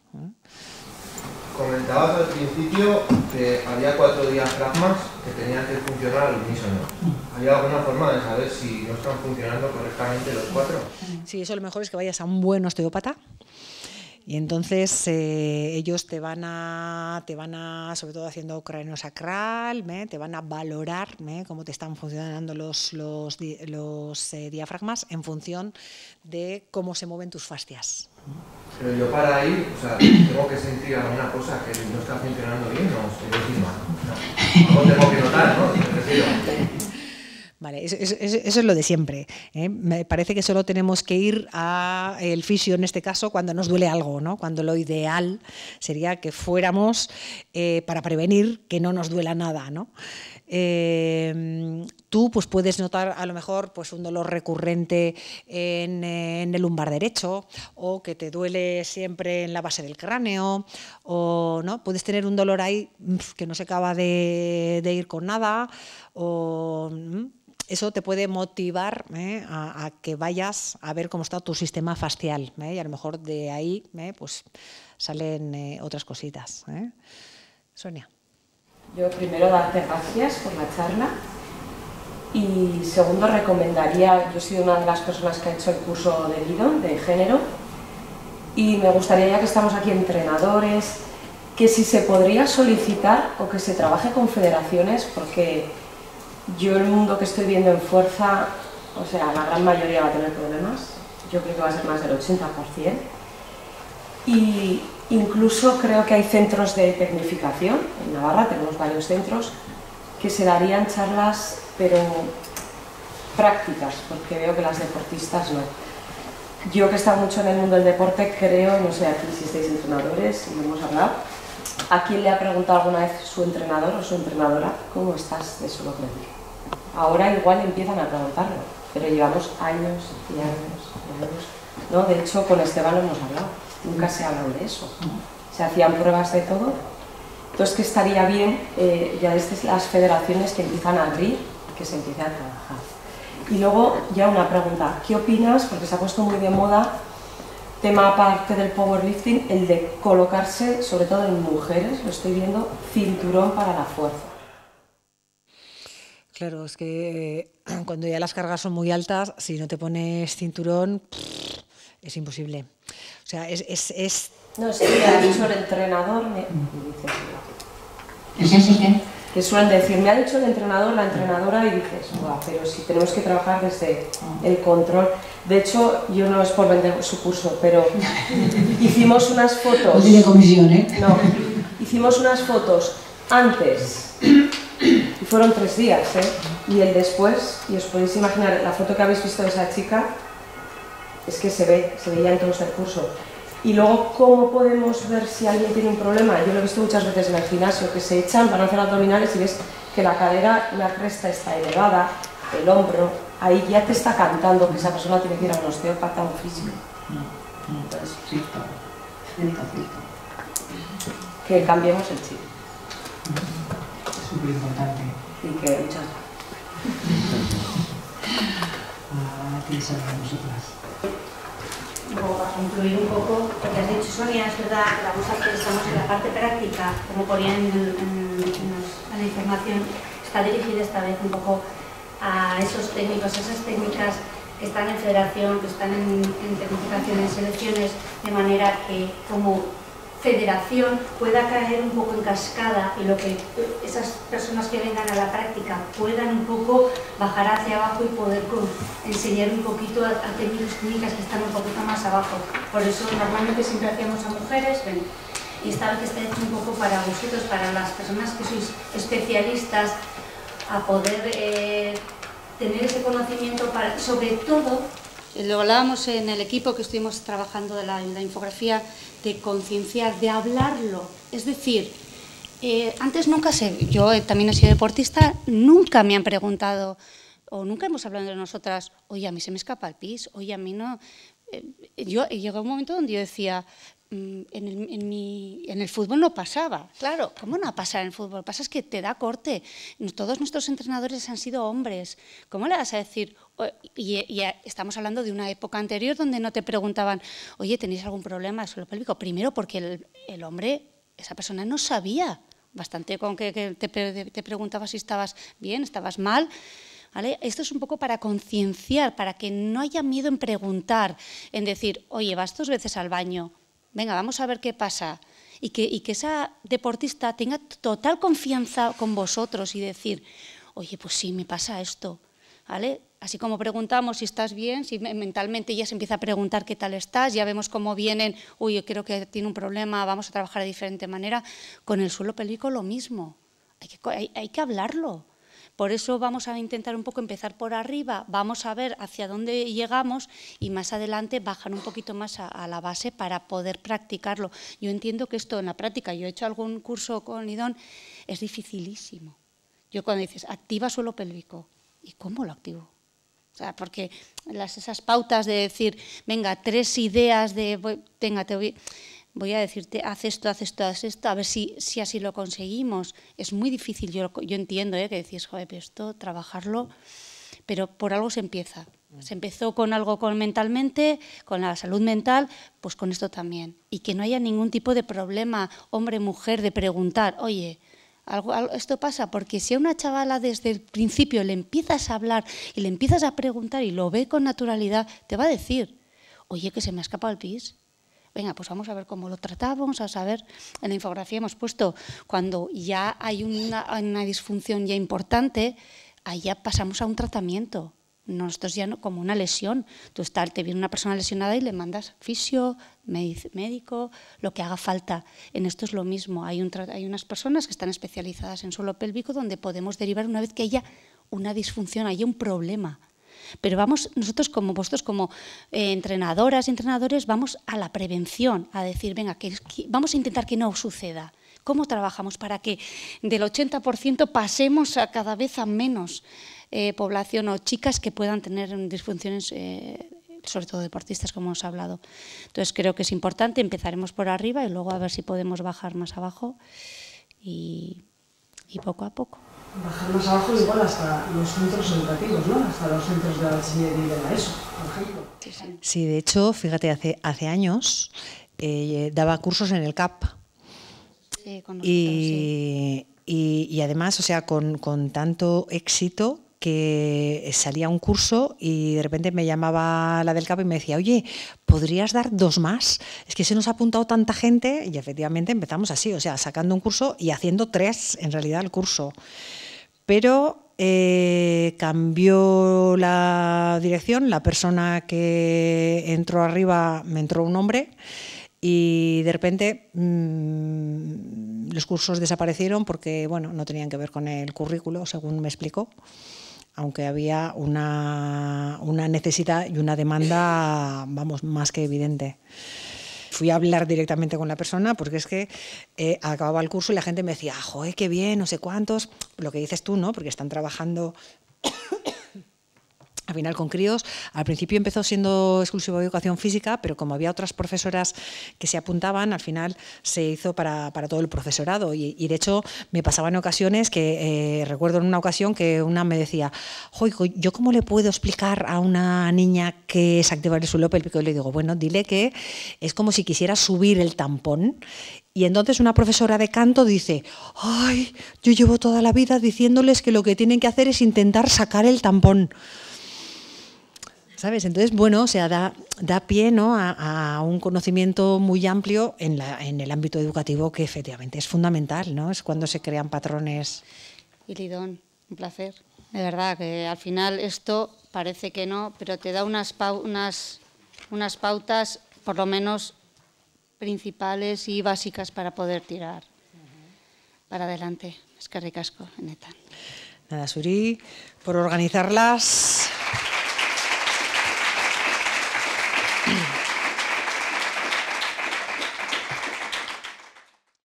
comentabas al principio que había cuatro diafragmas que tenían que funcionar al unísono. ¿Hay alguna forma de saber si no están funcionando correctamente los cuatro? Sí, eso lo mejor es que vayas a un buen osteópata y entonces eh, ellos te van a, te van a, sobre todo haciendo cráneo sacral, ¿eh? te van a valorar ¿eh? cómo te están funcionando los, los, los eh, diafragmas en función de cómo se mueven tus fascias. Pero yo para ahí, o sea, tengo que sentir alguna cosa que no está funcionando bien, ¿no? Encima. no. Algo tengo que notar, ¿no? Vale, eso, es lo de siempre. ¿eh? Me parece que solo tenemos que ir al fisio en este caso cuando nos duele algo, ¿no? Cuando lo ideal sería que fuéramos eh, para prevenir que no nos duela nada, ¿no? Eh, tú pues puedes notar a lo mejor pues un dolor recurrente en, el lumbar derecho o que te duele siempre en la base del cráneo o no puedes tener un dolor ahí mm, que no se acaba de, de ir con nada o mm, eso te puede motivar ¿eh? a, que vayas a ver cómo está tu sistema facial. ¿eh? Y a lo mejor de ahí ¿eh? pues, salen otras cositas. Sonia. Yo primero darte gracias por la charla. Y segundo, recomendaría, yo he sido una de las personas que ha hecho el curso de Lidon de género, y me gustaría, ya que estamos aquí entrenadores, que si se podría solicitar o que se trabaje con federaciones, porque yo el mundo que estoy viendo en fuerza, o sea, la gran mayoría va a tener problemas, yo creo que va a ser más del 80%, y incluso creo que hay centros de tecnificación, en Navarra tenemos varios centros, que se darían charlas, pero prácticas, porque veo que las deportistas no. Yo que está mucho en el mundo del deporte, creo, no sé, aquí si estáis entrenadores, y hemos hablado, ¿a quién le ha preguntado alguna vez su entrenador o su entrenadora cómo estás de solo creo? Ahora igual empiezan a preguntarlo, pero llevamos años y años ¿no? De hecho, con Esteban hemos hablado, nunca se ha hablado de eso. Se hacían pruebas de todo. Entonces, que estaría bien eh, ya desde las federaciones que empiezan a abrir, que se empiece a trabajar. Y luego, ya una pregunta, ¿qué opinas? Porque se ha puesto muy de moda tema aparte del powerlifting, el de colocarse, sobre todo en mujeres, lo estoy viendo, cinturón para la fuerza. Claro, es que eh, cuando ya las cargas son muy altas, si no te pones cinturón, es imposible. O sea, es... No, es que ha dicho el entrenador... Me... ¿Es Que suelen decir, me ha dicho el entrenador, la entrenadora, y dices, pero si tenemos que trabajar desde el control. De hecho, yo no es por vender su curso, pero hicimos unas fotos... No tiene comisión, ¿eh? No, hicimos unas fotos antes fueron tres días, ¿eh? Y el después, y os podéis imaginar, la foto que habéis visto de esa chica, es que se ve, se veía en todo el este curso. Y luego, ¿cómo podemos ver si alguien tiene un problema? Yo lo he visto muchas veces en el gimnasio, que se echan para hacer abdominales y ves que la cadera, la cresta está elevada, el hombro, ahí ya te está cantando que esa persona tiene que ir a un osteópata o un físico. que cambiemos el chip súper importante. Y que muchas ah, gracias. a vosotras. Vamos a concluir un poco, porque has dicho Sonia, es verdad que la cosa que estamos en la parte práctica, como ponían en, la información, está dirigida esta vez un poco a esos técnicos, a esas técnicas que están en federación, que están en, en de en selecciones, de manera que como federación pueda caer un poco en cascada y lo que eh, esas personas que vengan a la práctica puedan un poco bajar hacia abajo y poder enseñar un poquito a, a técnicas clínicas que están un poquito más abajo. Por eso normalmente siempre hacíamos a mujeres, y esta vez está hecho un poco para vosotros, para las personas que sois especialistas, a poder eh, tener ese conocimiento, para, sobre todo... Lo hablábamos en el equipo que estuvimos trabajando de la, la infografía, de concienciar, de hablarlo. Es decir, eh, antes nunca sé, yo eh, también he sido deportista, nunca me han preguntado o nunca hemos hablado de nosotras, oye, a mí se me escapa el pis, oye, a mí no... Eh, yo llegó un momento donde yo decía, mm, en el, en, el, fútbol no pasaba. Claro, ¿cómo no ha pasado en el fútbol? Pasa es que te da corte. Todos nuestros entrenadores han sido hombres. ¿Cómo le vas a decir, y, estamos hablando de una época anterior donde no te preguntaban, oye, ¿tenéis algún problema de suelo pélvico? Primero porque el, hombre, esa persona no sabía bastante con que, te, preguntaba si estabas bien, estabas mal. Esto es un poco para concienciar, para que no haya miedo en preguntar, en decir, oye, vas dos veces al baño, venga, vamos a ver qué pasa. Y que, y que esa deportista tenga total confianza con vosotros y decir, oye, pues sí, me pasa esto. ¿Vale? así como preguntamos si estás bien, si mentalmente ya se empieza a preguntar qué tal estás, ya vemos cómo vienen, uy, yo creo que tiene un problema, vamos a trabajar de diferente manera, con el suelo pélvico lo mismo, hay que, hablarlo. Por eso vamos a intentar un poco empezar por arriba, vamos a ver hacia dónde llegamos y más adelante bajar un poquito más a, la base para poder practicarlo. Yo entiendo que esto en la práctica, yo he hecho algún curso con Idón, es dificilísimo. Yo cuando dices, activa suelo pélvico, ¿y cómo lo activo? O sea, porque las, esas pautas de decir, venga, tres ideas de, voy, voy, a decirte, haz esto, haz esto, haz esto, a ver si, si así lo conseguimos. Es muy difícil, yo, yo entiendo ¿eh? que decís, joder, pero esto, trabajarlo, pero por algo se empieza. Mm. Se empezó con algo con mentalmente, con la salud mental, pues con esto también. Y que no haya ningún tipo de problema, hombre, mujer, de preguntar, oye, esto pasa porque si a una chavala desde el principio le empiezas a hablar y le empiezas a preguntar y lo ve con naturalidad, te va a decir, oye, que se me ha escapado el pis. Venga, pues vamos a ver cómo lo tratamos, a saber. En la infografía hemos puesto cuando ya hay una, una disfunción ya importante, allá pasamos a un tratamiento. Nosotros ya como una lesión. Tú te viene una persona lesionada y le mandas fisio, médico, lo que haga falta. En esto es lo mismo. Hay, hay unas personas que están especializadas en suelo pélvico donde podemos derivar una vez que haya una disfunción, haya un problema. Pero vamos, nosotros como vosotros, como eh, entrenadoras y entrenadores, vamos a la prevención, a decir, venga, vamos a intentar que no suceda. ¿Cómo trabajamos para que del 80% pasemos a cada vez a menos? Eh, población o chicas que puedan tener disfunciones, eh, sobre todo deportistas, como hemos hablado. Entonces creo que es importante, empezaremos por arriba y luego a ver si podemos bajar más abajo y, poco a poco. Bajar más abajo igual hasta los centros educativos, ¿no? Hasta los centros de y de la ESO, por ejemplo. Sí, sí. sí, de hecho, fíjate, hace, hace años eh, daba cursos en el CAP. y, y, y, además, o sea, con, con tanto éxito que salía un curso y de repente me llamaba la del CAP y me decía, oye, ¿podrías dar dos más? Es que se nos ha apuntado tanta gente y efectivamente empezamos así, o sea, sacando un curso y haciendo tres en realidad el curso. Pero eh, cambió la dirección, la persona que entró arriba me entró un hombre y de repente mm, los cursos desaparecieron porque bueno, no tenían que ver con el currículo, según me explicó aunque había una, necesidad y una demanda, vamos, más que evidente fui a hablar directamente con la persona porque es que eh, acababa el curso y la gente me decía, joder, qué bien, no sé cuántos, lo que dices tú, ¿no? Porque están trabajando al final con críos, al principio empezó siendo exclusivo de educación física, pero como había otras profesoras que se apuntaban, al final se hizo para, todo el profesorado. Y, de hecho me pasaban ocasiones que, eh, recuerdo en una ocasión que una me decía, Joico, ¿yo cómo le puedo explicar a una niña que es activar el suelo pélvico? Y le digo, bueno, dile que es como si quisiera subir el tampón y entonces una profesora de canto dice, ay, yo llevo toda la vida diciéndoles que lo que tienen que hacer es intentar sacar el tampón. ¿Sabes? Entonces, bueno, o sea, da, da pie ¿no? a, un conocimiento muy amplio en, el ámbito educativo que efectivamente es fundamental, ¿no? Es cuando se crean patrones. Y Lidón, un placer. De verdad, que al final esto parece que no, pero te da unas, unas, unas pautas, por lo menos principales y básicas para poder tirar para adelante. Es que ricasco, neta. Nada, Suri, por organizarlas.